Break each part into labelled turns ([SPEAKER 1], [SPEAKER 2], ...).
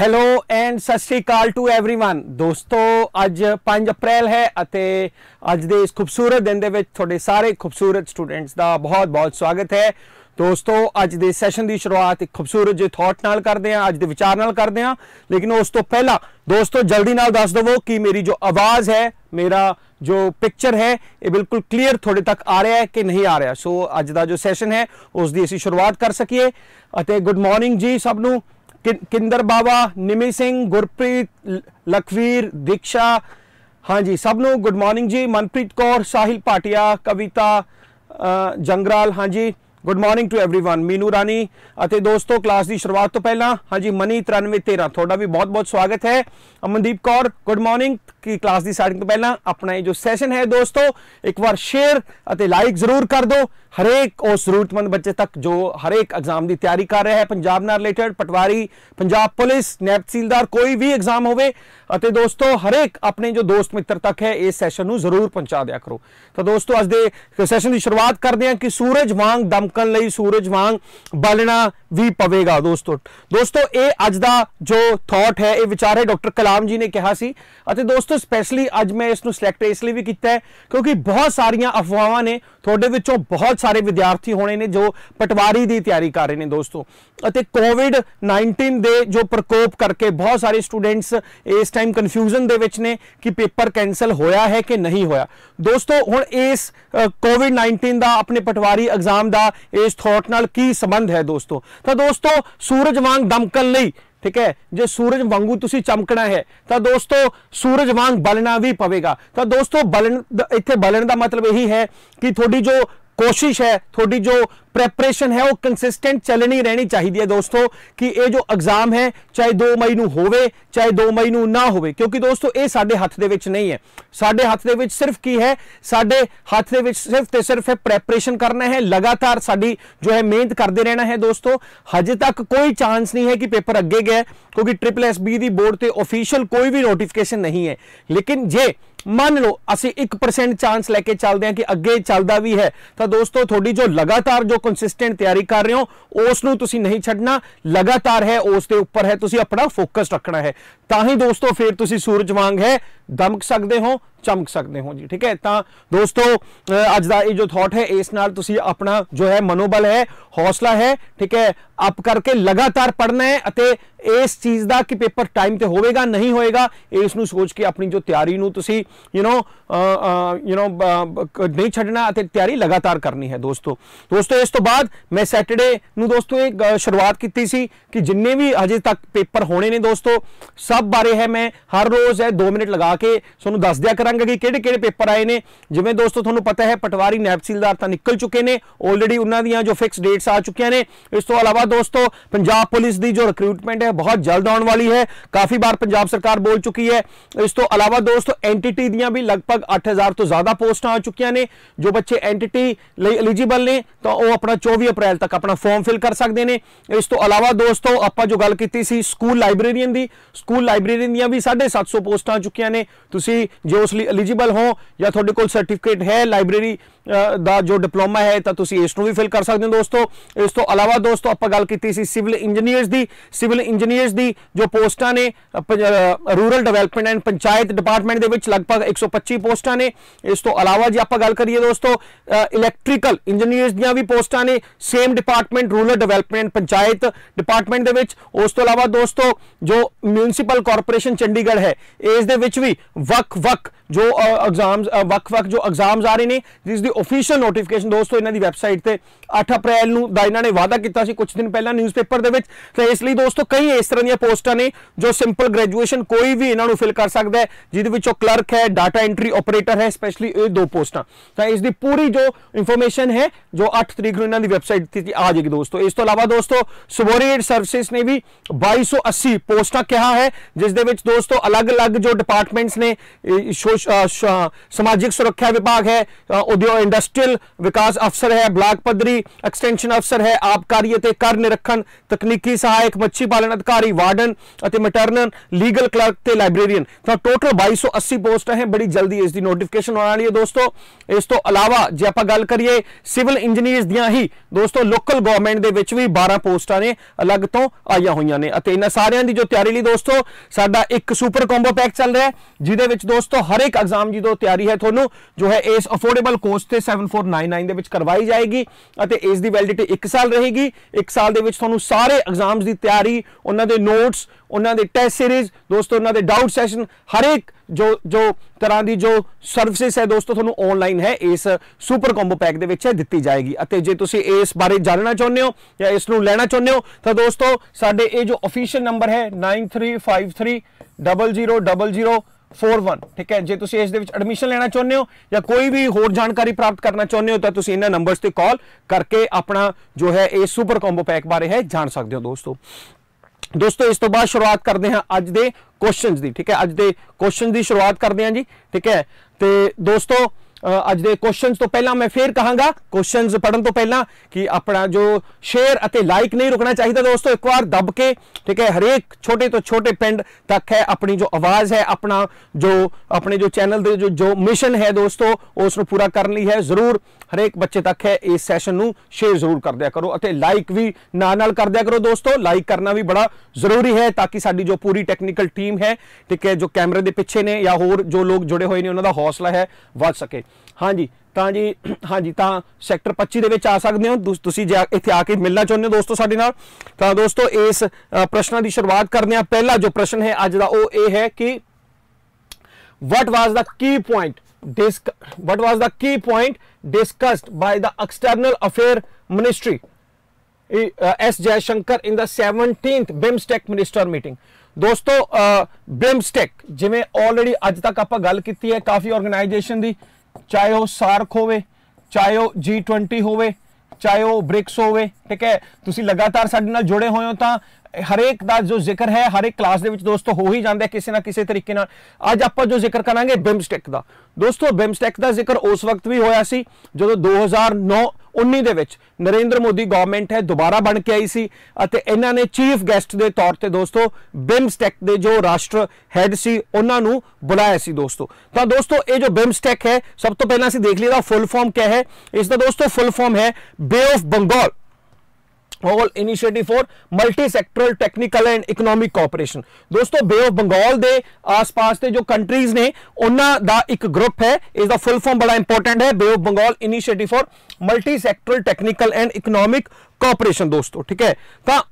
[SPEAKER 1] hello and ਸਤਿ ਸ੍ਰੀ ਅਕਾਲ to everyone ਦੋਸਤੋ ਅੱਜ 5 ਅਪ੍ਰੈਲ ਹੈ ਅਤੇ ਅੱਜ ਦੇ ਇਸ ਖੂਬਸੂਰਤ ਦਿਨ ਦੇ ਵਿੱਚ ਤੁਹਾਡੇ ਸਾਰੇ ਖੂਬਸੂਰਤ ਸਟੂਡੈਂਟਸ ਦਾ ਬਹੁਤ-ਬਹੁਤ ਸਵਾਗਤ ਹੈ ਦੋਸਤੋ ਅੱਜ ਦੇ ਸੈਸ਼ਨ ਦੀ ਸ਼ੁਰੂਆਤ ਇੱਕ ਖੂਬਸੂਰਤ ਜੇ ਥਾਟ ਨਾਲ ਕਰਦੇ ਹਾਂ ਅੱਜ ਦੇ ਵਿਚਾਰ ਨਾਲ ਕਰਦੇ ਹਾਂ ਲੇਕਿਨ ਉਸ ਤੋਂ ਪਹਿਲਾਂ ਦੋਸਤੋ ਜਲਦੀ ਨਾਲ ਦੱਸ ਦਵੋ ਕਿ ਮੇਰੀ ਜੋ ਆਵਾਜ਼ ਹੈ ਮੇਰਾ ਜੋ ਪਿਕਚਰ ਹੈ ਇਹ ਬਿਲਕੁਲ ਕਲੀਅਰ ਤੁਹਾਡੇ ਤੱਕ ਆ ਰਿਹਾ ਹੈ ਕਿ ਨਹੀਂ ਆ ਰਿਹਾ ਸੋ ਅੱਜ ਦਾ ਜੋ ਸੈਸ਼ਨ ਹੈ ਉਸ ਦੀ ਅਸੀਂ ਸ਼ੁਰੂਆਤ ਕਰ ਸਕੀਏ ਅਤੇ ਗੁੱਡ ਮਾਰਨਿੰਗ ਜੀ ਸਭ ਨੂੰ ਕਿੰਦਰ ਬਾਬਾ ਨਿਮੀ ਸਿੰਘ ਗੁਰਪ੍ਰੀਤ ਲਖਵੀਰ ਦੀਕਸ਼ਾ ਹਾਂਜੀ ਸਭ ਨੂੰ ਗੁੱਡ ਮਾਰਨਿੰਗ ਜੀ ਮਨਪ੍ਰੀਤ ਕੌਰ ਸਾਹਿਲ ਪਾਟਿਆ ਕਵਿਤਾ ਜੰਗਰਾਲ ਹਾਂਜੀ good morning to everyone Meenu Rani ਅਤੇ ਦੋਸਤੋ ਕਲਾਸ ਦੀ ਸ਼ੁਰੂਆਤ ਤੋਂ ਪਹਿਲਾਂ ਹਾਂਜੀ ਮਨੀ 9313 ਤੁਹਾਡਾ ਵੀ ਬਹੁਤ-ਬਹੁਤ ਸਵਾਗਤ ਹੈ ਅਮਨਦੀਪ ਕੌਰ ਗੁੱਡ ਮਾਰਨਿੰਗ ਕੀ ਕਲਾਸ ਦੀ ਸਟਾਰਟਿੰਗ ਤੋਂ ਪਹਿਲਾਂ ਆਪਣਾ ਇਹ ਜੋ ਸੈਸ਼ਨ ਹੈ ਦੋਸਤੋ ਇੱਕ ਵਾਰ ਸ਼ੇਅਰ ਅਤੇ ਲਾਈਕ ਜ਼ਰੂਰ ਕਰ ਦਿਓ ਹਰੇਕ ਉਸ ਜ਼ਰੂਰਤਮੰਦ ਬੱਚੇ ਤੱਕ ਜੋ ਹਰੇਕ ਐਗਜ਼ਾਮ ਦੀ ਤਿਆਰੀ ਕਰ ਰਿਹਾ ਹੈ ਪੰਜਾਬ ਨਾਲ ਰਿਲੇਟਡ ਪਟਵਾਰੀ ਪੰਜਾਬ ਪੁਲਿਸ ਨੈਬ ਤਹਿਸੀਲਦਾਰ ਕੋਈ ਵੀ ਐਗਜ਼ਾਮ ਹੋਵੇ ਅਤੇ ਦੋਸਤੋ ਹਰੇਕ ਆਪਣੇ ਜੋ ਦੋਸਤ ਮਿੱਤਰ ਤੱਕ ਹੈ ਇਸ ਸੈਸ਼ਨ ਨੂੰ ਜ਼ਰੂਰ ਪਹੁੰਚਾ ਦਿਆ ਕਰੋ ਤਾਂ ਦੋਸਤੋ ਅੱਜ ਦੇ ਸੈਸ਼ਨ ਦੀ ਸ਼ੁਰੂਆਤ ਕਰਦੇ ਹਾਂ ਕਿ ਸੂਰਜ ਵਾਂਗ ਦਮਕਣ ਲਈ ਸੂਰਜ ਵਾਂਗ ਬਲਣਾ ਵੀ ਪਵੇਗਾ ਦੋਸਤੋ ਦੋਸਤੋ ਇਹ ਅੱਜ ਦਾ ਜੋ ਥਾਟ ਹੈ ਇਹ ਵਿਚਾਰ ਹੈ ਡਾਕਟਰ ਕਲਾਮ ਜੀ ਨੇ ਕਿਹਾ ਸੀ ਅਤੇ ਦੋਸਤੋ ਸਪੈਸ਼ਲੀ ਅੱਜ ਮੈਂ ਇਸ ਨੂੰ ਸਿਲੈਕਟ ਇਸ ਲਈ ਵੀ ਕੀਤਾ ਹੈ ਕਿਉਂਕਿ ਬਹੁਤ ਸਾਰੀਆਂ ਅਫਵਾਹਾਂ ਨੇ ਤੁਹਾਡੇ ਵਿੱਚੋਂ ਬਹੁਤ ਬਹੁਤ ਸਾਰੇ ਵਿਦਿਆਰਥੀ ਹੋਣੇ ਨੇ ਜੋ ਪਟਵਾਰੀ ਦੀ ਤਿਆਰੀ ਕਰ ਰਹੇ ਨੇ ਦੋਸਤੋ ਅਤੇ ਕੋਵਿਡ 19 ਦੇ ਜੋ ਪ੍ਰਕੋਪ ਕਰਕੇ ਬਹੁਤ ਸਾਰੇ ਸਟੂਡੈਂਟਸ ਇਸ ਟਾਈਮ ਕਨਫਿਊਜ਼ਨ ਦੇ ਵਿੱਚ ਨੇ ਕਿ ਪੇਪਰ ਕੈਨਸਲ ਹੋਇਆ ਹੈ ਕਿ ਨਹੀਂ ਹੋਇਆ ਦੋਸਤੋ ਹੁਣ ਇਸ ਕੋਵਿਡ 19 ਦਾ ਆਪਣੇ ਪਟਵਾਰੀ ਐਗਜ਼ਾਮ ਦਾ ਇਸ ਥੌਟ ਨਾਲ ਕੀ ਸੰਬੰਧ ਹੈ ਦੋਸਤੋ ਤਾਂ ਦੋਸਤੋ ਸੂਰਜ ਵਾਂਗ ਦਮਕਣ ਲਈ ਠੀਕ ਹੈ ਜੇ ਸੂਰਜ ਵਾਂਗੂ ਤੁਸੀਂ ਚਮਕਣਾ ਹੈ ਤਾਂ ਦੋਸਤੋ ਸੂਰਜ ਵਾਂਗ ਬਲਣਾ ਵੀ ਪਵੇਗਾ ਤਾਂ ਦੋਸਤੋ ਬਲਣ ਇੱਥੇ ਬਲਣ ਦਾ ਮਤਲਬ ਇਹੀ ਹੈ ਕਿ ਤੁਹਾਡੀ ਜੋ कोशिश है थोड़ी जो प्रेपरेशन है वो कंसिस्टेंट चलनी रहनी चाहिए दोस्तों कि ये जो एग्जाम है चाहे दो मई में हो चाहे दो मई में ना हो क्योंकि दोस्तों ये साढ़े हाथ के नहीं है साढ़े हाथ के सिर्फ की है साडे हाथ के सिर्फ तो सिर्फ प्रैपरेशन करना है लगातार साड़ी जो है मेहनत करते रहना है दोस्तों हजे तक कोई चांस नहीं है कि पेपर अगे गया क्योंकि ट्रिपल एस बी बोर्ड से ऑफिशियल कोई भी नोटिफिकेशन नहीं है लेकिन जे ਮੰਨ ਲਓ ਅਸੀਂ 1% ਚਾਂਸ ਲੈ ਕੇ ਚੱਲਦੇ ਹਾਂ ਕਿ ਅੱਗੇ ਚੱਲਦਾ ਵੀ ਹੈ ਤਾਂ ਦੋਸਤੋ ਤੁਹਾਡੀ ਜੋ ਲਗਾਤਾਰ ਜੋ ਕੰਸਿਸਟੈਂਟ ਤਿਆਰੀ ਕਰ ਰਹੇ ਹੋ ਉਸ ਨੂੰ ਤੁਸੀਂ ਨਹੀਂ ਛੱਡਣਾ ਲਗਾਤਾਰ ਹੈ ਉਸ ਦੇ ਉੱਪਰ ਹੈ ਤੁਸੀਂ ਆਪਣਾ ਫੋਕਸ ਰੱਖਣਾ ਹੈ ਤਾਂ ਹੀ ਦੋਸਤੋ ਫਿਰ ਤੁਸੀਂ ਸੂਰਜ ਵਾਂਗ ਹੈ ਦਮਕ ਸਕਦੇ ਹੋ ਚਮਕ ਸਕਦੇ ਹੋ ਜੀ ਠੀਕ ਹੈ ਤਾਂ ਦੋਸਤੋ ਅੱਜ ਦਾ ਇਹ ਜੋ ਥਾਟ ਹੈ ਇਸ ਨਾਲ ਤੁਸੀਂ ਆਪਣਾ ਜੋ ਹੈ ਮਨੋਬਲ ਹੈ ਹੌਸਲਾ ਹੈ ਠੀਕ ਹੈ ਅਪ ਕਰਕੇ ਲਗਾਤਾਰ ਪੜਨਾ ਹੈ ਅਤੇ ਇਸ ਚੀਜ਼ ਦਾ ਕਿ ਪੇਪਰ ਟਾਈਮ ਤੇ ਹੋਵੇਗਾ ਨਹੀਂ ਹੋਵੇਗਾ ਇਸ ਨੂੰ ਸੋਚ ਕੇ ਆਪਣੀ ਜੋ ਤਿਆਰੀ ਨੂੰ ਤੁਸੀਂ ਯੂ نو ਯੂ نو ਨਹੀਂ ਛੱਡਣਾ ਅਤੇ ਤਿਆਰੀ ਲਗਾਤਾਰ ਕਰਨੀ ਹੈ ਦੋਸਤੋ ਦੋਸਤੋ ਇਸ ਤੋਂ ਬਾਅਦ ਮੈਂ ਸੈਟਰਡੇ ਨੂੰ ਦੋਸਤੋ ਇੱਕ ਸ਼ੁਰੂਆਤ ਕੀਤੀ ਸੀ ਕਿ ਜਿੰਨੇ ਵੀ ਅਜੇ ਤੱਕ ਪੇਪਰ ਹੋਣੇ ਨੇ ਦੋਸਤੋ ਸਭ ਬਾਰੇ ਹੈ ਮੈਂ ਹਰ ਰੋਜ਼ ਹੈ 2 ਮਿੰਟ ਲਗਾ ਕੇ ਤੁਹਾਨੂੰ ਦੱਸ ਦਿਆ ਕਰਾਂਗੇ ਕਿ ਕਿਹੜੇ ਕਿਹੜੇ ਪੇਪਰ ਆਏ ਨੇ ਜਿਵੇਂ ਦੋਸਤੋ ਤੁਹਾਨੂੰ ਪਤਾ ਹੈ ਪਟਵਾਰੀ ਸੀਲਦਾਰ ਤਾਂ ਨਿਕਲ ਚੁੱਕੇ ਨੇ ਆਲਰੇਡੀ ਉਹਨਾਂ ਦੀਆਂ ਜੋ ਫਿਕਸ ਡੇਟਸ ਆ ਚੁੱਕੀਆਂ ਨੇ ਇਸ ਤੋਂ ਇਲਾਵਾ ਦੋਸਤੋ ਪੰਜਾਬ ਪੁਲਿਸ ਦੀ ਜੋ ਰਿਕਰੂਟਮੈਂਟ ਹੈ ਬਹੁਤ ਜਲਦ ਆਉਣ ਵਾਲੀ ਹੈ ਕਾਫੀ ਵਾਰ ਪੰਜਾਬ ਸਰਕਾਰ ਬੋਲ ਚੁੱਕੀ ਹੈ ਇਸ ਤੋਂ ਇਲਾਵਾ ਦੋਸਤੋ ਐਂਟੀਟੀ ਦੀਆਂ ਵੀ ਲਗਭਗ 8000 ਤੋਂ ਜ਼ਿਆਦਾ ਪੋਸਟਾਂ ਆ ਚੁੱਕੀਆਂ ਨੇ ਜੋ ਬੱਚੇ ਐਂਟੀਟੀ ਲਈ ਐਲੀਜੀਬਲ ਨੇ ਤਾਂ ਉਹ ਆਪਣਾ 24 ਅਪ੍ਰੈਲ ਤੱਕ ਆਪਣਾ ਫਾਰਮ ਫਿਲ ਕਰ ਸਕਦੇ ਨੇ ਇਸ ਤੋਂ ਇਲਾਵਾ ਦੋਸਤੋ ਆਪਾਂ ਜੋ ਗੱਲ ਕੀਤੀ ਸੀ ਸਕੂਲ ਲਾਇਬ੍ਰੇਰੀਅਨ ਦੀ ਸਕੂਲ ਲਾਇਬ੍ਰੇਰੀਅਨ ਦੀਆਂ ਵੀ 750 ਪੋਸਟਾਂ ਆ ਚੁੱਕੀਆਂ ਨੇ ਤੁਸੀਂ ਜੇ ਉਸ ਐਕਚੁਅਲੀ ਐਲੀਜੀਬਲ ਹੋ ਜਾਂ ਤੁਹਾਡੇ ਕੋਲ ਸਰਟੀਫਿਕੇਟ ਹੈ ਲਾਇਬ੍ਰੇਰੀ ਦਾ ਜੋ ਡਿਪਲੋਮਾ ਹੈ ਤਾਂ ਤੁਸੀਂ ਇਸ ਨੂੰ ਵੀ ਫਿਲ ਕਰ ਸਕਦੇ ਹੋ ਦੋਸਤੋ ਇਸ ਤੋਂ ਇਲਾਵਾ ਦੋਸਤੋ ਆਪਾਂ ਗੱਲ ਕੀਤੀ ਸੀ ਸਿਵਲ ਇੰਜੀਨੀਅਰਸ ਦੀ ਸਿਵਲ ਇੰਜੀਨੀਅਰਸ ਦੀ ਜੋ ਪੋਸਟਾਂ ਨੇ rural development and panchayat department ਦੇ ਵਿੱਚ ਲਗਭਗ 125 ਪੋਸਟਾਂ ਨੇ ਇਸ ਤੋਂ ਇਲਾਵਾ ਜੇ ਆਪਾਂ ਗੱਲ ਕਰੀਏ ਦੋਸਤੋ ਇਲੈਕਟ੍ਰੀਕਲ ਇੰਜੀਨੀਅਰਸ ਦੀਆਂ ਵੀ ਪੋਸਟਾਂ ਨੇ same department rural development panchayat department ਦੇ ਵਿੱਚ ਉਸ ਤੋਂ ਇਲਾਵਾ ਦੋਸਤੋ ਜੋ ਮਿਊਨਿਸਪਲ ਕਾਰਪੋਰੇਸ਼ਨ ਚੰਡੀਗੜ੍ਹ ਹੈ ਇਸ ਦੇ ਵਿੱਚ ਵੀ ਵਕ ਵਕ ਜੋ ਐਗਜ਼ਾਮਸ ਵਕ ਵਕ ਜੋ ਐਗਜ਼ਾਮਸ ਆ ਰਹੇ ਨੇ ਜਿਸ ਦੀ ਆਫੀਸ਼ੀਅਲ ਨੋਟੀਫਿਕੇਸ਼ਨ ਦੋਸਤੋ ਇਹਨਾਂ ਦੀ ਵੈਬਸਾਈਟ ਤੇ 8 ਅਪ੍ਰੈਲ ਨੂੰ ਦਾ ਇਹਨਾਂ ਨੇ ਵਾਅਦਾ ਕੀਤਾ ਸੀ ਕੁਝ ਦਿਨ ਪਹਿਲਾਂ ਨਿਊਜ਼ਪੇਪਰ ਦੇ ਵਿੱਚ ਤਾਂ ਇਸ ਲਈ ਦੋਸਤੋ ਕਈ ਇਸ ਤਰ੍ਹਾਂ ਦੀਆਂ ਪੋਸਟਾਂ ਨੇ ਜੋ ਸਿੰਪਲ ਗ੍ਰੈਜੂਏਸ਼ਨ ਕੋਈ ਵੀ ਇਹਨਾਂ ਨੂੰ ਫਿਲ ਕਰ ਸਕਦਾ ਹੈ ਜਿਹਦੇ ਵਿੱਚੋਂ ਕਲਰਕ ਹੈ ਡਾਟਾ ਐਂਟਰੀ ਆਪਰੇਟਰ ਹੈ ਸਪੈਸ਼ਲੀ ਇਹ ਦੋ ਪੋਸਟਾਂ ਤਾਂ ਇਸ ਦੀ ਪੂਰੀ ਜੋ ਇਨਫੋਰਮੇਸ਼ਨ ਹੈ ਜੋ 8 ਤਰੀਕ ਨੂੰ ਇਹਨਾਂ ਦੀ ਵੈਬਸਾਈਟ ਤੇ ਆ ਜਾਏਗੀ ਦੋਸਤੋ ਇਸ ਤੋਂ ਇਲਾਵਾ ਦੋਸਤੋ ਸਬੋਰੀਏਟ ਸਰਵਿਸਿਜ਼ ਨੇ ਵੀ 2280 ਪੋਸਟਾਂ ਕਿਹਾ ਹੈ ਜਿਸ ਦੇ ਵਿੱਚ ਦੋਸਤੋ ਅਲੱਗ-ਅਲੱਗ ਜੋ ਡਿਪਾਰਟਮੈਂਟਸ ਨੇ ਸਮਾਜਿਕ ਸੁਰੱਖਿਆ ਵਿਭਾਗ ਹੈ ਉਦਯੋਗ ਇੰਡਸਟਰੀਅਲ ਵਿਕਾਸ ਅਫਸਰ ਹੈ ਬਲਾਕ ਪੱਧਰੀ ਐਕਸਟੈਂਸ਼ਨ ਅਫਸਰ ਹੈ ਆਪਕਾਰੀ ਅਤੇ ਕਰ ਨਿਰਖਣ ਤਕਨੀਕੀ ਸਹਾਇਕ ਮੱਛੀ ਪਾਲਣ ਅਧਿਕਾਰੀ ਵਾਰਡਨ ਅਤੇ ਮੈਟਰਨਲ ਲੀਗਲ ਕਲਰਕ ਤੇ ਲਾਇਬ੍ਰੇਰੀਅਨ ਤਾਂ ਟੋਟਲ 2280 ਪੋਸਟਾਂ ਹੈ ਬੜੀ ਜਲਦੀ ਇਸ ਦੀ ਨੋਟੀਫਿਕੇਸ਼ਨ ਆਉਣ ਵਾਲੀ ਹੈ ਦੋਸਤੋ ਇਸ ਤੋਂ ਇਲਾਵਾ ਜੇ ਆਪਾਂ ਗੱਲ ਕਰੀਏ ਸਿਵਲ ਇੰਜੀਨੀਅਰਸ ਦੀਆਂ ਹੀ ਦੋਸਤੋ ਲੋਕਲ ਗਵਰਨਮੈਂਟ ਦੇ ਵਿੱਚ ਵੀ 12 ਪੋਸਟਾਂ ਨੇ ਅਲੱਗ ਤੋਂ ਆਈਆਂ ਹੋਈਆਂ ਨੇ ਅਤੇ ਇਹਨਾਂ ਸਾਰਿਆਂ ਦੀ ਜੋ ਤਿਆਰੀ ਲਈ ਦੋਸਤੋ ਸਾਡਾ ਇੱਕ ਸੁਪਰ ਕੰਬੋ ਪੈਕ ਚੱਲ ਰਿਹਾ ਹੈ ਜਿਹਦੇ ਵਿੱਚ ਦੋਸਤੋ ਹਰ ਇੱਕ ਐਗਜ਼ਾਮ ਦੀ ਜੋ ਤਿਆਰੀ ਹੈ ਤੁਹਾਨੂੰ ਜੋ ਹੈ ਇਸ ਅਫੋਰਡੇਬਲ ਕੋਸਟ ਤੇ 7499 ਦੇ ਵਿੱਚ ਕਰਵਾਈ ਜਾਏਗੀ ਅਤੇ ਇਸ ਦੀ ਵੈਲਿਡਿਟੀ 1 ਸਾਲ ਰਹੇਗੀ 1 ਸਾਲ ਦੇ ਵਿੱਚ ਤੁਹਾਨੂੰ ਸਾਰੇ ਐਗਜ਼ਾਮਸ ਦੀ ਤਿਆਰੀ ਉਹਨਾਂ ਦੇ ਨੋਟਸ ਉਹਨਾਂ ਦੇ ਟੈਸਟ ਸੀਰੀਜ਼ ਦੋਸਤੋ ਉਹਨਾਂ ਦੇ ਡਾਊਟ ਸੈਸ਼ਨ ਹਰੇਕ ਜੋ ਜੋ ਤਰ੍ਹਾਂ ਦੀ ਜੋ ਸਰਵਿਸਿਸ ਹੈ ਦੋਸਤੋ ਤੁਹਾਨੂੰ ਆਨਲਾਈਨ ਹੈ ਇਸ ਸੁਪਰ ਕੰਬੋ ਪੈਕ ਦੇ ਵਿੱਚ ਦਿੱਤੀ ਜਾਏਗੀ ਅਤੇ ਜੇ ਤੁਸੀਂ ਇਸ ਬਾਰੇ ਜਾਣਨਾ ਚਾਹੁੰਦੇ ਹੋ ਜਾਂ ਇਸ ਨੂੰ ਲੈਣਾ ਚਾਹੁੰਦੇ ਹੋ ਤਾਂ ਦੋਸਤੋ ਸਾਡੇ ਇਹ ਜੋ ਅਫੀਸ਼ੀਅਲ ਨੰਬਰ ਹੈ 93530000 41 ਠੀਕ ਹੈ ਜੇ ਤੁਸੀਂ ਇਸ ਦੇ ਵਿੱਚ ਐਡਮਿਸ਼ਨ ਲੈਣਾ ਚਾਹੁੰਦੇ ਹੋ ਜਾਂ ਕੋਈ ਵੀ ਹੋਰ ਜਾਣਕਾਰੀ ਪ੍ਰਾਪਤ ਕਰਨਾ ਚਾਹੁੰਦੇ ਹੋ ਤਾਂ ਤੁਸੀਂ ਇਹਨਾਂ ਨੰਬਰਸ ਤੇ ਕਾਲ ਕਰਕੇ ਆਪਣਾ ਜੋ ਹੈ ਇਹ ਸੁਪਰ ਕੰਬੋ ਪੈਕ ਬਾਰੇ ਹੈ ਜਾਣ ਸਕਦੇ ਹੋ ਦੋਸਤੋ ਦੋਸਤੋ ਇਸ ਤੋਂ ਬਾਅਦ ਸ਼ੁਰੂਆਤ ਕਰਦੇ ਹਾਂ ਅੱਜ ਦੇ ਕੁਐਸਚਨਸ ਦੀ ਠੀਕ ਹੈ ਅੱਜ ਦੇ ਕੁਐਸਚਨ ਦੀ ਸ਼ੁਰੂਆਤ ਕਰਦੇ ਹਾਂ ਜੀ ਠੀਕ ਹੈ ਤੇ ਦੋਸਤੋ अज के क्वेश्चन तो पहला मैं फिर कह क्वेश्चन पढ़न तो पहला कि अपना जो शेयर लाइक नहीं रुकना चाहिए दोस्तों एक बार दब के ठीक है हरेक छोटे तो छोटे पिंड तक है अपनी जो आवाज़ है अपना जो अपने जो चैनल दे जो जो मिशन है दोस्तों उसको पूरा कर ली है जरूर हरेक बच्चे तक है इस सैशन शेयर जरूर कर दिया करो और लाइक भी ना नाल कर दिया करो दोस्तों लाइक करना भी बड़ा जरूरी है ताकि साड़ी जो पूरी टेक्निकल टीम है ठीक है जो कैमरे के पिछे ने या होर जो लोग जुड़े हुए हैं उन्हों का हौसला है बढ़ सके ਹਾਂਜੀ ਤਾਂ ਜੀ ਹਾਂਜੀ ਤਾਂ ਸੈਕਟਰ 25 ਦੇ ਵਿੱਚ ਆ ਸਕਦੇ ਹੋ ਤੁਸੀਂ ਇੱਥੇ ਆ ਕੇ ਮਿਲਣਾ ਚਾਹੁੰਦੇ ਹੋ ਦੋਸਤੋ ਸਾਡੇ ਨਾਲ ਤਾਂ ਦੋਸਤੋ ਇਸ ਪ੍ਰਸ਼ਨਾਂ ਦੀ ਸ਼ੁਰੂਆਤ ਕਰਦੇ ਹਾਂ ਪਹਿਲਾ ਜੋ ਪ੍ਰਸ਼ਨ ਹੈ ਅੱਜ ਦਾ ਉਹ ਇਹ ਹੈ ਕਿ what was the key point disc what was the key point discussed by the external affair ministry S Jaishankar in the 17th BIMSTEC minister meeting ਦੋਸਤੋ ਬਿਮਸਟੈਕ ਜਿਵੇਂ ਆਲਰੇਡੀ ਅੱਜ ਤੱਕ ਆਪਾਂ ਗੱਲ ਕੀਤੀ ਹੈ ਕਾਫੀ ਆਰਗੇਨਾਈਜੇਸ਼ਨ ਦੀ ਚਾਹੇ ਉਹ ਸਾਰਕ ਹੋਵੇ ਚਾਹੇ ਉਹ ਜੀ20 ਹੋਵੇ ਚਾਹੇ ਉਹ ਬ੍ਰਿਕਸ ਹੋਵੇ ਠੀਕ ਹੈ ਤੁਸੀਂ ਲਗਾਤਾਰ ਸਾਡੇ ਨਾਲ ਜੁੜੇ ਹੋਏ ਹੋ ਤਾਂ ਹਰੇਕ ਦਾ ਜੋ ਜ਼ਿਕਰ ਹੈ ਹਰੇਕ ਕਲਾਸ ਦੇ ਵਿੱਚ ਦੋਸਤੋ ਹੋ ਹੀ ਜਾਂਦਾ ਕਿਸੇ ਨਾ ਕਿਸੇ ਤਰੀਕੇ ਨਾਲ ਅੱਜ ਆਪਾਂ ਜੋ ਜ਼ਿਕਰ ਕਰਾਂਗੇ ਬਿਮਸਟੈਕ ਦਾ ਦੋਸਤੋ ਬਿਮਸਟੈਕ ਦਾ ਜ਼ਿਕਰ ਉਸ ਵਕਤ ਵੀ ਹੋਇਆ ਸੀ ਜਦੋਂ 2009 2019 ਦੇ ਵਿੱਚ ਨਰਿੰਦਰ ਮੋਦੀ ਗਵਰਨਮੈਂਟ ਹੈ ਦੁਬਾਰਾ ਬਣ ਕੇ ਆਈ ਸੀ ਅਤੇ ਇਹਨਾਂ ਨੇ ਚੀਫ ਗੈਸਟ ਦੇ ਤੌਰ ਤੇ ਦੋਸਤੋ ਬਿਮਸਟੈਕ ਦੇ ਜੋ ਰਾਸ਼ਟਰ ਹੈਡ ਸੀ ਉਹਨਾਂ ਨੂੰ ਬੁਲਾਇਆ ਸੀ ਦੋਸਤੋ ਤਾਂ ਦੋਸਤੋ ਇਹ ਜੋ ਬਿਮਸਟੈਕ ਹੈ ਸਭ ਤੋਂ ਪਹਿਲਾਂ ਅਸੀਂ ਦੇਖ ਲਈਦਾ ਫੁੱਲ ਫਾਰਮ ਕੀ ਹੈ ਇਸ ਦਾ ਦੋਸਤੋ ਫੁੱਲ ਫਾਰਮ ਹੈ bay of Bengal all initiative for multi sectoral technical and economic cooperation ਦੋਸਤੋ ਬੇ ਆਫ ਬੰਗਾਲ ਦੇ ਆਸ-ਪਾਸ ਦੇ ਜੋ ਕੰਟਰੀਜ਼ ਨੇ ਉਹਨਾਂ ਦਾ ਇੱਕ ਗਰੁੱਪ ਹੈ ਇਸ ਦਾ ਫੁੱਲ ਫਾਰਮ ਬੜਾ ਇੰਪੋਰਟੈਂਟ ਹੈ bay of Bengal initiative for multi sectoral technical and economic cooperation ਦੋਸਤੋ ਠੀਕ ਹੈ ਤਾਂ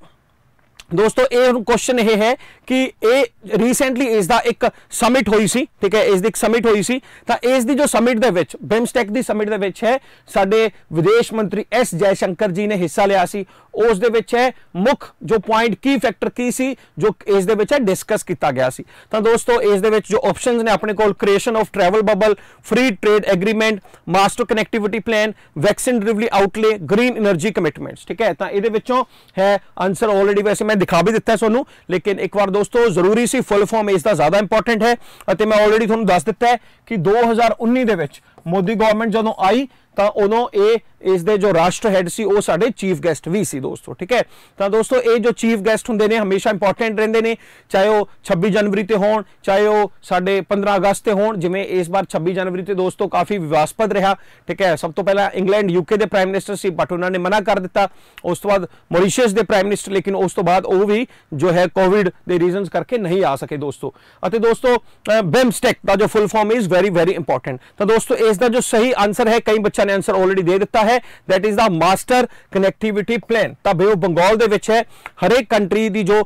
[SPEAKER 1] ਦੋਸਤੋ ਇਹ ਕੁਐਸਚਨ ਇਹ ਹੈ ਕਿ ਇਹ ਰੀਸੈਂਟਲੀ ਇਸ ਦਾ ਇੱਕ ਸਮਿਟ ਹੋਈ ਸੀ ਠੀਕ ਹੈ ਇਸ ਦੀ ਇੱਕ ਸਮਿਟ ਹੋਈ ਸੀ ਤਾਂ ਇਸ ਦੀ ਜੋ ਸਮਿਟ ਦੇ ਵਿੱਚ ਬਿਮਸਟੈਕ ਦੀ ਸਮਿਟ ਦੇ ਵਿੱਚ ਹੈ ਸਾਡੇ ਵਿਦੇਸ਼ ਮੰਤਰੀ ਐਸ ਜੈ ਸ਼ੰਕਰ ਜੀ ਨੇ ਹਿੱਸਾ ਲਿਆ ਸੀ ਉਸ ਦੇ ਵਿੱਚ ਹੈ ਮੁੱਖ ਜੋ ਪੁਆਇੰਟ ਕੀ ਫੈਕਟਰ ਕੀ ਸੀ ਜੋ ਇਸ ਦੇ ਵਿੱਚ ਹੈ ਡਿਸਕਸ ਕੀਤਾ ਗਿਆ ਸੀ ਤਾਂ ਦੋਸਤੋ ਇਸ ਦੇ ਵਿੱਚ ਜੋ ਆਪਸ਼ਨਸ ਨੇ ਆਪਣੇ ਕੋਲ creation of travel bubble free trade agreement master connectivity plan vaccine delivery outlay green energy commitments ਠੀਕ ਹੈ ਤਾਂ ਇਹਦੇ ਵਿੱਚੋਂ ਹੈ ਆਨਸਰ ਆਲਰੇਡੀ ਵੈਸੇ ਮੈਂ ਦਿਖਾ ਵੀ ਦਿੱਤਾ ਤੁਹਾਨੂੰ ਲੇਕਿਨ ਇੱਕ ਵਾਰ ਦੋਸਤੋ ਜ਼ਰੂਰੀ ਸੀ ਫੁੱਲ ਫਾਰਮ ਇਸ ਦਾ ਜ਼ਿਆਦਾ ਇੰਪੋਰਟੈਂਟ ਹੈ ਅਤੇ ਮੈਂ ਆਲਰੇਡੀ ਤੁਹਾਨੂੰ ਦੱਸ ਦਿੱਤਾ ਹੈ ਕਿ 2019 ਦੇ ਵਿੱਚ ਮੋਦੀ ਗਵਰਨਮੈਂਟ ਜਦੋਂ ਆਈ ਤਾਂ ਉਦੋਂ ਇਹ ਇਸ ਦੇ ਜੋ ਰਾਸ਼ਟਰ ਹੈਡ ਸੀ ਉਹ ਸਾਡੇ ਚੀਫ ਗੈਸਟ ਵੀ ਸੀ ਦੋਸਤੋ ਠੀਕ ਹੈ ਤਾਂ ਦੋਸਤੋ ਇਹ ਜੋ ਚੀਫ ਗੈਸਟ ਹੁੰਦੇ ਨੇ ਹਮੇਸ਼ਾ ਇੰਪੋਰਟੈਂਟ ਰਹਿੰਦੇ ਨੇ ਚਾਹੇ ਉਹ 26 ਜਨਵਰੀ ਤੇ ਹੋਣ ਚਾਹੇ ਉਹ ਸਾਡੇ 15 ਅਗਸਤ ਤੇ ਹੋਣ ਜਿਵੇਂ ਇਸ ਵਾਰ 26 ਜਨਵਰੀ ਤੇ ਦੋਸਤੋ ਕਾਫੀ ਵਿਵਾਸਪਦ ਰਿਹਾ ਠੀਕ ਹੈ ਸਭ ਤੋਂ ਪਹਿਲਾਂ ਇੰਗਲੈਂਡ ਯੂਕੇ ਦੇ ਪ੍ਰਾਈਮ ਮਿਨਿਸਟਰ ਸੀ ਬਟ ਉਹਨਾਂ ਨੇ ਮਨਾ ਕਰ ਦਿੱਤਾ ਉਸ ਤੋਂ ਬਾਅਦ ਮੌਰੀਸ਼ੀਅਸ ਦੇ ਪ੍ਰਾਈਮ ਮਿਨਿਸਟਰ ਲੇਕਿਨ ਉਸ ਤੋਂ ਬਾਅਦ ਉਹ ਵੀ ਜੋ ਹੈ ਕੋਵਿਡ ਦੇ ਰੀਜ਼ਨਸ ਕਰਕੇ ਨਹੀਂ ਆ ਸਕੇ ਦੋਸਤੋ ਅਤੇ ਦੋਸਤੋ ਬੈਮਸਟੈਕ ਦਾ ਜੋ full form is very very important ਤਾਂ ਦੋਸਤੋ ਇਸ ਇਸ ਦਾ ਜੋ ਸਹੀ ਆਨਸਰ ਹੈ ਕਈ ਬੱਚਿਆਂ ਨੇ ਆਨਸਰ ਆਲਰੇਡੀ ਦੇ ਦਿੱਤਾ ਹੈ that is the master connectivity plan ਤਾਂ ਬੇ ਉਹ ਬੰਗਾਲ ਦੇ ਵਿੱਚ ਹੈ ਹਰੇਕ ਕੰਟਰੀ ਦੀ ਜੋ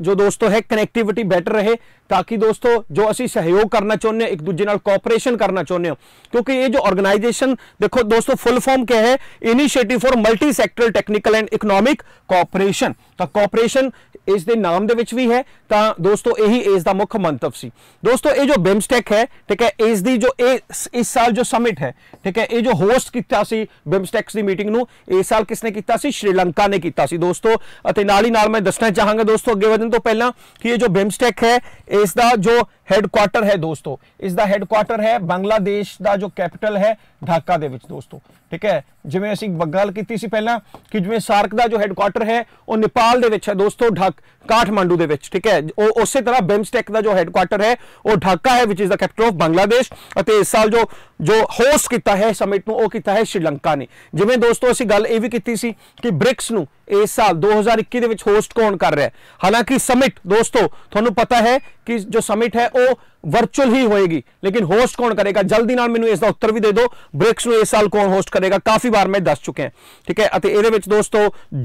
[SPEAKER 1] ਜੋ ਦੋਸਤੋ ਹੈ ਕਨੈਕਟੀਵਿਟੀ ਬੈਟਰ ਰਹੇ ਤਾਂ ਕਿ ਦੋਸਤੋ ਜੋ ਅਸੀਂ ਸਹਿਯੋਗ ਕਰਨਾ ਚਾਹੁੰਦੇ ਹਾਂ ਇੱਕ ਦੂਜੇ ਨਾਲ ਕੋਆਪਰੇਸ਼ਨ ਕਰਨਾ ਚਾਹੁੰਦੇ ਹਾਂ ਕਿਉਂਕਿ ਇਹ ਜੋ ਆਰਗੇਨਾਈਜੇਸ਼ਨ ਦੇਖੋ ਦੋਸਤੋ ਫੁੱਲ ਫਾਰਮ ਕੀ ਹੈ initiative for multi sectoral technical and economic cooperation ਤਾਂ ਕੋਆਪਰੇਸ਼ਨ ਇਸ ਦੇ ਨਾਮ ਦੇ ਵਿੱਚ ਵੀ ਹੈ ਤਾਂ ਦੋਸਤੋ ਇਹੀ ਇਸ ਦਾ ਮੁੱਖ ਮੰਤਵ ਸੀ ਦੋਸਤੋ ਇਹ ਜੋ ਬਿਮਸਟੈਕ ਹੈ ਠੀਕ ਹੈ ਇਸ ਦੀ ਜੋ ਇਸ ਸਾਲ ਜੋ ਸਮਿਟ ਹੈ ਠੀਕ ਹੈ ਇਹ ਜੋ ਹੋਸਟ ਕੀਤਾ ਸੀ ਬਿਮਸਟੈਕਸ ਦੀ ਮੀਟਿੰਗ ਨੂੰ ਇਸ ਸਾਲ ਕਿਸਨੇ ਕੀਤਾ ਸੀ ਸ਼੍ਰੀਲੰਕਾ ਨੇ ਕੀਤਾ ਸੀ ਦੋਸਤੋ ਅਤੇ ਨਾਲ ਹੀ ਨਾਲ ਮੈਂ ਦੱਸਣਾ ਚਾਹਾਂਗਾ ਦੋਸਤੋ ਅੱਗੇ ਵਧਣ ਤੋਂ ਪਹਿਲਾਂ ਕਿ ਇਹ ਜੋ ਬਿਮਸਟੈਕ ਹੈ ਇਸ ਦਾ ਜੋ ਹੈੱਡਕੁਆਟਰ ਹੈ ਦੋਸਤੋ ਇਸ ਦਾ ਹੈੱਡਕੁਆਟਰ ਹੈ ਬੰਗਲਾਦੇਸ਼ ਦਾ ਜੋ ਕੈਪੀਟਲ ਹੈ ਢਾਕਾ ਦੇ ਵਿੱਚ ਦੋਸਤੋ ਠੀਕ ਹੈ ਜਿਵੇਂ ਅਸੀਂ ਗੱਲ ਕੀਤੀ ਸੀ ਪਹਿਲਾਂ ਕਿ ਜਿਵੇਂ ਸਾਰਕ ਦਾ ਜੋ ਹੈੱਡਕੁਆਟਰ ਹੈ ਉਹ ਨੇਪਾਲ ਦੇ ਵਿੱਚ ਹੈ ਦੋਸਤੋ ਢਾਕ ਕਾਠਮਾਂਡੂ ਦੇ ਵਿੱਚ ਠੀਕ ਹੈ ਉਹ ਉਸੇ ਤਰ੍ਹਾਂ ਬਿਮਸਟੈਕ ਦਾ ਜੋ ਹੈੱਡਕੁਆਟਰ ਹੈ ਉਹ ਢਾਕਾ ਹੈ which is the capital of Bangladesh ਅਤੇ ਇਸ ਸਾਲ ਜੋ ਜੋ ਹੋਸਟ ਕੀਤਾ ਹੈ ਸਮਿਟ ਨੂੰ ਉਹ ਕੀਤਾ ਹੈ ਸ਼੍ਰੀਲੰਕਾ ਨੇ ਜਿਵੇਂ ਦੋਸਤੋ ਅਸੀਂ ਗੱਲ ਇਹ ਵੀ ਕੀਤੀ ਸੀ ਕਿ ਬ੍ਰਿਕਸ ਨੂੰ ਇਸ ਸਾਲ 2021 ਦੇ ਵਿੱਚ ਹੋਸਟ ਕੌਣ ਕਰ ਰਿਹਾ ਹੈ ਹਾਲਾਂਕਿ ਸਮਿਟ ਦੋਸਤੋ ਤੁਹਾਨੂੰ ਪਤਾ ਹੈ ਕਿ ਜੋ ਸਮਿਟ ਹੈ ਉਹ ਵਰਚੁਅਲ ਹੀ ਹੋਏਗੀ ਲੇਕਿਨ ਹੋਸਟ ਕੌਣ ਕਰੇਗਾ ਜਲਦੀ ਨਾਲ ਮੈਨੂੰ ਇਸ ਦਾ ਉੱਤਰ ਵੀ ਦੇ ਦਿਓ ਬ੍ਰਿਕਸ ਨੂੰ ਇਸ ਸਾਲ ਕੌਣ ਹੋਸਟ ਕਰੇਗਾ ਕਾਫੀ ਵਾਰ ਮੈਂ ਦੱਸ ਚੁੱਕਿਆ ਠੀਕ ਹੈ ਅਤੇ ਇਹਦੇ ਵਿੱਚ ਦੋਸਤੋ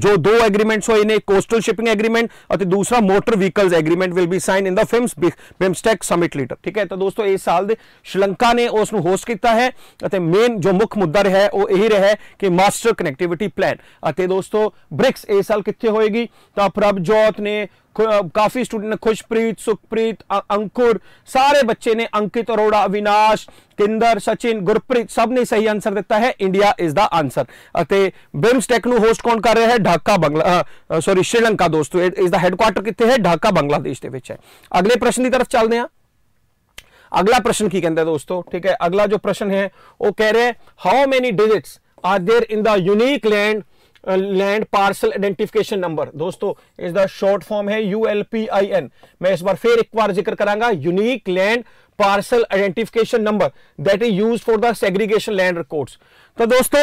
[SPEAKER 1] ਜੋ ਦੋ ਐਗਰੀਮੈਂਟਸ ਹੋਏ ਨੇ ਕੋਸਟਲ ਸ਼ਿਪਿੰਗ ਐਗਰੀਮੈਂਟ ਅਤੇ ਦੂਸਰਾ motor vehicles agreement will be sign in the ਫਿਮਸ ਬਿਮਸਟੈਕ ਸਮਿਟ ਲੀਡਰ ਠੀਕ ਹੈ ਤਾਂ ਦੋਸਤੋ ਇਸ ਸਾਲ ਦੇ ਸ਼੍ਰੀਲੰਕਾ ਨੇ ਉਸ ਨੂੰ ਹੋਸਟ ਕੀਤਾ ਹੈ ਅਤੇ ਮੇਨ ਜੋ ਮੁੱਖ ਮੁੱਦਾ ਰਿਹਾ ਉਹ ਇਹੀ ਰਿਹਾ ਕਿ ਮਾਸਟਰ ਕਨੈਕਟੀਵਿਟੀ ਪਲਾਨ ਅਤੇ ਦੋਸਤੋ ਬ੍ਰਿਕਸ ਇਸ ਸਾਲ ਕਿੱਥੇ ਹੋਏਗੀ ਤਾਂ ਪ੍ਰਭਜੋਤ ਨੇ ਕਾਫੀ ਸਟੂਡੈਂਟ ਖੁਸ਼ਪ੍ਰੀਤ ਸੁਖਪ੍ਰੀਤ ਅੰਕੁਰ ਸਾ सारे बच्चे ने अंकित अरोड़ा अविनाश किंदर सचिन गुरप्रीत सब ने सही आंसर दिता है India is the answer BIMSTEC host कौन कर रहा है ढाका बंगला सॉरी श्रीलंका दोस्तों तो इसका हैडक्वाटर कितने है ढाका बंगलादेश के अगले प्रश्न की तरफ चलते हैं अगला प्रश्न की कहते हैं दोस्तों ठीक है अगला जो प्रश्न है वह कह रहे हैं how many digits are there in the unique land land parcel identification number दोस्तों इस द शॉर्ट फॉर्म है U L P I N मैं इस बार फिर एक बार जिक्र करांगा unique land parcel identification number that is use for the segregation land records तो दोस्तों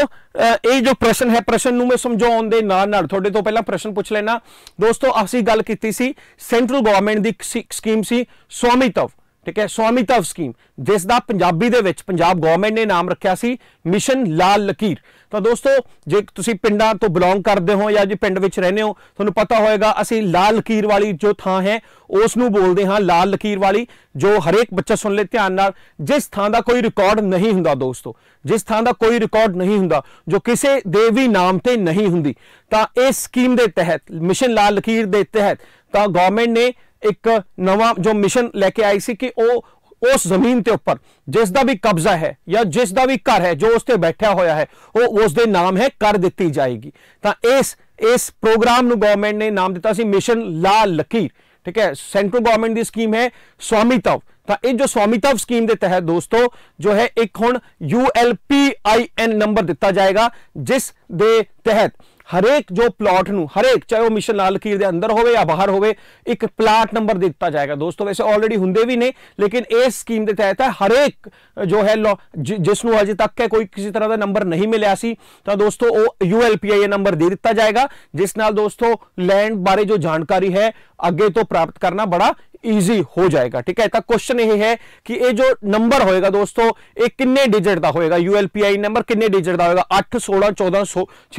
[SPEAKER 1] ये जो प्रश्न है प्रश्न में समझाने के नाल नाल थोड़े तो पहला प्रश्न पूछ लेना दोस्तों असी गल की सेंट्रल गवर्नमेंट की ਗਵਰਨਮੈਂਟ ਦੀ ਸਕੀਮ ਠੀਕ ਹੈ ਸਵਾਮੀਤਵ ਸਕੀਮ ਜਿਸ ਦਾ ਪੰਜਾਬੀ ਦੇ ਵਿੱਚ ਪੰਜਾਬ ਗਵਰਨਮੈਂਟ ਨੇ ਨਾਮ ਰੱਖਿਆ ਸੀ ਮਿਸ਼ਨ ਲਾਲ ਲਕੀਰ ਤਾਂ ਦੋਸਤੋ ਜੇ ਤੁਸੀਂ ਪਿੰਡਾਂ ਤੋਂ ਬਿਲੋਂਗ ਕਰਦੇ ਹੋ ਜਾਂ ਜੇ ਪਿੰਡ ਵਿੱਚ ਰਹਿੰਦੇ ਹੋ ਤੁਹਾਨੂੰ ਪਤਾ ਹੋਏਗਾ ਅਸੀਂ ਲਾਲ ਲਕੀਰ ਵਾਲੀ ਜੋ ਥਾਂ ਹੈ ਉਸ ਨੂੰ ਬੋਲਦੇ ਹਾਂ ਲਾਲ ਲਕੀਰ ਵਾਲੀ ਜੋ ਹਰੇਕ ਬੱਚਾ ਸੁਣ ਲੈ ਧਿਆਨ ਨਾਲ ਜਿਸ ਥਾਂ ਦਾ ਕੋਈ ਰਿਕਾਰਡ ਨਹੀਂ ਹੁੰਦਾ ਦੋਸਤੋ ਜਿਸ ਥਾਂ ਦਾ ਕੋਈ ਰਿਕਾਰਡ ਨਹੀਂ ਹੁੰਦਾ ਜੋ ਕਿਸੇ ਦੇ ਵੀ ਨਾਮ ਤੇ ਨਹੀਂ ਹੁੰਦੀ ਤਾਂ ਇਸ ਸਕੀਮ ਦੇ ਤਹਿਤ ਮਿਸ਼ਨ ਲਾਲ ਲਕੀਰ ਦੇ ਤਹਿਤ ਤਾਂ ਗਵਰਨਮੈਂਟ ਨੇ ਇੱਕ ਨਵਾਂ ਜੋ ਮਿਸ਼ਨ ਲੈ ਕੇ ਆਈ ਸੀ ਕਿ ਉਹ ਉਸ ਜ਼ਮੀਨ ਤੇ ਉੱਪਰ ਜਿਸ ਦਾ ਵੀ ਕਬਜ਼ਾ ਹੈ ਜਾਂ ਜਿਸ ਦਾ ਵੀ ਘਰ ਹੈ ਜੋ ਉਸ ਤੇ ਬੈਠਿਆ ਹੋਇਆ ਹੈ ਉਹ ਉਸ ਦੇ ਨਾਮ ਹੈ ਕਰ ਦਿੱਤੀ ਜਾਏਗੀ ਤਾਂ ਇਸ ਇਸ ਪ੍ਰੋਗਰਾਮ ਨੂੰ ਗਵਰਨਮੈਂਟ ਨੇ ਨਾਮ ਦਿੱਤਾ ਸੀ ਮਿਸ਼ਨ ਲਾਲ ਲਕੀਰ ਠੀਕ ਹੈ ਸੈਂਟਰਲ ਗਵਰਨਮੈਂਟ ਦੀ ਸਕੀਮ ਹੈ ਸਵਾਮੀਤਵ ਤਾਂ ਇਹ ਜੋ ਸਵਾਮੀਤਵ ਸਕੀਮ ਦੇ ਤਹਿਤ ਦੋਸਤੋ ਜੋ ਹੈ ਇੱਕ ਹੁਣ ULPIN ਨੰਬਰ ਦਿੱਤਾ ਜਾਏਗਾ ਜਿਸ ਦੇ ਤਹਿਤ ਹਰੇਕ ਜੋ ਪਲਾਟ ਨੂੰ ਹਰੇਕ ਚਾਹੇ ਉਹ ਮਿਸ਼ਨ ਲਾਲ ਕੀਰ ਦੇ ਅੰਦਰ ਹੋਵੇ ਜਾਂ ਬਾਹਰ ਹੋਵੇ ਇੱਕ ਪਲਾਟ ਨੰਬਰ ਦਿੱਤਾ ਜਾਏਗਾ ਦੋਸਤੋ ਵੈਸੇ ਆਲਰੇਡੀ ਹੁੰਦੇ ਵੀ ਨੇ ਲੇਕਿਨ ਇਸ ਸਕੀਮ ਦੇ ਤਹਿਤ ਹਰੇਕ ਜੋ ਹੈ ਜਿਸ ਨੂੰ ਅਜੇ ਤੱਕ ਕੋਈ ਕਿਸੇ ਤਰ੍ਹਾਂ ਦਾ ਨੰਬਰ ਨਹੀਂ ਮਿਲਿਆ ਸੀ ਤਾਂ ਦੋਸਤੋ ਉਹ ਯੂਐਲਪੀਆਈ ਨੰਬਰ ਦੇ ਦਿੱਤਾ ਜਾਏਗਾ ਜਿਸ ਨਾਲ ਦੋਸਤੋ ਲੈਂਡ ਬਾਰੇ ਜੋ ਜਾਣਕਾਰੀ ਹੈ ਅੱਗੇ ਤੋਂ ਪ੍ਰਾਪਤ ਕਰਨਾ ਬੜਾ ਈਜ਼ੀ ਹੋ ਜਾਏਗਾ ਠੀਕ ਹੈ ਤਾਂ ਕੁਐਸਚਨ ਇਹ ਹੈ ਕਿ ਇਹ ਜੋ ਨੰਬਰ ਹੋਏਗਾ ਦੋਸਤੋ ਇਹ ਕਿੰਨੇ ਡਿਜਿਟ ਦਾ ਹੋਏਗਾ ULPI ਨੰਬਰ ਕਿੰਨੇ ਡਿਜਿਟ ਦਾ ਹੋਏਗਾ 8 16 14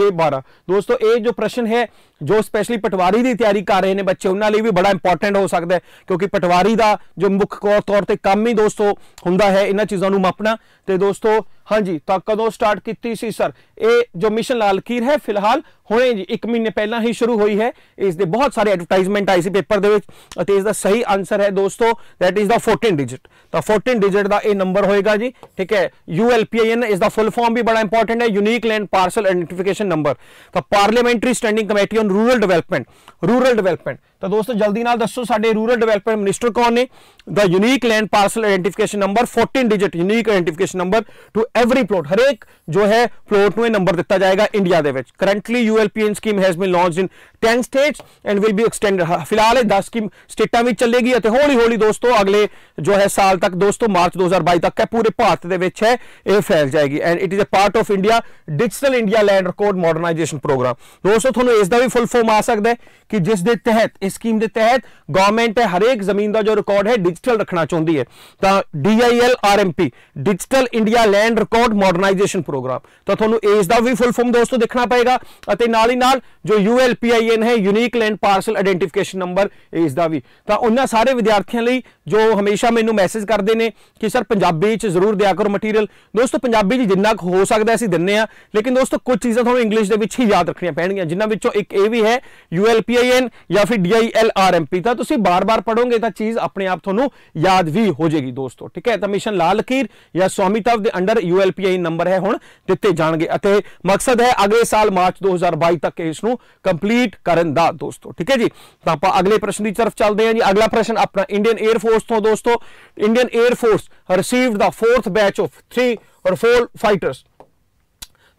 [SPEAKER 1] 6 12 ਦੋਸਤੋ ਇਹ ਜੋ ਪ੍ਰਸ਼ਨ ਹੈ ਜੋ ਸਪੈਸ਼ਲੀ ਪਟਵਾਰੀ ਦੀ ਤਿਆਰੀ ਕਰ ਰਹੇ ਨੇ ਬੱਚੇ ਉਹਨਾਂ ਲਈ ਵੀ ਬੜਾ ਇੰਪੋਰਟੈਂਟ ਹੋ ਸਕਦਾ ਹੈ ਕਿਉਂਕਿ ਪਟਵਾਰੀ ਦਾ ਜੋ ਮੁੱਖ ਤੌਰ ਤੇ ਕੰਮ ਹੀ ਦੋਸਤੋ ਹੁੰਦਾ ਹੈ ਇਹਨਾਂ ਚੀਜ਼ਾਂ ਨੂੰ ਮਾਪਣਾ ਤੇ ਦੋਸਤੋ ਹਾਂਜੀ ਤਾਂ ਕਦੋਂ ਸਟਾਰਟ ਕੀਤੀ ਸੀ ਸਰ ਇਹ ਜੋ ਮਿਸ਼ਨ ਲਾਲ ਕੀਰ ਹੈ ਫਿਲਹਾਲ ਹੁਣੇ ਜੀ 1 ਮਹੀਨੇ ਪਹਿਲਾਂ ਹੀ ਸ਼ੁਰੂ ਹੋਈ ਹੈ ਇਸ ਦੇ ਬਹੁਤ ਸਾਰੇ ਐਡਵਰਟਾਈਜ਼ਮੈਂਟ ਆਏ ਸੀ ਪੇਪਰ ਦੇ ਵਿੱਚ ਅਤੇ ਇਸ ਦਾ ਸਹੀ ਆਨਸਰ ਹੈ ਦੋਸਤੋ ਥੈਟ ਇਜ਼ ਦਾ 14 ਡਿਜਿਟ ਤਾਂ 14 ਡਿਜਿਟ ਦਾ ਇਹ ਨੰਬਰ ਹੋਏਗਾ ਜੀ ਠੀਕ ਹੈ ULPIN ਇਸ ਦਾ ਫੁੱਲ ਫਾਰਮ ਵੀ ਬੜਾ ਇੰਪੋਰਟੈਂਟ ਹੈ unique land parcel identification number ਤਾਂ parliamentary standing committee on rural development rural development ਤਾਂ ਦੋਸਤੋ ਜਲਦੀ ਨਾਲ ਦੱਸੋ ਸਾਡੇ ਰੂਰਲ ਡਿਵੈਲਪਮੈਂਟ ਮਿਨਿਸਟਰ ਕੌਣ ਨੇ the unique land parcel identification number 14 digit unique identification number to every plot हर एक जो है plot में number ਦਿੱਤਾ ਜਾਏਗਾ ਇੰਡੀਆ ਦੇ ਵਿੱਚ currently ULPN scheme has been launched in 10 states and will be extended ਫਿਲਹਾਲ ਇਹ 10 ਸਕੀਮ ਸਟੇਟਾਂ ਵਿੱਚ ਚੱਲੇਗੀ ਅਤੇ ਹੌਲੀ ਹੌਲੀ ਦੋਸਤੋ ਅਗਲੇ ਜੋ ਹੈ ਸਾਲ ਤੱਕ ਦੋਸਤੋ ਮਾਰਚ 2022 ਤੱਕ ਹੈ ਪੂਰੇ ਭਾਰਤ ਦੇ ਵਿੱਚ ਹੈ ਇਹ ਫੈਲ ਜਾਏਗੀ and it is a part of India digital India land record modernisation programme ਦੋਸਤੋ ਤੁਹਾਨੂੰ ਇਸ ਦਾ ਵੀ ਫੁੱਲ ਫਾਰਮ ਆ ਸਕਦਾ ਹੈ ਕਿ ਜਿਸ ਦੇ ਤਹਿਤ ਇਸ ਸਕੀਮ ਦੇ ਤਹਿਤ ਗਵਰਨਮੈਂਟ ਹੈ ਹਰੇਕ ਜ਼ਮੀਨ ਦਾ ਜੋ ਰਿਕਾਰਡ ਹੈ ਡਿਜੀਟਲ ਰੱਖਣਾ ਚਾਹੁੰਦੀ ਹੈ ਤਾਂ DILRMP digital India land record modernisation programme ਤਾਂ ਤੁਹਾਨੂੰ ਇਸ ਦਾ ਵੀ ਫੁੱਲ ਫਾਰਮ ਦੋਸਤੋ ਦੇਖਣਾ ਪਏਗਾ ਅਤੇ ਨਾਲ ਹੀ ਨਾਲ ਜੋ ਯੂਐਲਪੀਆਈਐਨ ਹੈ unique land parcel identification number ਇਸ ਦਾ ਵੀ ਤਾਂ ਉਹਨਾਂ ਸਾਰੇ ਵਿਦਿਆਰਥੀਆਂ ਲਈ ਜੋ ਹਮੇਸ਼ਾ ਮੈਨੂੰ ਮੈਸੇਜ ਕਰਦੇ ਨੇ ਕਿ ਸਰ ਪੰਜਾਬੀ ਚ ਜ਼ਰੂਰ ਦਿਆ ਕਰੋ ਮਟੀਰੀਅਲ ਦੋਸਤੋ ਪੰਜਾਬੀ ਚ ਜਿੰਨਾ ਕੁ ਹੋ ਸਕਦਾ ਅਸੀਂ ਦਿੰਨੇ ਆ ਲੇਕਿਨ ਦੋਸਤੋ ਕੁਝ ਚੀਜ਼ਾਂ ਤੁਹਾਨੂੰ ਇੰਗਲਿਸ਼ ਦੇ ਵਿੱਚ ਹੀ ਯਾਦ ਰੱਖਣੀਆਂ ਪੈਣਗੀਆਂ ਜਿਨ੍ਹਾਂ ਵਿੱਚੋਂ ਇੱਕ ਇਹ ਵੀ ਹੈ ਯੂਐਲਪੀਆਈਐਨ ਜਾਂ ਫਿਰ DILRMP ਤਾਂ ਤੁਸੀਂ ਬਾਰ-ਬਾਰ ਪੜੋਗੇ ਤਾਂ ਚੀਜ਼ ਆਪਣੇ ਆਪ ਤੁਹਾਨੂੰ ਤੁਹਾਨੂੰ ਯਾਦ ਵੀ ਹੋ ਜੇਗੀ ਦੋਸਤੋ ਠੀਕ ਹੈ ਤਾਂ ਮਿਸ਼ਨ ਲਾਲ ਲਕੀਰ ਜਾਂ ਸਵਾਮੀਤਵ ਦੇ ਅੰਡਰ ਯੂਐਲਪੀਆਈ ਨੰਬਰ ਹੈ ਹੁਣ ਦਿੱਤੇ ਜਾਣਗੇ ਅਤੇ ਮਕਸਦ ਹੈ ਅਗਲੇ ਸਾਲ ਮਾਰਚ 2022 ਤੱਕ ਇਸ ਨੂੰ ਕੰਪਲੀਟ ਕਰਨ ਦਾ ਦੋਸਤੋ ਠੀਕ ਹੈ ਜੀ ਤਾਂ ਆਪਾਂ ਅਗਲੇ ਪ੍ਰਸ਼ਨ ਦੀ ਤਰਫ ਚੱਲਦੇ ਹਾਂ ਜੀ ਅਗਲਾ ਪ੍ਰਸ਼ਨ ਆਪਣਾ ਇੰਡੀਅਨ 에ਅਰ ਫੋਰਸ ਤੋਂ ਦੋਸਤੋ Indian air force received the 4th batch of 3 or 4 fighters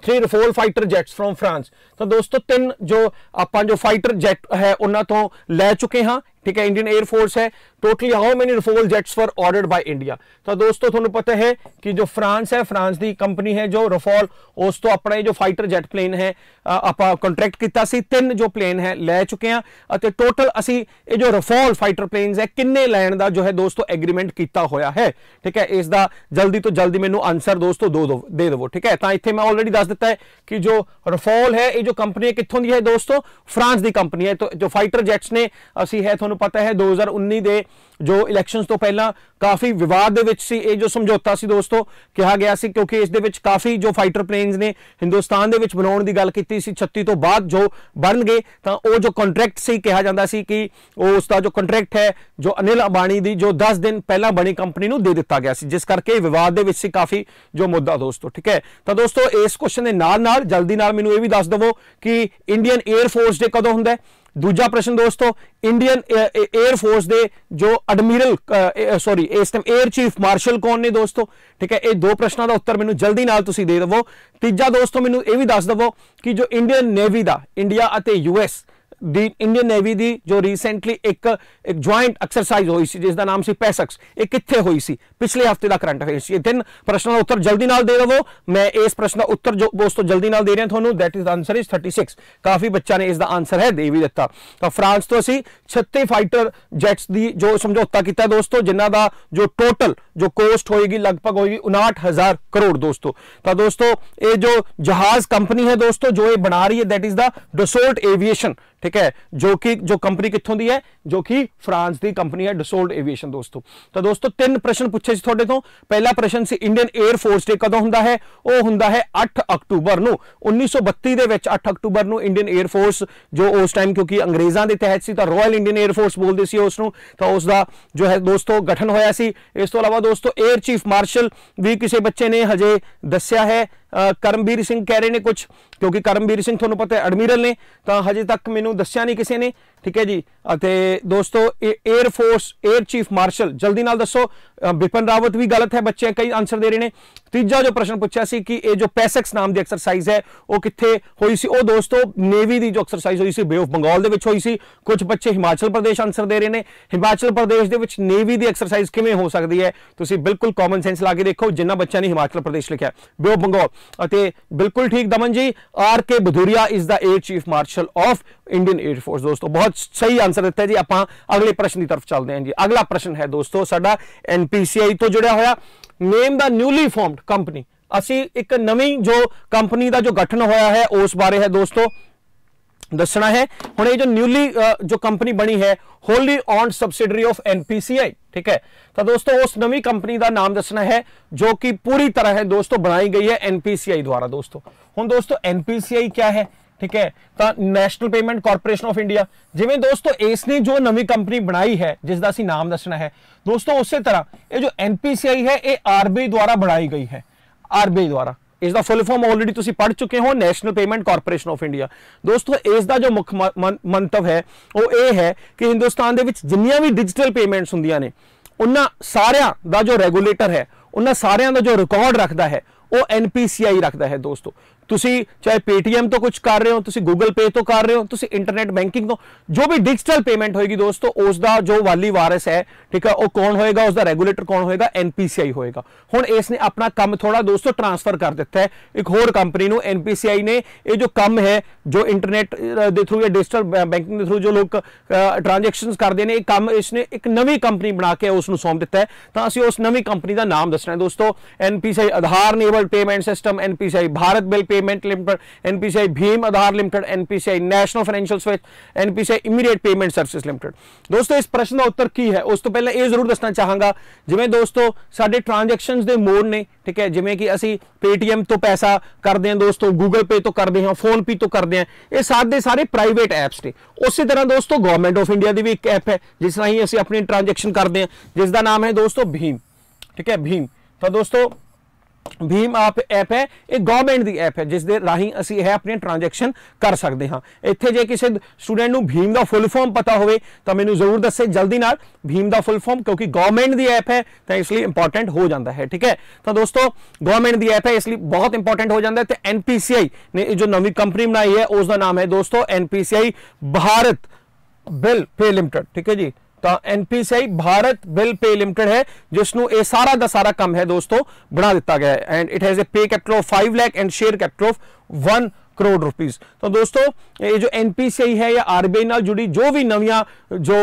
[SPEAKER 1] three Rafale fighter jets from France ਤਾਂ ਦੋਸਤੋ ਤਿੰਨ ਜੋ ਆਪਾਂ ਜੋ ਫਾਈਟਰ ਜੈਟ ਹੈ ਉਹਨਾਂ ਤੋਂ ਲੈ ਚੁੱਕੇ ਹਾਂ ठीक है इंडियन एयरफोर्स है totally how many Rafale jets for ordered by India तो दोस्तों ਤੁਹਾਨੂੰ ਪਤਾ ਹੈ ਕਿ ਜੋ ਫਰਾਂਸ ਹੈ ਫਰਾਂਸ ਦੀ ਕੰਪਨੀ ਹੈ ਜੋ ਰਫਾਲ ਉਸ ਤੋਂ ਆਪਣੇ ਜੋ ਫਾਈਟਰ ਜੈਟ ਪਲੇਨ ਹੈ ਆਪਾਂ ਕੰਟਰੈਕਟ ਕੀਤਾ ਸੀ ਤਿੰਨ ਜੋ ਪਲੇਨ ਹੈ ਲੈ ਚੁੱਕੇ ਆ ਅਤੇ ਟੋਟਲ ਅਸੀਂ ਇਹ ਜੋ ਰਫਾਲ ਫਾਈਟਰ ਪਲੇਨਸ ਹੈ ਕਿੰਨੇ ਲੈਣ ਦਾ ਜੋ ਹੈ ਦੋਸਤੋ ਐਗਰੀਮੈਂਟ ਕੀਤਾ ਹੋਇਆ ਹੈ ਠੀਕ ਹੈ ਇਸ ਦਾ ਜਲਦੀ ਤੋਂ ਜਲਦੀ ਮੈਨੂੰ ਆਨਸਰ ਦੋਸਤੋ ਦੋ ਦੋ ਦੇ ਦਿਵੋ ਠੀਕ ਹੈ ਤਾਂ ਇੱਥੇ ਮੈਂ ਆਲਰੇਡੀ ਦੱਸ ਦਿੱਤਾ ਹੈ ਕਿ ਜੋ ਰਫਾਲ ਹੈ ਇਹ ਜੋ ਕੰਪਨੀ ਕਿੱਥੋਂ ਦੀ ਹੈ ਦੋਸਤੋ ਫਰਾਂਸ ਦੀ ਕੰਪਨੀ ਹੈ ਤਾਂ ਜੋ ਫਾਈਟਰ ਜੈਟਸ ਨੇ ਅਸੀਂ ਹੈ ਤੁਹਾਨੂੰ ਤੁਹਾਨੂੰ ਪਤਾ ਹੈ 2019 ਦੇ ਜੋ ਇਲੈਕਸ਼ਨਸ ਤੋਂ ਪਹਿਲਾਂ ਕਾਫੀ ਵਿਵਾਦ ਦੇ ਵਿੱਚ ਸੀ ਇਹ ਜੋ ਸਮਝੌਤਾ ਸੀ ਦੋਸਤੋ ਕਿਹਾ ਗਿਆ ਸੀ ਕਿਉਂਕਿ ਇਸ ਦੇ ਵਿੱਚ ਕਾਫੀ ਜੋ ਫਾਈਟਰ ਪਲੇਨਸ ਨੇ ਹਿੰਦੁਸਤਾਨ ਦੇ ਵਿੱਚ ਬਣਾਉਣ ਦੀ ਗੱਲ ਕੀਤੀ ਸੀ 36 ਤੋਂ ਬਾਅਦ ਜੋ ਬਣਨਗੇ ਤਾਂ ਉਹ ਜੋ ਕੰਟਰੈਕਟ ਸੀ ਕਿਹਾ ਜਾਂਦਾ ਸੀ ਕਿ ਉਹ ਉਸ ਦਾ ਜੋ ਕੰਟਰੈਕਟ ਹੈ ਜੋ ਅਨਿਲ ਅਬਾਣੀ ਦੀ ਜੋ 10 ਦਿਨ ਪਹਿਲਾਂ ਬਣੀ ਕੰਪਨੀ ਨੂੰ ਦੇ ਦਿੱਤਾ ਗਿਆ ਸੀ ਜਿਸ ਕਰਕੇ ਵਿਵਾਦ ਦੇ ਵਿੱਚ ਸੀ ਕਾਫੀ ਜੋ ਮੁੱਦਾ ਦੋਸਤੋ ਠੀਕ ਹੈ ਤਾਂ ਦੋਸਤੋ ਇਸ ਕੁਐਸਚਨ ਦੇ ਨਾਲ ਨਾਲ ਜਲਦੀ ਨਾਲ ਮੈਨੂੰ ਇਹ ਵੀ ਦੱਸ ਦਵੋ ਕਿ ਇੰਡੀਅਨ 에ਅਰ ਫੋਰਸ ਡੇ ਕਦੋਂ ਹੁੰਦਾ ਹੈ ਦੂਜਾ ਪ੍ਰਸ਼ਨ ਦੋਸਤੋ ਇੰਡੀਅਨ 에ਅਰ ਫੋਰਸ ਦੇ ਜੋ ਐਡਮਿਰਲ ਸੌਰੀ ਇਸ ਟਾਈਮ 에ਅਰ ਚੀਫ ਮਾਰਸ਼ਲ ਕੌਣ ਨੇ ਦੋਸਤੋ ਠੀਕ ਹੈ ਇਹ ਦੋ ਪ੍ਰਸ਼ਨਾਂ ਦਾ ਉੱਤਰ ਮੈਨੂੰ ਜਲਦੀ ਨਾਲ ਤੁਸੀਂ ਦੇ ਦਿਵੋ ਤੀਜਾ ਦੋਸਤੋ ਮੈਨੂੰ ਇਹ ਵੀ ਦੱਸ ਦਿਵੋ ਕਿ ਜੋ ਇੰਡੀਅਨ ਨੇਵੀ ਦਾ ਇੰਡੀਆ ਅਤੇ ਯੂਐਸ ਦੀ ਇੰਡੀਅਨ ਨੇਵੀ ਦੀ ਜੋ ਰੀਸੈਂਟਲੀ ਇੱਕ ਇੱਕ ਜੁਆਇੰਟ ਐਕਸਰਸਾਈਜ਼ ਹੋਈ ਸੀ ਜਿਸ ਦਾ ਨਾਮ ਸੀ ਪੈਸਕਸ ਇਹ ਕਿੱਥੇ ਹੋਈ ਸੀ ਪਿਛਲੇ ਹਫਤੇ ਦਾ ਕਰੰਟ ਅਫੇਅਰ ਸੀ ਇਹ ਦਿਨ ਪ੍ਰਸ਼ਨ ਦਾ ਉੱਤਰ ਜਲਦੀ ਨਾਲ ਦੇ ਦਵੋ ਮੈਂ ਇਸ ਪ੍ਰਸ਼ਨ ਦਾ ਉੱਤਰ ਜੋ ਦੋਸਤੋ ਜਲਦੀ ਨਾਲ ਦੇ ਰਹੇ ਤੁਹਾਨੂੰ that is the answer is 36 ਕਾਫੀ ਬੱਚਾ ਨੇ ਇਸ ਦਾ ਆਨਸਰ ਹੈ ਦੇ ਵੀ ਦਿੱਤਾ ਤਾਂ ਫਰਾਂਸ ਤੋਂ ਅਸੀਂ 36 ਫਾਈਟਰ ਜੈਟਸ ਦੀ ਜੋ ਸਮਝੌਤਾ ਕੀਤਾ ਦੋਸਤੋ ਜਿਨ੍ਹਾਂ ਦਾ ਜੋ ਟੋਟਲ ਜੋ ਕੋਸਟ ਹੋਏਗੀ ਲਗਭਗ ਹੋਏਗੀ 59000 ਕਰੋੜ ਦੋਸਤੋ ਤਾਂ ਦੋਸਤੋ ਇਹ ਜੋ ਜਹਾਜ਼ ਕੰਪਨੀ ਹੈ ਦੋਸਤੋ ਜੋ ਇਹ ਬਣਾ ਰਹੀ ਹੈ that is the Dassault aviation ਠੀਕ ਹੈ ਜੋ ਕਿ ਜੋ ਕੰਪਨੀ ਕਿੱਥੋਂ ਦੀ ਹੈ ਜੋ ਕਿ ਫਰਾਂਸ ਦੀ ਕੰਪਨੀ ਹੈ ਡਸੋਲਡ ਏਵੀਏਸ਼ਨ ਦੋਸਤੋ ਤਾਂ ਦੋਸਤੋ ਤਿੰਨ ਪ੍ਰਸ਼ਨ ਪੁੱਛੇ ਸੀ ਤੁਹਾਡੇ ਤੋਂ ਪਹਿਲਾ ਪ੍ਰਸ਼ਨ ਸੀ ਇੰਡੀਅਨ 에ਅਰ ਫੋਰਸ ਡੇ ਕਦੋਂ ਹੁੰਦਾ ਹੈ ਉਹ ਹੁੰਦਾ ਹੈ 8 ਅਕਤੂਬਰ ਨੂੰ 1932 ਦੇ ਵਿੱਚ 8 ਅਕਤੂਬਰ ਨੂੰ ਇੰਡੀਅਨ 에ਅਰ ਫੋਰਸ ਜੋ ਉਸ ਟਾਈਮ ਕਿਉਂਕਿ ਅੰਗਰੇਜ਼ਾਂ ਦੇ ਤਹਿਤ ਸੀ ਤਾਂ ਰਾਇਲ ਇੰਡੀਅਨ 에ਅਰ ਫੋਰਸ ਬੋਲਦੇ ਸੀ ਉਸ ਨੂੰ ਤਾਂ ਉਸ ਦਾ ਜੋ ਹੈ ਦੋਸਤੋ ਗਠਨ ਹੋਇਆ ਸੀ ਇਸ ਤੋਂ ਇਲਾਵਾ ਦੋਸਤੋ 에ਅਰ ਚੀਫ ਮਾਰਸ਼ਲ ਵੀ ਕਿਸੇ ਬੱਚੇ ਨੇ ਹਜੇ ਦੱਸਿਆ ਹੈ ਕਰਮਵੀਰ ਸਿੰਘ ਕਹਿ ਰਹੇ ਨੇ ਕੁਝ ਕਿਉਂਕਿ ਕਰਮਵੀਰ ਸਿੰਘ ਤੁਹਾਨੂੰ ਪਤਾ ਹੈ ਐਡਮਿਰਲ ਨੇ ਤਾਂ ਹਜੇ ਤੱਕ ਮੈਨੂੰ ਦੱਸਿਆ ਨਹੀਂ ਕਿਸੇ ਨੇ ਠੀਕ ਹੈ ਜੀ ਅਤੇ ਦੋਸਤੋ air force air chief marshal ਜਲਦੀ ਨਾਲ ਦੱਸੋ ਬਿਪਨ ਰਾਵਤ ਵੀ ਗਲਤ ਹੈ ਬੱਚੇ ਕਈ ਆਨਸਰ ਦੇ ਰਹੇ ਨੇ ਤੀਜਾ ਜੋ ਪ੍ਰਸ਼ਨ ਪੁੱਛਿਆ ਸੀ ਕਿ ਇਹ ਜੋ ਪੈਸੈਕਸ ਨਾਮ ਦੀ ਐਕਸਰਸਾਈਜ਼ ਹੈ ਉਹ ਕਿੱਥੇ ਹੋਈ ਸੀ ਉਹ ਦੋਸਤੋ ਨੇਵੀ ਦੀ ਜੋ ਐਕਸਰਸਾਈਜ਼ ਹੋਈ ਸੀ ਬੇ ਆਫ ਬੰਗਾਲ ਦੇ ਵਿੱਚ ਹੋਈ ਸੀ ਕੁਝ ਬੱਚੇ ਹਿਮਾਚਲ ਪ੍ਰਦੇਸ਼ ਆਨਸਰ ਦੇ ਰਹੇ ਨੇ ਹਿਮਾਚਲ ਪ੍ਰਦੇਸ਼ ਦੇ ਵਿੱਚ ਨੇਵੀ ਦੀ ਐਕਸਰਸਾਈਜ਼ ਕਿਵੇਂ ਹੋ ਸਕਦੀ ਹੈ ਤੁਸੀਂ ਬਿਲਕੁਲ ਕਾਮਨ ਸੈਂਸ ਲਾ ਕੇ ਦੇਖੋ ਜਿੰਨਾ ਬੱਚਿਆਂ ਨੇ ਹਿਮਾਚਲ ਪ੍ਰਦੇਸ਼ ਲਿਖਿਆ ਬੇ ਆਫ ਬੰਗਾਲ ਅਤੇ ਬਿਲਕੁਲ ਠੀਕ Daman ji R K Bhadauria is the air chief marshal of Indian 에어 force ਦੋਸਤੋ ਬਹੁਤ ਸਹੀ ਆਨਸਰ ਦਿੱਤਾ ਜੀ ਆਪਾਂ ਅਗਲੇ ਪ੍ਰਸ਼ਨ ਦੀ ਤਰਫ ਚੱਲਦੇ ਹਾਂ ਜੀ ਅਗਲਾ ਪ੍ਰਸ਼ਨ ਹੈ ਦੋਸਤੋ ਸਾਡਾ ਐਨਪੀਸੀਆਈ ਤੋਂ ਜੁੜਿਆ ਹੋਇਆ name the newly formed company ਅਸੀਂ ਇੱਕ ਨਵੀਂ ਜੋ ਕੰਪਨੀ ਦਾ ਜੋ ਗਠਨ ਹੋਇਆ ਹੈ ਉਸ ਬਾਰੇ ਹੈ ਦੋਸਤੋ ਦੱਸਣਾ ਹੈ ਹੁਣ ਇਹ ਜੋ ਨਿਊਲੀ ਜੋ ਕੰਪਨੀ ਬਣੀ ਹੈ wholly owned subsidiary of NPCI ਠੀਕ ਹੈ ਤਾਂ ਦੋਸਤੋ ਉਸ ਨਵੀਂ ਕੰਪਨੀ ਦਾ ਨਾਮ ਦੱਸਣਾ ਹੈ ਜੋ ਕਿ ਪੂਰੀ ਤਰ੍ਹਾਂ ਹੈ ਦੋਸਤੋ ਬਣਾਈ ਗਈ ਹੈ ਐਨਪੀਸੀਆਈ ਦੁਆਰਾ ਦੋਸਤੋ ਹੁਣ ਦੋਸਤੋ ਐਨਪੀਸੀਆਈ ਕੀ ਹੈ ਠੀਕ ਹੈ ਤਾਂ national payment corporation of India ਜਿਵੇਂ ਦੋਸਤੋ ਇਸ ਨੇ ਜੋ ਨਵੀਂ ਕੰਪਨੀ ਬਣਾਈ ਹੈ ਜਿਸ ਦਾ ਅਸੀਂ ਨਾਮ ਦੱਸਣਾ ਹੈ ਦੋਸਤੋ ਉਸੇ ਤਰ੍ਹਾਂ ਇਹ ਜੋ ਐਨਪੀਸੀਆਈ ਹੈ ਇਹ ਆਰਬੀਆਈ ਦੁਆਰਾ ਬਣਾਈ ਗਈ ਹੈ ਆਰਬੀਆਈ ਦੁਆਰਾ ਇਸ ਦਾ ਫੁੱਲ ਫਾਰਮ ਆਲਰੇਡੀ ਤੁਸੀਂ ਪੜ ਚੁੱਕੇ ਹੋ national payment corporation of India ਦੋਸਤੋ ਇਸ ਦਾ ਜੋ ਮੁੱਖ ਮੰਤਵ ਹੈ ਉਹ ਇਹ ਹੈ ਕਿ ਹਿੰਦੁਸਤਾਨ ਦੇ ਵਿੱਚ ਜਿੰਨੀਆਂ ਵੀ ਡਿਜੀਟਲ ਪੇਮੈਂਟਸ ਹੁੰਦੀਆਂ ਨੇ ਉਹਨਾਂ ਸਾਰਿਆਂ ਦਾ ਜੋ ਰੈਗੂਲੇਟਰ ਹੈ ਉਹਨਾਂ ਸਾਰਿਆਂ ਦਾ ਜੋ ਰਿਕਾਰਡ ਰੱਖਦਾ ਹੈ ਉਹ ਐਨਪੀਸੀਆਈ ਰੱਖਦਾ ਹੈ ਦੋਸਤੋ ਤੁਸੀਂ ਚਾਹੇ Paytm ਤੋਂ ਕੁਝ ਕਰ ਰਹੇ ਹੋ ਤੁਸੀਂ Google Pay ਤੋਂ ਕਰ ਰਹੇ ਹੋ ਤੁਸੀਂ ਇੰਟਰਨੈਟ ਬੈਂਕਿੰਗ ਤੋਂ ਜੋ ਵੀ ਡਿਜੀਟਲ ਪੇਮੈਂਟ ਹੋਏਗੀ ਦੋਸਤੋ ਉਸ ਦਾ ਜੋ ਵਾਲੀ ਵਾਰਿਸ ਹੈ ਠੀਕ ਹੈ ਉਹ ਕੌਣ ਹੋਏਗਾ ਉਸ ਦਾ ਰੈਗੂਲੇਟਰ ਕੌਣ ਹੋਏਗਾ NPCI ਹੋਏਗਾ ਹੁਣ ਇਸ ਨੇ ਆਪਣਾ ਕੰਮ ਥੋੜਾ ਦੋਸਤੋ ਟਰਾਂਸਫਰ ਕਰ ਦਿੱਤਾ ਹੈ ਇੱਕ ਹੋਰ ਕੰਪਨੀ ਨੂੰ NPCI ਨੇ ਇਹ ਜੋ ਕੰਮ ਹੈ ਜੋ ਇੰਟਰਨੈਟ ਦੇ ਥਰੂ ਜਾਂ ਡਿਜੀਟਲ ਬੈਂਕਿੰਗ ਦੇ ਥਰੂ ਜੋ ਲੋਕ ਟ੍ਰਾਂਜੈਕਸ਼ਨਸ ਕਰਦੇ ਨੇ ਇਹ ਕੰਮ ਇਸ ਨੇ ਇੱਕ ਨਵੀਂ ਕੰਪਨੀ ਬਣਾ ਕੇ ਉਸ ਨੂੰ ਸੌਂਪ ਦਿੱਤਾ ਹੈ ਤਾਂ ਅਸੀਂ ਉਸ ਨਵੀਂ ਕੰਪਨੀ ਦਾ ਨਾਮ ਦੱਸਣਾ ਹੈ ਦੋਸਤੋ NPCI Aadhaar enabled payment system NPCI Bharat bill payment limited NPCI भीम Aadhaar limited NPCI national financial NPCI immediate payment service limited दोस्तों इस प्रश्न का उत्तर की है उस तो पहले यह जरूर दसना चाहगा जिमें दोस्तों साढ़े ट्रांजैक्शन के मोड ने ठीक है जिमें कि असी पेटीएम तो पैसा करते हैं दोस्तों गूगल पे तो करते हैं फोन पे तो करते हैं ये सारे सारे प्राइवेट ऐप्स ने उस तरह दोस्तों गवर्नमेंट ऑफ इंडिया की भी एक ऐप है जिस तरह ही असं अपनी ट्रांजैक्शन करते हैं जिसका नाम है दोस्तों भीम ठीक है भीम तो दोस्तों ਭੀਮ ਆਪ ਐਪ ਹੈ ਇਹ ਗਵਰਨਮੈਂਟ ਦੀ ਐਪ ਹੈ ਜਿਸ ਦੇ ਰਾਹੀਂ ਅਸੀਂ ਇਹ ਆਪਣੇ ਟ੍ਰਾਂਜੈਕਸ਼ਨ ਕਰ ਸਕਦੇ ਹਾਂ ਇੱਥੇ ਜੇ ਕਿਸੇ ਸਟੂਡੈਂਟ ਨੂੰ ਭੀਮ ਦਾ ਫੁੱਲ ਫਾਰਮ ਪਤਾ ਹੋਵੇ ਤਾਂ ਮੈਨੂੰ ਜ਼ਰੂਰ ਦੱਸੇ ਜਲਦੀ ਨਾਲ ਭੀਮ ਦਾ ਫੁੱਲ ਫਾਰਮ ਕਿਉਂਕਿ ਗਵਰਨਮੈਂਟ ਦੀ ਐਪ ਹੈ ਤਾਂ ਇਸ ਲਈ ਇੰਪੋਰਟੈਂਟ ਹੋ ਜਾਂਦਾ ਹੈ ਠੀਕ ਹੈ ਤਾਂ ਦੋਸਤੋ ਗਵਰਨਮੈਂਟ ਦੀ ਐਪ ਹੈ ਇਸ ਲਈ ਬਹੁਤ ਇੰਪੋਰਟੈਂਟ ਹੋ ਜਾਂਦਾ ਤੇ ਐਨਪੀਸੀਆਈ ਨੇ ਜੋ ਨਵੀਂ ਕੰਪਨੀ ਬਣਾਈ ਹੈ ਉਸ ਦਾ ਨਾਮ ਹੈ ਦੋਸਤੋ NPCI Bharat bill pay limited ਠੀਕ ਹੈ ਜੀ ਤਾਂ NPCI Bharat bill pay limited ਹੈ ਜਿਸ ਨੂੰ ਇਹ ਸਾਰਾ ਦਾ ਸਾਰਾ ਕੰਮ ਹੈ ਦੋਸਤੋ ਬਣਾ ਦਿੱਤਾ ਗਿਆ ਹੈ and it has a pay capital of 5 lakh and share capital of 1 crore rupees ਤਾਂ ਦੋਸਤੋ ਇਹ ਜੋ ਐਨਪੀਸੀਆਈ ਹੈ ਜਾਂ ਆਰਬੀਆਈ ਨਾਲ ਜੁੜੀ ਜੋ ਵੀ ਨਵੀਆਂ ਜੋ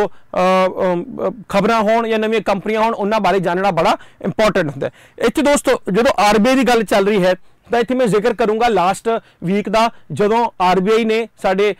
[SPEAKER 1] ਖਬਰਾਂ ਹੋਣ ਜਾਂ ਨਵੀਆਂ ਕੰਪਨੀਆਂ ਹੋਣ ਉਹਨਾਂ ਬਾਰੇ ਜਾਣਨਾ ਬੜਾ ਇੰਪੋਰਟੈਂਟ ਹੁੰਦਾ ਹੈ ਇੱਥੇ ਦੋਸਤੋ ਜਦੋਂ ਆਰਬੀਆਈ ਦੀ ਗੱਲ ਚੱਲ ਰਹੀ ਹੈ ਤਾਂ ਇੱਥੇ ਮੈਂ ਜ਼ਿਕਰ ਕਰੂੰਗਾ ਲਾਸਟ ਵੀਕ ਦਾ ਜਦੋਂ ਆਰਬੀਆਈ ਨੇ ਸਾਡੇ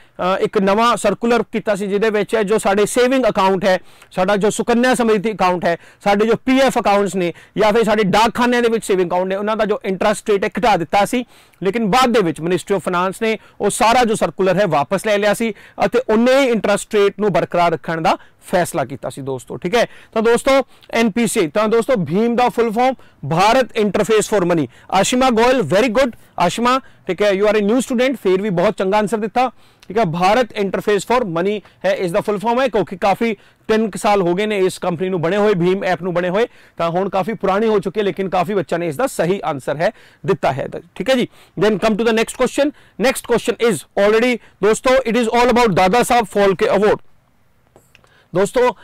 [SPEAKER 1] ਇੱਕ ਨਵਾਂ ਸਰਕੂਲਰ ਕੀਤਾ ਸੀ ਜਿਹਦੇ ਵਿੱਚ ਜੋ ਸਾਡੇ ਸੇਵਿੰਗ ਅਕਾਊਂਟ ਹੈ ਸਾਡਾ ਜੋ ਸੁਕੰਨਿਆ ਸਮਰਿੱਧੀ ਅਕਾਊਂਟ ਹੈ ਸਾਡੇ ਜੋ ਪੀਐਫ ਅਕਾਊਂਟਸ ਨੇ ਜਾਂ ਫਿਰ ਸਾਡੇ ਡਾਕ ਖਾਨਿਆਂ ਦੇ ਵਿੱਚ ਸੇਵਿੰਗ ਅਕਾਊਂਟ ਨੇ ਉਹਨਾਂ ਦਾ ਜੋ ਇੰਟਰਸਟ ਰੇਟ ਘਟਾ ਦਿੱਤਾ ਸੀ ਲੇਕਿਨ ਬਾਅਦ ਦੇ ਵਿੱਚ ਮਿਨਿਸਟਰੀ ਆਫ ਫਾਈਨਾਂਸ ਨੇ ਉਹ ਸਾਰਾ ਜੋ ਸਰਕੂਲਰ ਹੈ ਵਾਪਸ ਲੈ ਲਿਆ ਸੀ ਅਤੇ ਉਹਨੇ ਹੀ ਇੰਟਰਸਟ ਰੇਟ ਨੂੰ ਬਰਕਰਾਰ ਰੱਖਣ ਦਾ फैसला किया दोस्तों ठीक है तो दोस्तों एनपीसी तो दोस्तों भीम का full form Bharat interface for money Ashima Goyal very good Ashima ठीक है you are a new student फिर भी बहुत चंगा आंसर दिता ठीक है भारत इंटरफेस फॉर मनी है इसका फुल फॉर्म है क्योंकि काफी तीन साल हो गए ने इस कंपनी बने हुए भीम ऐप बने हुए तो हम काफी पुराने हो चुकी है लेकिन काफी बच्चों ने इसका सही आंसर है दिता है ठीक है जी then come to the next question next question is already दोस्तों it is all about Dada Saheb Phalke award ਦੋਸਤੋ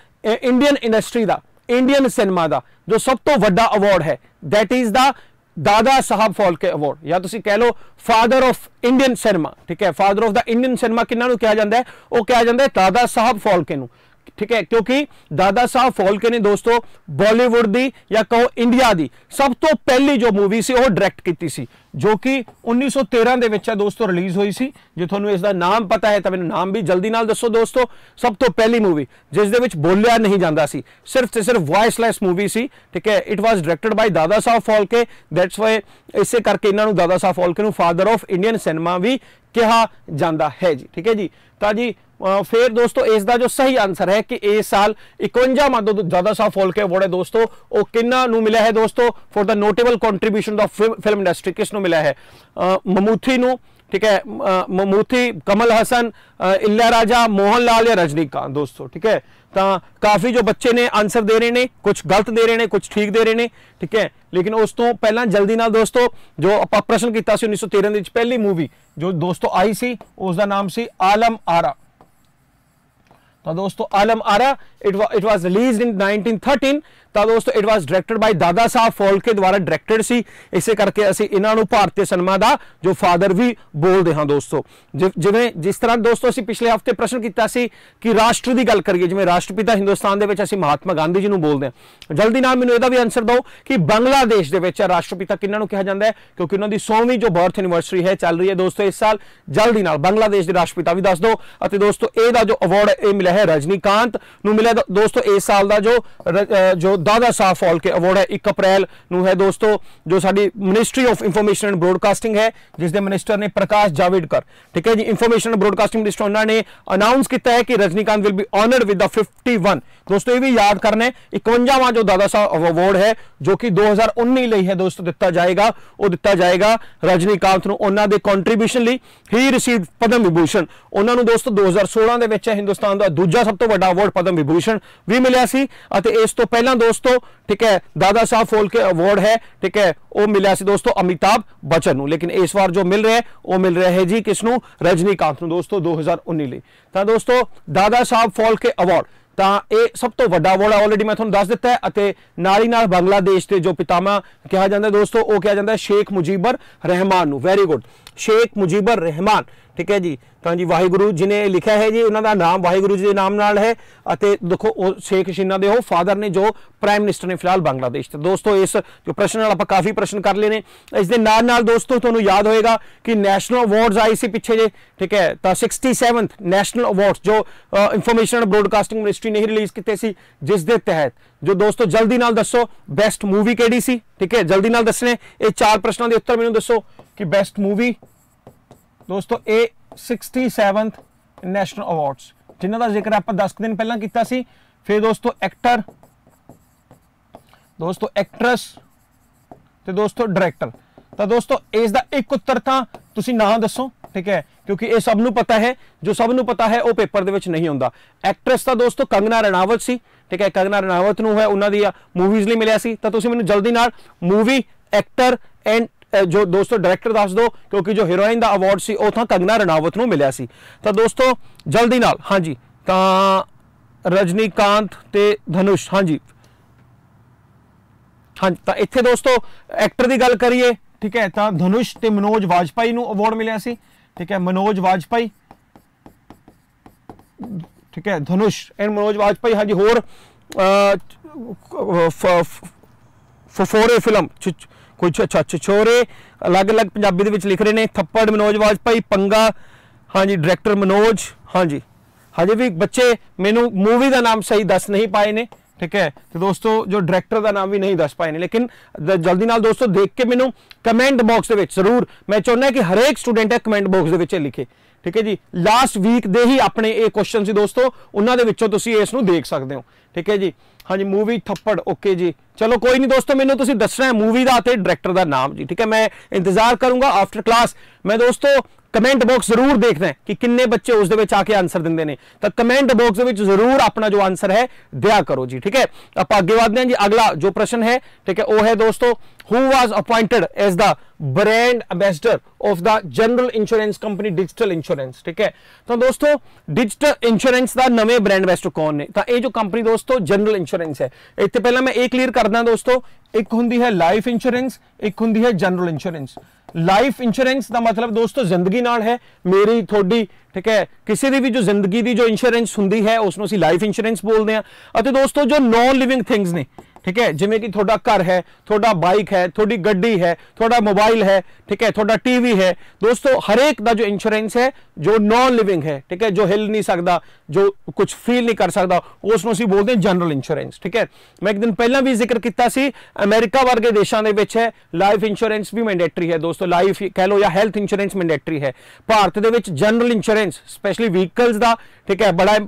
[SPEAKER 1] ਇੰਡੀਅਨ ਇੰਡਸਟਰੀ ਦਾ ਇੰਡੀਅਨ ਸਿਨੇਮਾ ਦਾ ਜੋ ਸਭ ਤੋਂ ਵੱਡਾ ਅਵਾਰਡ ਹੈ ਥੈਟ ਇਜ਼ ਦਾ ਦਾਦਾ ਸਾਹਿਬ ਫਾਲਕੇ ਅਵਾਰਡ ਜਾਂ ਤੁਸੀਂ ਕਹਿ ਲਓ ਫਾਦਰ ਆਫ ਇੰਡੀਅਨ ਸਿਨੇਮਾ ਠੀਕ ਹੈ father of the Indian cinema ਕਿੰਨਾਂ ਨੂੰ ਕਿਹਾ ਜਾਂਦਾ ਹੈ ਉਹ ਕਿਹਾ ਜਾਂਦਾ ਹੈ ਦਾਦਾ ਸਾਹਿਬ ਫਾਲਕੇ ਨੂੰ ਠੀਕ ਹੈ ਕਿਉਂਕਿ ਦਾਦਾ ਸਾਹਿਬ ਫਾਲਕੇ ਨੇ ਦੋਸਤੋ ਬਾਲੀਵੁੱਡ ਦੀ ਜਾਂ ਕਹੋ ਇੰਡੀਆ ਦੀ ਸਭ ਤੋਂ ਪਹਿਲੀ ਜੋ ਮੂਵੀ ਸੀ ਉਹ ਡਾਇਰੈਕਟ ਕੀਤੀ ਸੀ ਜੋ ਕਿ 1913 ਦੇ ਵਿੱਚ ਹੈ ਦੋਸਤੋ ਰਿਲੀਜ਼ ਹੋਈ ਸੀ ਜੇ ਤੁਹਾਨੂੰ ਇਸ ਦਾ ਨਾਮ ਪਤਾ ਹੈ ਤਾਂ ਮੈਨੂੰ ਨਾਮ ਵੀ ਜਲਦੀ ਨਾਲ ਦੱਸੋ ਦੋਸਤੋ ਸਭ ਤੋਂ ਪਹਿਲੀ ਮੂਵੀ ਜਿਸ ਦੇ ਵਿੱਚ ਬੋਲਿਆ ਨਹੀਂ ਜਾਂਦਾ ਸੀ ਸਿਰਫ ਤੇ ਸਿਰਫ ਵਾਇਸਲੈਸ ਮੂਵੀ ਸੀ ਠੀਕ ਹੈ ਇਟ ਵਾਸ ਡਾਇਰੈਕਟਡ ਬਾਈ ਦਾਦਾ ਸਾਹਿਬ ਫਾਲਕੇ ਦੈਟਸ ਵਾਈ ਇਸੇ ਕਰਕੇ ਇਹਨਾਂ ਨੂੰ ਦਾਦਾ ਸਾਹਿਬ ਫਾਲਕੇ ਨੂੰ ਫਾਦਰ ਆਫ ਇੰਡੀਅਨ ਸਿਨੇਮਾ ਵੀ ਕਿਹਾ ਜਾਂਦਾ ਹੈ ਜੀ ਠੀਕ ਹੈ ਜੀ ਤਾਂ ਜੀ ਫਿਰ ਦੋਸਤੋ ਇਸ ਦਾ ਜੋ ਸਹੀ ਆਨਸਰ ਹੈ ਕਿ ਇਸ ਸਾਲ 51 ਮਾ ਦਾਦਾ ਸਾਹਿਬ ਫਾਲਕੇ ਅਵਾਰਡ ਹੈ ਦੋਸਤੋ ਉਹ ਕਿੰਨਾ ਨੂੰ ਮਿਲਿਆ ਹੈ ਦੋਸਤੋ ਫॉर द ਨੋਟੇਬਲ ਕੰਟਰੀਬਿਊਸ਼ਨ ਦਾ ਫਿਲਮ ਇੰਡਸਟਰੀ ਕਿਸ ਨੂੰ मिला है ममूथी नु ठीक है ममूथी कमल हसन इल्या राजा मोहन लाल या रजनीकांत दोस्तों ठीक है ਤਾਂ ਕਾਫੀ ਜੋ ਬੱਚੇ ਨੇ ਆਨਸਰ ਦੇ ਰਹੇ ਨੇ ਕੁਝ ਗਲਤ ਦੇ ਰਹੇ ਨੇ ਕੁਝ ਠੀਕ ਦੇ ਰਹੇ ਨੇ ਠੀਕ ਹੈ ਲੇਕਿਨ ਉਸ ਤੋਂ ਪਹਿਲਾਂ ਜਲਦੀ ਨਾਲ ਦੋਸਤੋ ਜੋ ਆਪਾਂ ਪ੍ਰਸ਼ਨ ਕੀਤਾ ਸੀ 1913 ਦੇ ਵਿੱਚ ਪਹਿਲੀ ਮੂਵੀ ਜੋ ਦੋਸਤੋ ਆਈ ਸੀ ਉਸ ਦਾ ਨਾਮ ਸੀ ਆਲਮ ਆਰਾ ਤਾਂ ਦੋਸਤੋ Alam Ara it it was released in 1913 ਤਾਂ ਦੋਸਤੋ ਇਟ ਵਾਸ ਡਾਇਰੈਕਟਡ ਬਾਈ ਦਾਦਾ ਸਾਹਿਬ ਫੋਲਕੇ ਦੁਆਰਾ ਡਾਇਰੈਕਟਡ ਸੀ ਇਸੇ ਕਰਕੇ ਅਸੀਂ ਇਹਨਾਂ ਨੂੰ ਭਾਰਤੀ ਸਿਨੇਮਾ ਦਾ ਜੋ ਫਾਦਰ ਵੀ ਬੋਲਦੇ ਹਾਂ ਦੋਸਤੋ ਜਿਵੇਂ ਜਿਸ ਤਰ੍ਹਾਂ ਦੋਸਤੋ ਅਸੀਂ ਪਿਛਲੇ ਹਫਤੇ ਪ੍ਰਸ਼ਨ ਕੀਤਾ ਸੀ ਕਿ ਰਾਸ਼ਟਰ ਦੀ ਗੱਲ ਕਰੀਏ ਜਿਵੇਂ ਰਾਸ਼ਟਰਪਿਤਾ ਹਿੰਦੁਸਤਾਨ ਦੇ ਵਿੱਚ ਅਸੀਂ ਮਹਾਤਮਾ ਗਾਂਧੀ ਜੀ ਨੂੰ ਬੋਲਦੇ ਹਾਂ ਜਲਦੀ ਨਾਲ ਮੈਨੂੰ ਇਹਦਾ ਵੀ ਆਨਸਰ ਦਿਓ ਕਿ ਬੰਗਲਾਦੇਸ਼ ਦੇ ਵਿੱਚ ਰਾਸ਼ਟਰਪਿਤਾ ਕਿਹਨਾਂ ਨੂੰ ਕਿਹਾ ਜਾਂਦਾ ਹੈ ਕਿਉਂਕਿ ਉਹਨਾਂ ਦੀ 100ਵੀਂ ਜੋ ਬਰਥ ਐਨੀਵਰਸਰੀ ਹੈ ਚੱਲ ਰਹੀ ਹੈ ਦੋਸਤੋ ਇਸ ਸਾਲ ਜਲਦੀ ਨਾਲ ਬੰਗਲਾਦੇਸ਼ ਦੇ ਰਾਸ਼ਟਰਪਿਤਾ ਵੀ ਦੱਸ ਦਿਓ ਅਤੇ ਦੋਸਤੋ ਇਹਦਾ ਜੋ ਅਵਾਰਡ ਇਹ ਮਿਲਿਆ ਹੈ ਰਜਨੀਕਾਂਤ ਨੂੰ ਮਿਲਿਆ ਦੋਸਤੋ ਇਸ ਸਾਲ ਦਾ ਜੋ ਜੋ ਦਾਦਾ ਸਾਹ ਫਾਲਕੇ ਅਵਾਰਡ ਹੈ 1 ਅਪ੍ਰੈਲ ਨੂੰ ਹੈ ਦੋਸਤੋ ਜੋ ਸਾਡੀ ministry of information and broadcasting ਹੈ ਜਿਸ ਦੇ ਮਿਨਿਸਟਰ ਨੇ ਪ੍ਰਕਾਸ਼ ਜਾਵੇਦਕਰ ਠੀਕ ਹੈ ਜੀ ਇਨਫੋਰਮੇਸ਼ਨ ਐਂਡ ਬ੍ਰੋਡਕਾਸਟਿੰਗ ਮਿਨਿਸਟਰ ਉਹਨਾਂ ਨੇ ਅਨਾਉਂਸ ਕੀਤਾ ਹੈ ਕਿ Rajinikanth will be honoured with the 51 ਦੋਸਤੋ ਇਹ ਵੀ ਯਾਦ ਕਰਨਾ ਹੈ 51ਵਾਂ ਜੋ ਦਾਦਾ ਸਾਹ ਅਵਾਰਡ ਹੈ ਜੋ ਕਿ 2019 ਲਈ ਹੈ ਦੋਸਤੋ ਦਿੱਤਾ ਜਾਏਗਾ ਉਹ ਦਿੱਤਾ ਜਾਏਗਾ ਰਜਨੀਕਾਂਤ ਨੂੰ ਉਹਨਾਂ ਦੇ ਕੰਟਰੀਬਿਊਸ਼ਨ ਲਈ ਹੀ ਰਿਸੀਵਡ ਪਦਮ ਵਿਭੂਸ਼ਣ ਉਹਨਾਂ ਨੂੰ ਦੋਸਤੋ 2016 ਦੇ ਵਿੱਚ ਹਿੰਦੁਸਤਾਨ ਦਾ ਦੂਜਾ ਸਭ ਤੋਂ ਵੱਡਾ ਅਵਾਰਡ ਪਦਮ ਵਿਭੂਸ਼ਣ ਭੂਸ਼ਣ ਵੀ ਮਿਲਿਆ ਸੀ ਅਤੇ ਇਸ ਤੋਂ ਪਹਿਲਾਂ ਦੋਸਤੋ ਠੀਕ ਹੈ ਦਾਦਾ ਸਾਹਿਬ ਫੋਲਕੇ ਅਵਾਰਡ ਹੈ ਠੀਕ ਹੈ ਉਹ ਮਿਲਿਆ ਸੀ ਦੋਸਤੋ ਅਮਿਤਾਭ ਬਚਨ ਨੂੰ ਲੇਕਿਨ ਇਸ ਵਾਰ ਜੋ ਮਿਲ ਰਿਹਾ ਉਹ ਮਿਲ ਰਿਹਾ ਹੈ ਜੀ ਕਿਸ ਨੂੰ ਰਜਨੀਕਾਂਤ ਨੂੰ ਦੋਸਤੋ 2019 ਲਈ ਤਾਂ ਦੋਸਤੋ ਦਾਦਾ ਸਾਹਿਬ ਫੋਲਕੇ ਅਵਾਰਡ ਤਾਂ ਇਹ ਸਭ ਤੋਂ ਵੱਡਾ ਅਵਾਰਡ ਆਲਰੇਡੀ ਮੈਂ ਤੁਹਾਨੂੰ ਦੱਸ ਦਿੱਤਾ ਹੈ ਅਤੇ ਨਾਲ ਹੀ ਨਾਲ ਬੰਗਲਾਦੇਸ਼ ਦੇ ਜੋ ਪਿਤਾਮਾ ਕਿਹਾ ਜਾਂਦਾ ਦੋਸਤੋ ਉਹ ਕਿਹਾ ਜਾਂਦਾ ਸ਼ੇਖ ਮੁਜੀਬਰ ਰਹਿਮਾਨ ਨੂੰ ਵੈਰੀ ਗੁੱਡ ਸ਼ੇਖ ਮੁਜੀਬਰ ਰਹਿਮਾਨ ਠੀਕ ਹੈ ਜੀ ਤਾਂ ਜੀ ਵਾਹਿਗੁਰੂ ਜਿਨੇ ਲਿਖਿਆ ਹੈ ਜੀ ਉਹਨਾਂ ਦਾ ਨਾਮ ਵਾਹਿਗੁਰੂ ਜੀ ਦੇ ਨਾਮ ਨਾਲ ਹੈ ਅਤੇ ਦੇਖੋ ਉਹ ਸ਼ੇਖ ਸ਼ੀਨਾ ਦੇ ਉਹ ਫਾਦਰ ਨੇ ਜੋ ਪ੍ਰਾਈਮ ਮਿਨਿਸਟਰ ਨੇ ਫਿਲਹਾਲ ਬੰਗਲਾਦੇਸ਼ ਤੇ ਦੋਸਤੋ ਇਸ ਜੋ ਪ੍ਰਸ਼ਨ ਨਾਲ ਆਪਾਂ ਕਾਫੀ ਪ੍ਰਸ਼ਨ ਕਰ ਲਏ ਨੇ ਇਸ ਦੇ ਨਾਲ ਨਾਲ ਦੋਸਤੋ ਤੁਹਾਨੂੰ ਯਾਦ ਹੋਏਗਾ ਕਿ ਨੈਸ਼ਨਲ ਅਵਾਰਡਸ ਆਈ ਸੀ ਪਿੱਛੇ ਜੇ ਠੀਕ ਹੈ ਤਾਂ 67th ਨੈਸ਼ਨਲ ਅਵਾਰਡਸ ਜੋ ਇਨਫੋਰਮੇਸ਼ਨ ਐਂਡ ਬ੍ਰੋਡਕਾਸਟਿੰਗ ਮਿਨਿਸਟਰੀ ਨੇ ਹੀ ਰਿਲੀਜ਼ ਕੀਤੇ ਸੀ ਜਿਸ ਦੇ ਤਹਿਤ ਜੋ ਦੋਸਤੋ ਜਲਦੀ ਨਾਲ ਦੱਸੋ ਬੈਸਟ ਮੂਵੀ ਕਿਹੜੀ ਸੀ ਠੀਕ ਹੈ ਜਲਦੀ ਨਾਲ ਦੱਸਣੇ ਇਹ ਚਾਰ ਪ੍ਰਸ਼ਨਾਂ ਦੇ ਉੱਤਰ ਮੈਨੂੰ ਦੱਸੋ ਕਿ ਬੈਸਟ ਮੂਵੀ ਦੋਸਤੋ ਇਹ 67th ਨੈਸ਼ਨਲ ਅਵਾਰਡਸ ਜਿਨ੍ਹਾਂ ਦਾ ਜ਼ਿਕਰ ਆਪਾਂ 10 ਦਿਨ ਪਹਿਲਾਂ ਕੀਤਾ ਸੀ ਫਿਰ ਦੋਸਤੋ ਐਕਟਰ ਦੋਸਤੋ ਐਕਟ੍ਰੈਸ ਤੇ ਦੋਸਤੋ ਡਾਇਰੈਕਟਰ ਤਾਂ ਦੋਸਤੋ ਇਸ ਦਾ ਇੱਕ ਉੱਤਰ ਤਾਂ ਤੁਸੀਂ ਨਾਂ ਦੱਸੋ ਠੀਕ ਹੈ ਕਿਉਂਕਿ ਇਹ ਸਭ ਨੂੰ ਪਤਾ ਹੈ ਜੋ ਸਭ ਨੂੰ ਪਤਾ ਹੈ ਉਹ ਪੇਪਰ ਦੇ ਵਿੱਚ ਨਹੀਂ ਹੁੰਦਾ ਐਕਟ੍ਰੈਸ ਤਾਂ ਦੋਸਤੋ ਕੰਗਨਾ ਰਣਾਵਤ ਸੀ ਠੀਕ ਹੈ ਕੰਗਨਾ ਰਣਾਵਤ ਨੂੰ ਹੈ ਉਹਨਾਂ ਦੀ ਮੂਵੀਜ਼ ਲਈ ਮਿਲਿਆ ਸੀ ਤਾਂ ਤੁਸੀਂ ਮੈਨੂੰ ਜਲਦੀ ਨਾਲ ਮੂਵੀ ਐਕਟਰ ਐਂਡ ਜੋ ਦੋਸਤੋ ਡਾਇਰੈਕਟਰ ਦੱਸ ਦਿਓ ਕਿਉਂਕਿ ਜੋ ਹੀਰੋਇਨ ਦਾ ਅਵਾਰਡ ਸੀ ਉਹ ਤਾਂ ਕਗਨਾ ਰਣਾਵਤ ਨੂੰ ਮਿਲਿਆ ਸੀ ਤਾਂ ਦੋਸਤੋ ਜਲਦੀ ਨਾਲ ਹਾਂਜੀ ਤਾਂ ਰਜਨੀਕਾਂਤ ਤੇ ਧਨੁਸ਼ ਹਾਂਜੀ ਹਾਂ ਤਾਂ ਇੱਥੇ ਦੋਸਤੋ ਐਕਟਰ ਦੀ ਗੱਲ ਕਰੀਏ ਠੀਕ ਹੈ ਤਾਂ ਧਨੁਸ਼ ਤੇ ਮਨੋਜ ਵਾਜਪਾਈ ਨੂੰ ਅਵਾਰਡ ਮਿਲਿਆ ਸੀ ਠੀਕ ਹੈ ਮਨੋਜ ਵਾਜਪਾਈ ਠੀਕ ਹੈ ਧਨੁਸ਼ एंड ਮਨੋਜ ਵਾਜਪਾਈ ਹਾਂਜੀ ਹੋਰ ਫੋਰੇ ਫਿਲਮ ਕੋਈ ਅੱਛਾ ਛੋਰੇ ਅਲੱਗ-ਅਲੱਗ ਪੰਜਾਬੀ ਦੇ ਵਿੱਚ ਲਿਖ ਰਹੇ ਨੇ ਥੱਪੜ ਮਨੋਜ ਵਾਜਪਾਈ ਪੰਗਾ ਹਾਂਜੀ ਡਾਇਰੈਕਟਰ ਮਨੋਜ ਹਾਂਜੀ ਹਜੇ ਵੀ ਬੱਚੇ ਮੈਨੂੰ ਮੂਵੀ ਦਾ ਨਾਮ ਸਹੀ ਦੱਸ ਨਹੀਂ ਪਾਏ ਨੇ ਠੀਕ ਹੈ ਤੇ ਦੋਸਤੋ ਜੋ ਡਾਇਰੈਕਟਰ ਦਾ ਨਾਮ ਵੀ ਨਹੀਂ ਦੱਸ ਪਾਏ ਨੇ ਲੇਕਿਨ ਜਲਦੀ ਨਾਲ ਦੋਸਤੋ ਦੇਖ ਕੇ ਮੈਨੂੰ ਕਮੈਂਟ ਬਾਕਸ ਦੇ ਵਿੱਚ ਜ਼ਰੂਰ ਮੈਂ ਚਾਹੁੰਦਾ ਕਿ ਹਰੇਕ ਸਟੂਡੈਂਟ ਹੈ ਕਮੈਂਟ ਬਾਕਸ ਦੇ ਵਿੱਚ ਲਿਖੇ ਠੀਕ ਹੈ ਜੀ ਲਾਸਟ ਵੀਕ ਦੇ ਹੀ ਆਪਣੇ ਇਹ ਕੁਐਸਚਨ ਸੀ ਦੋਸਤੋ ਉਹਨਾਂ ਦੇ ਵਿੱਚੋਂ ਤੁਸੀਂ ਇਸ ਨੂੰ ਦੇਖ ਸਕਦੇ ਹੋ ਠੀਕ ਹੈ ਜੀ ਹਾਂਜੀ ਮੂਵੀ ਥੱਪੜ ਓਕੇ ਜੀ ਚਲੋ ਕੋਈ ਨਹੀਂ ਦੋਸਤੋ ਮੈਨੂੰ ਤੁਸੀਂ ਦੱਸਣਾ ਹੈ ਮੂਵੀ ਦਾ ਤੇ ਡਾਇਰੈਕਟਰ ਦਾ ਨਾਮ ਜੀ ਠੀਕ ਹੈ ਮੈਂ ਇੰਤਜ਼ਾਰ ਕਰੂੰਗਾ ਆਫਟਰ ਕਲਾਸ ਮੈਂ ਦੋਸਤੋ ਕਮੈਂਟ ਬਾਕਸ ਜ਼ਰੂਰ ਦੇਖਣਾ ਕਿ ਕਿੰਨੇ ਬੱਚੇ ਉਸ ਦੇ ਵਿੱਚ ਆ ਕੇ ਆਨਸਰ ਦਿੰਦੇ ਨੇ ਤਾਂ ਕਮੈਂਟ ਬਾਕਸ ਦੇ ਵਿੱਚ ਜ਼ਰੂਰ ਆਪਣਾ ਜੋ ਆਨਸਰ ਹੈ ਦਿਆ ਕਰੋ ਜੀ ਠੀਕ ਹੈ ਆਪਾਂ ਅੱਗੇ ਵਧਦੇ ਹਾਂ ਜੀ ਅਗਲਾ ਜੋ ਪ੍ਰਸ਼ਨ ਹੈ ਠੀਕ ਹੈ ਉਹ ਹੈ ਦੋਸਤੋ who was appointed as the brand ambassador of the general insurance company digital insurance ਠੀਕ ਹੈ ਤਾਂ ਦੋਸਤੋ ਡਿਜੀਟਲ ਇੰਸ਼ੋਰੈਂਸ ਦਾ ਨਵੇਂ ਬ੍ਰਾਂਡ ਐਮਬੈਸਡਰ ਕੌਣ ਨੇ ਤਾਂ ਇਹ ਜੋ ਕੰਪਨੀ ਦੋਸਤੋ ਜਨਰਲ ਇੰਸ਼ੋਰੈਂਸ ਹੈ ਇੱਥੇ ਪਹਿਲਾਂ ਮੈਂ ਇਹ ਕਲੀਅਰ ਕਰਦਾ ਦੋਸਤੋ ਇੱਕ ਹੁੰਦੀ ਹੈ ਲਾਈਫ ਇੰਸ਼ੋਰੈਂਸ ਇੱਕ ਹੁੰਦੀ ਹੈ ਜਨਰਲ ਇੰਸ਼ੋਰੈਂਸ ਲਾਈਫ ਇੰਸ਼ੋਰੈਂਸ ਦਾ ਮਤਲਬ ਦੋਸਤੋ ਜ਼ਿੰਦਗੀ ਨਾਲ ਹੈ ਮੇਰੀ ਤੁਹਾਡੀ ਠੀਕ ਹੈ ਕਿਸੇ ਦੀ ਵੀ ਜੋ ਜ਼ਿੰਦਗੀ ਦੀ ਜੋ ਇੰਸ਼ੋਰੈਂਸ ਹੁੰਦੀ ਹੈ ਉਸ ਨੂੰ ਅਸੀਂ ਲਾਈਫ ਇੰਸ਼ੋਰੈਂਸ ਬੋਲਦੇ ਆ ਅਤੇ ਦੋਸਤੋ ਜੋ ਨੌਨ ਲਿਵਿੰਗ ਥਿੰਗਸ ਨੇ ਠੀਕ ਹੈ ਜਿਵੇਂ ਕਿ ਤੁਹਾਡਾ ਘਰ ਹੈ ਤੁਹਾਡਾ ਬਾਈਕ ਹੈ ਤੁਹਾਡੀ ਗੱਡੀ ਹੈ ਤੁਹਾਡਾ ਮੋਬਾਈਲ ਹੈ ਠੀਕ ਹੈ ਤੁਹਾਡਾ ਟੀਵੀ ਹੈ ਦੋਸਤੋ ਹਰੇਕ ਦਾ ਜੋ ਇੰਸ਼ੋਰੈਂਸ ਹੈ ਜੋ ਨਾਨ ਲਿਵਿੰਗ ਹੈ ਠੀਕ ਹੈ ਜੋ ਹਿਲ ਨਹੀਂ ਸਕਦਾ ਜੋ ਕੁਝ ਫੀਲ ਨਹੀਂ ਕਰ ਸਕਦਾ ਉਸ ਨੂੰ ਅਸੀਂ ਬੋਲਦੇ ਹਾਂ ਜਨਰਲ ਇੰਸ਼ੋਰੈਂਸ ਠੀਕ ਹੈ ਮੈਂ ਇੱਕ ਦਿਨ ਪਹਿਲਾਂ ਵੀ ਜ਼ਿਕਰ ਕੀਤਾ ਸੀ ਅਮਰੀਕਾ ਵਰਗੇ ਦੇਸ਼ਾਂ ਦੇ ਵਿੱਚ ਹੈ ਲਾਈਫ ਇੰਸ਼ੋਰੈਂਸ ਵੀ ਮੈਂਡੇਟਰੀ ਹੈ ਦੋਸਤੋ ਲਾਈਫ ਕਹਿ ਲੋ ਜਾਂ ਹੈਲਥ ਇੰਸ਼ੋਰੈਂਸ ਮੈਂਡੇਟਰੀ ਹੈ ਭਾਰਤ ਦੇ ਵਿੱਚ ਜਨਰਲ ਇੰਸ਼ੋਰੈਂਸ ਸਪੈਸ਼ਲੀ ਵਹੀਕਲਸ ਦਾ ਠੀਕ ਹੈ ਬੜਾ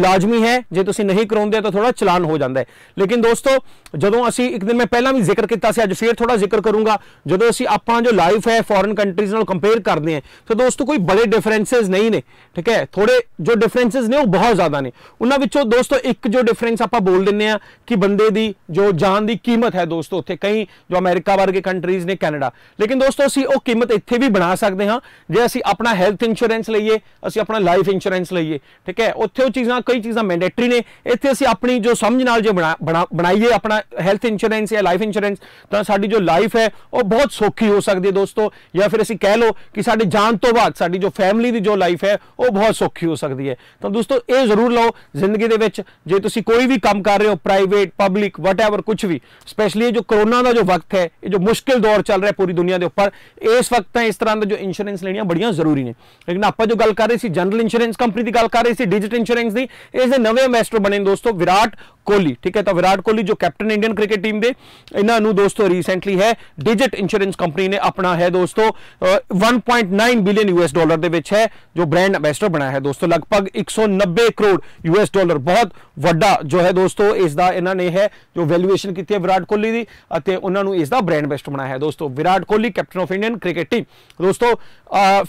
[SPEAKER 1] ਲਾਜ਼ਮੀ ਹੈ ਜੇ ਤੁਸੀਂ ਨਹੀਂ ਕਰਾਉਂਦੇ ਤਾਂ ਥੋੜਾ ਚਲਾਨ ਹੋ ਜਾਂਦਾ ਹੈ ਲੇਕਿਨ ਦੋਸਤੋ ਜਦੋਂ ਅਸੀਂ ਇੱਕ ਦਿਨ ਮੈਂ ਪਹਿਲਾਂ ਵੀ ਜ਼ਿਕਰ ਕੀਤਾ ਸੀ ਅੱਜ ਫੇਰ ਥੋੜਾ ਜ਼ਿਕਰ ਕਰੂੰਗਾ ਜਦੋਂ ਅਸੀਂ ਆਪਾਂ ਜੋ ਲਾਈਫ ਹੈ ਫੋਰਨ ਕੰਟਰੀਜ਼ ਨਾਲ ਕੰਪੇਅਰ ਕਰਦੇ ਆਂ ਤਾਂ ਦੋਸਤੋ ਕੋਈ ਬੜੇ ਡਿਫਰੈਂਸਸ ਨਹੀਂ ਨੇ ਠੀਕ ਹੈ ਥੋੜੇ ਜੋ ਡਿਫਰੈਂਸਸ ਨੇ ਉਹ ਬਹੁਤ ਜ਼ਿਆਦਾ ਨੇ ਉਹਨਾਂ ਵਿੱਚੋਂ ਦੋਸਤੋ ਇੱਕ ਜੋ ਡਿਫਰੈਂਸ ਆਪਾਂ ਬੋਲ ਦਿੰਨੇ ਆ ਕਿ ਬੰਦੇ ਦੀ ਜੋ ਜਾਨ ਦੀ ਕੀਮਤ ਹੈ ਦੋਸਤੋ ਉੱਥੇ ਕਈ ਜੋ ਅਮਰੀਕਾ ਵਰਗੇ ਕੰਟਰੀਜ਼ ਨੇ ਕੈਨੇਡਾ ਲੇਕਿਨ ਦੋਸਤੋ ਅਸੀਂ ਉਹ ਕੀਮਤ ਇੱਥੇ ਵੀ ਬਣਾ ਸਕਦੇ ਹਾਂ ਜੇ ਅਸੀਂ ਆਪਣਾ ਹੈਲਥ ਇੰਸ਼ੋਰੈਂਸ ਲਈਏ ਅਸੀਂ ਆਪਣਾ ਲਾਈਫ ਇੰਸ਼ੋਰੈਂਸ ਲਈਏ ਠੀਕ ਹੈ ਉੱਥੇ ਉਹ ਚੀਜ਼ਾਂ ਕਈ ਚੀਜ਼ਾਂ ਮੈਂਡੇਟਰੀ ਨੇ ਇੱਥੇ ਅਸੀਂ ਆਪਣੀ ਜੋ ਸਮਝ ਨਾਲ ਜੇ ਬਣਾਈਏ ਆਪਣਾ ਹੈਲਥ ਇੰਸ਼ੋਰੈਂਸ ਜਾਂ ਲਾਈਫ ਇੰਸ਼ੋਰੈਂਸ ਤਾਂ ਸਾਡੀ ਜੋ ਲਾਈਫ ਹੈ ਉਹ ਬਹੁਤ ਸੌਖੀ ਹੋ ਸਕਦੀ ਹੈ ਦੋਸਤੋ ਜਾਂ ਫਿਰ ਅਸੀਂ ਕਹਿ ਲਓ ਕਿ ਸਾਡੇ ਜਾਨ ਤੋਂ ਬਾਅਦ ਸਾਡੀ ਜੋ ਫੈਮਿਲੀ ਦੀ ਜੋ ਲਾਈਫ ਹੈ ਉਹ ਬਹੁਤ ਸੌਖੀ ਹੋ ਸਕਦੀ ਹੈ ਤਾਂ ਦੋਸਤੋ ਇਹ ਜ਼ਰੂਰ ਲਓ ਜ਼ਿੰਦਗੀ ਦੇ ਵਿੱਚ ਜੇ ਤੁਸੀਂ ਕੋਈ ਵੀ ਕੰਮ ਕਰ ਰਹੇ ਹੋ ਪ੍ਰਾਈਵੇਟ ਪਬਲਿਕ ਵਟਐਵਰ ਕੁਝ ਵੀ ਸਪੈਸ਼ਲੀ ਇਹ ਜੋ ਕਰੋਨਾ ਦਾ ਜੋ ਵਕਤ ਹੈ ਇਹ ਜੋ ਮੁਸ਼ਕਿਲ ਦੌਰ ਚੱਲ ਰਿਹਾ ਪੂਰੀ ਦੁਨੀਆ ਦੇ ਉੱਪਰ ਇਸ ਵਕਤ ਤਾਂ ਇਸ ਤਰ੍ਹਾਂ ਦਾ ਜੋ ਇੰਸ਼ੋਰੈਂਸ ਲੈਣੀਆਂ ਬੜੀਆਂ ਜ਼ਰੂਰੀ ਨੇ ਲੇਕਿਨ ਆਪਾਂ ਜੋ ਗੱਲ ਕਰ ਰਹੇ ਸੀ ਜਨਰਲ ਇੰਸ਼ੋਰੈਂਸ ਕੰਪਨੀ ਦੀ ਗੱਲ ਕਰ ਰਹੇ ਸੀ ਡਿਜੀਟਲ ਇੰਸ਼ੋਰੈਂਸ ਦੀ ਇਸ ਦੇ ਨਵੇਂ ਇਨਵੈਸਟਰ ਬਣੇ ਦੋਸਤੋ ਵਿਰਾਟ ਕੋਹਲੀ ਠੀਕ ਹੈ ਤਾਂ ਵਿਰਾਟ ਕੋਹਲੀ ਜੋ ਕੈਪਟਨ ਇੰਡੀਅਨ ਕ੍ਰਿਕਟ ਟੀਮ ਦੇ ਇਹਨਾਂ ਨੂੰ ਦੋਸਤੋ ਰੀਸੈਂਟਲੀ ਹੈ ਡਿਜਿਟ ਇੰਸ਼ੋਰੈਂਸ ਕੰਪਨੀ ਨੇ ਆਪਣਾ ਹੈ ਦੋਸਤੋ 1.9 ਬਿਲੀਅਨ ਯੂਐਸ ਡਾਲਰ ਦੇ ਵਿੱਚ ਹੈ ਜੋ ਬ੍ਰਾਂਡ ਅੰਬੈਸਡਰ ਬਣਾਇਆ ਹੈ ਦੋਸਤੋ ਲਗਭਗ 190 ਕਰੋੜ ਯੂਐਸ ਡਾਲਰ ਬਹੁਤ ਵੱਡਾ ਜੋ ਹੈ ਦੋਸਤੋ ਇਸ ਦਾ ਇਹਨਾਂ ਨੇ ਹੈ ਜੋ ਵੈਲਿਊਏਸ਼ਨ ਕੀਤੀ ਹੈ ਵਿਰਾਟ ਕੋਹਲੀ ਦੀ ਅਤੇ ਉਹਨਾਂ ਨੂੰ ਇਸ ਦਾ ਬ੍ਰਾਂਡ ਅੰਬੈਸਡਰ ਬਣਾਇਆ ਹੈ ਦੋਸਤੋ Virat Kohli captain of Indian cricket team ਦੋਸਤੋ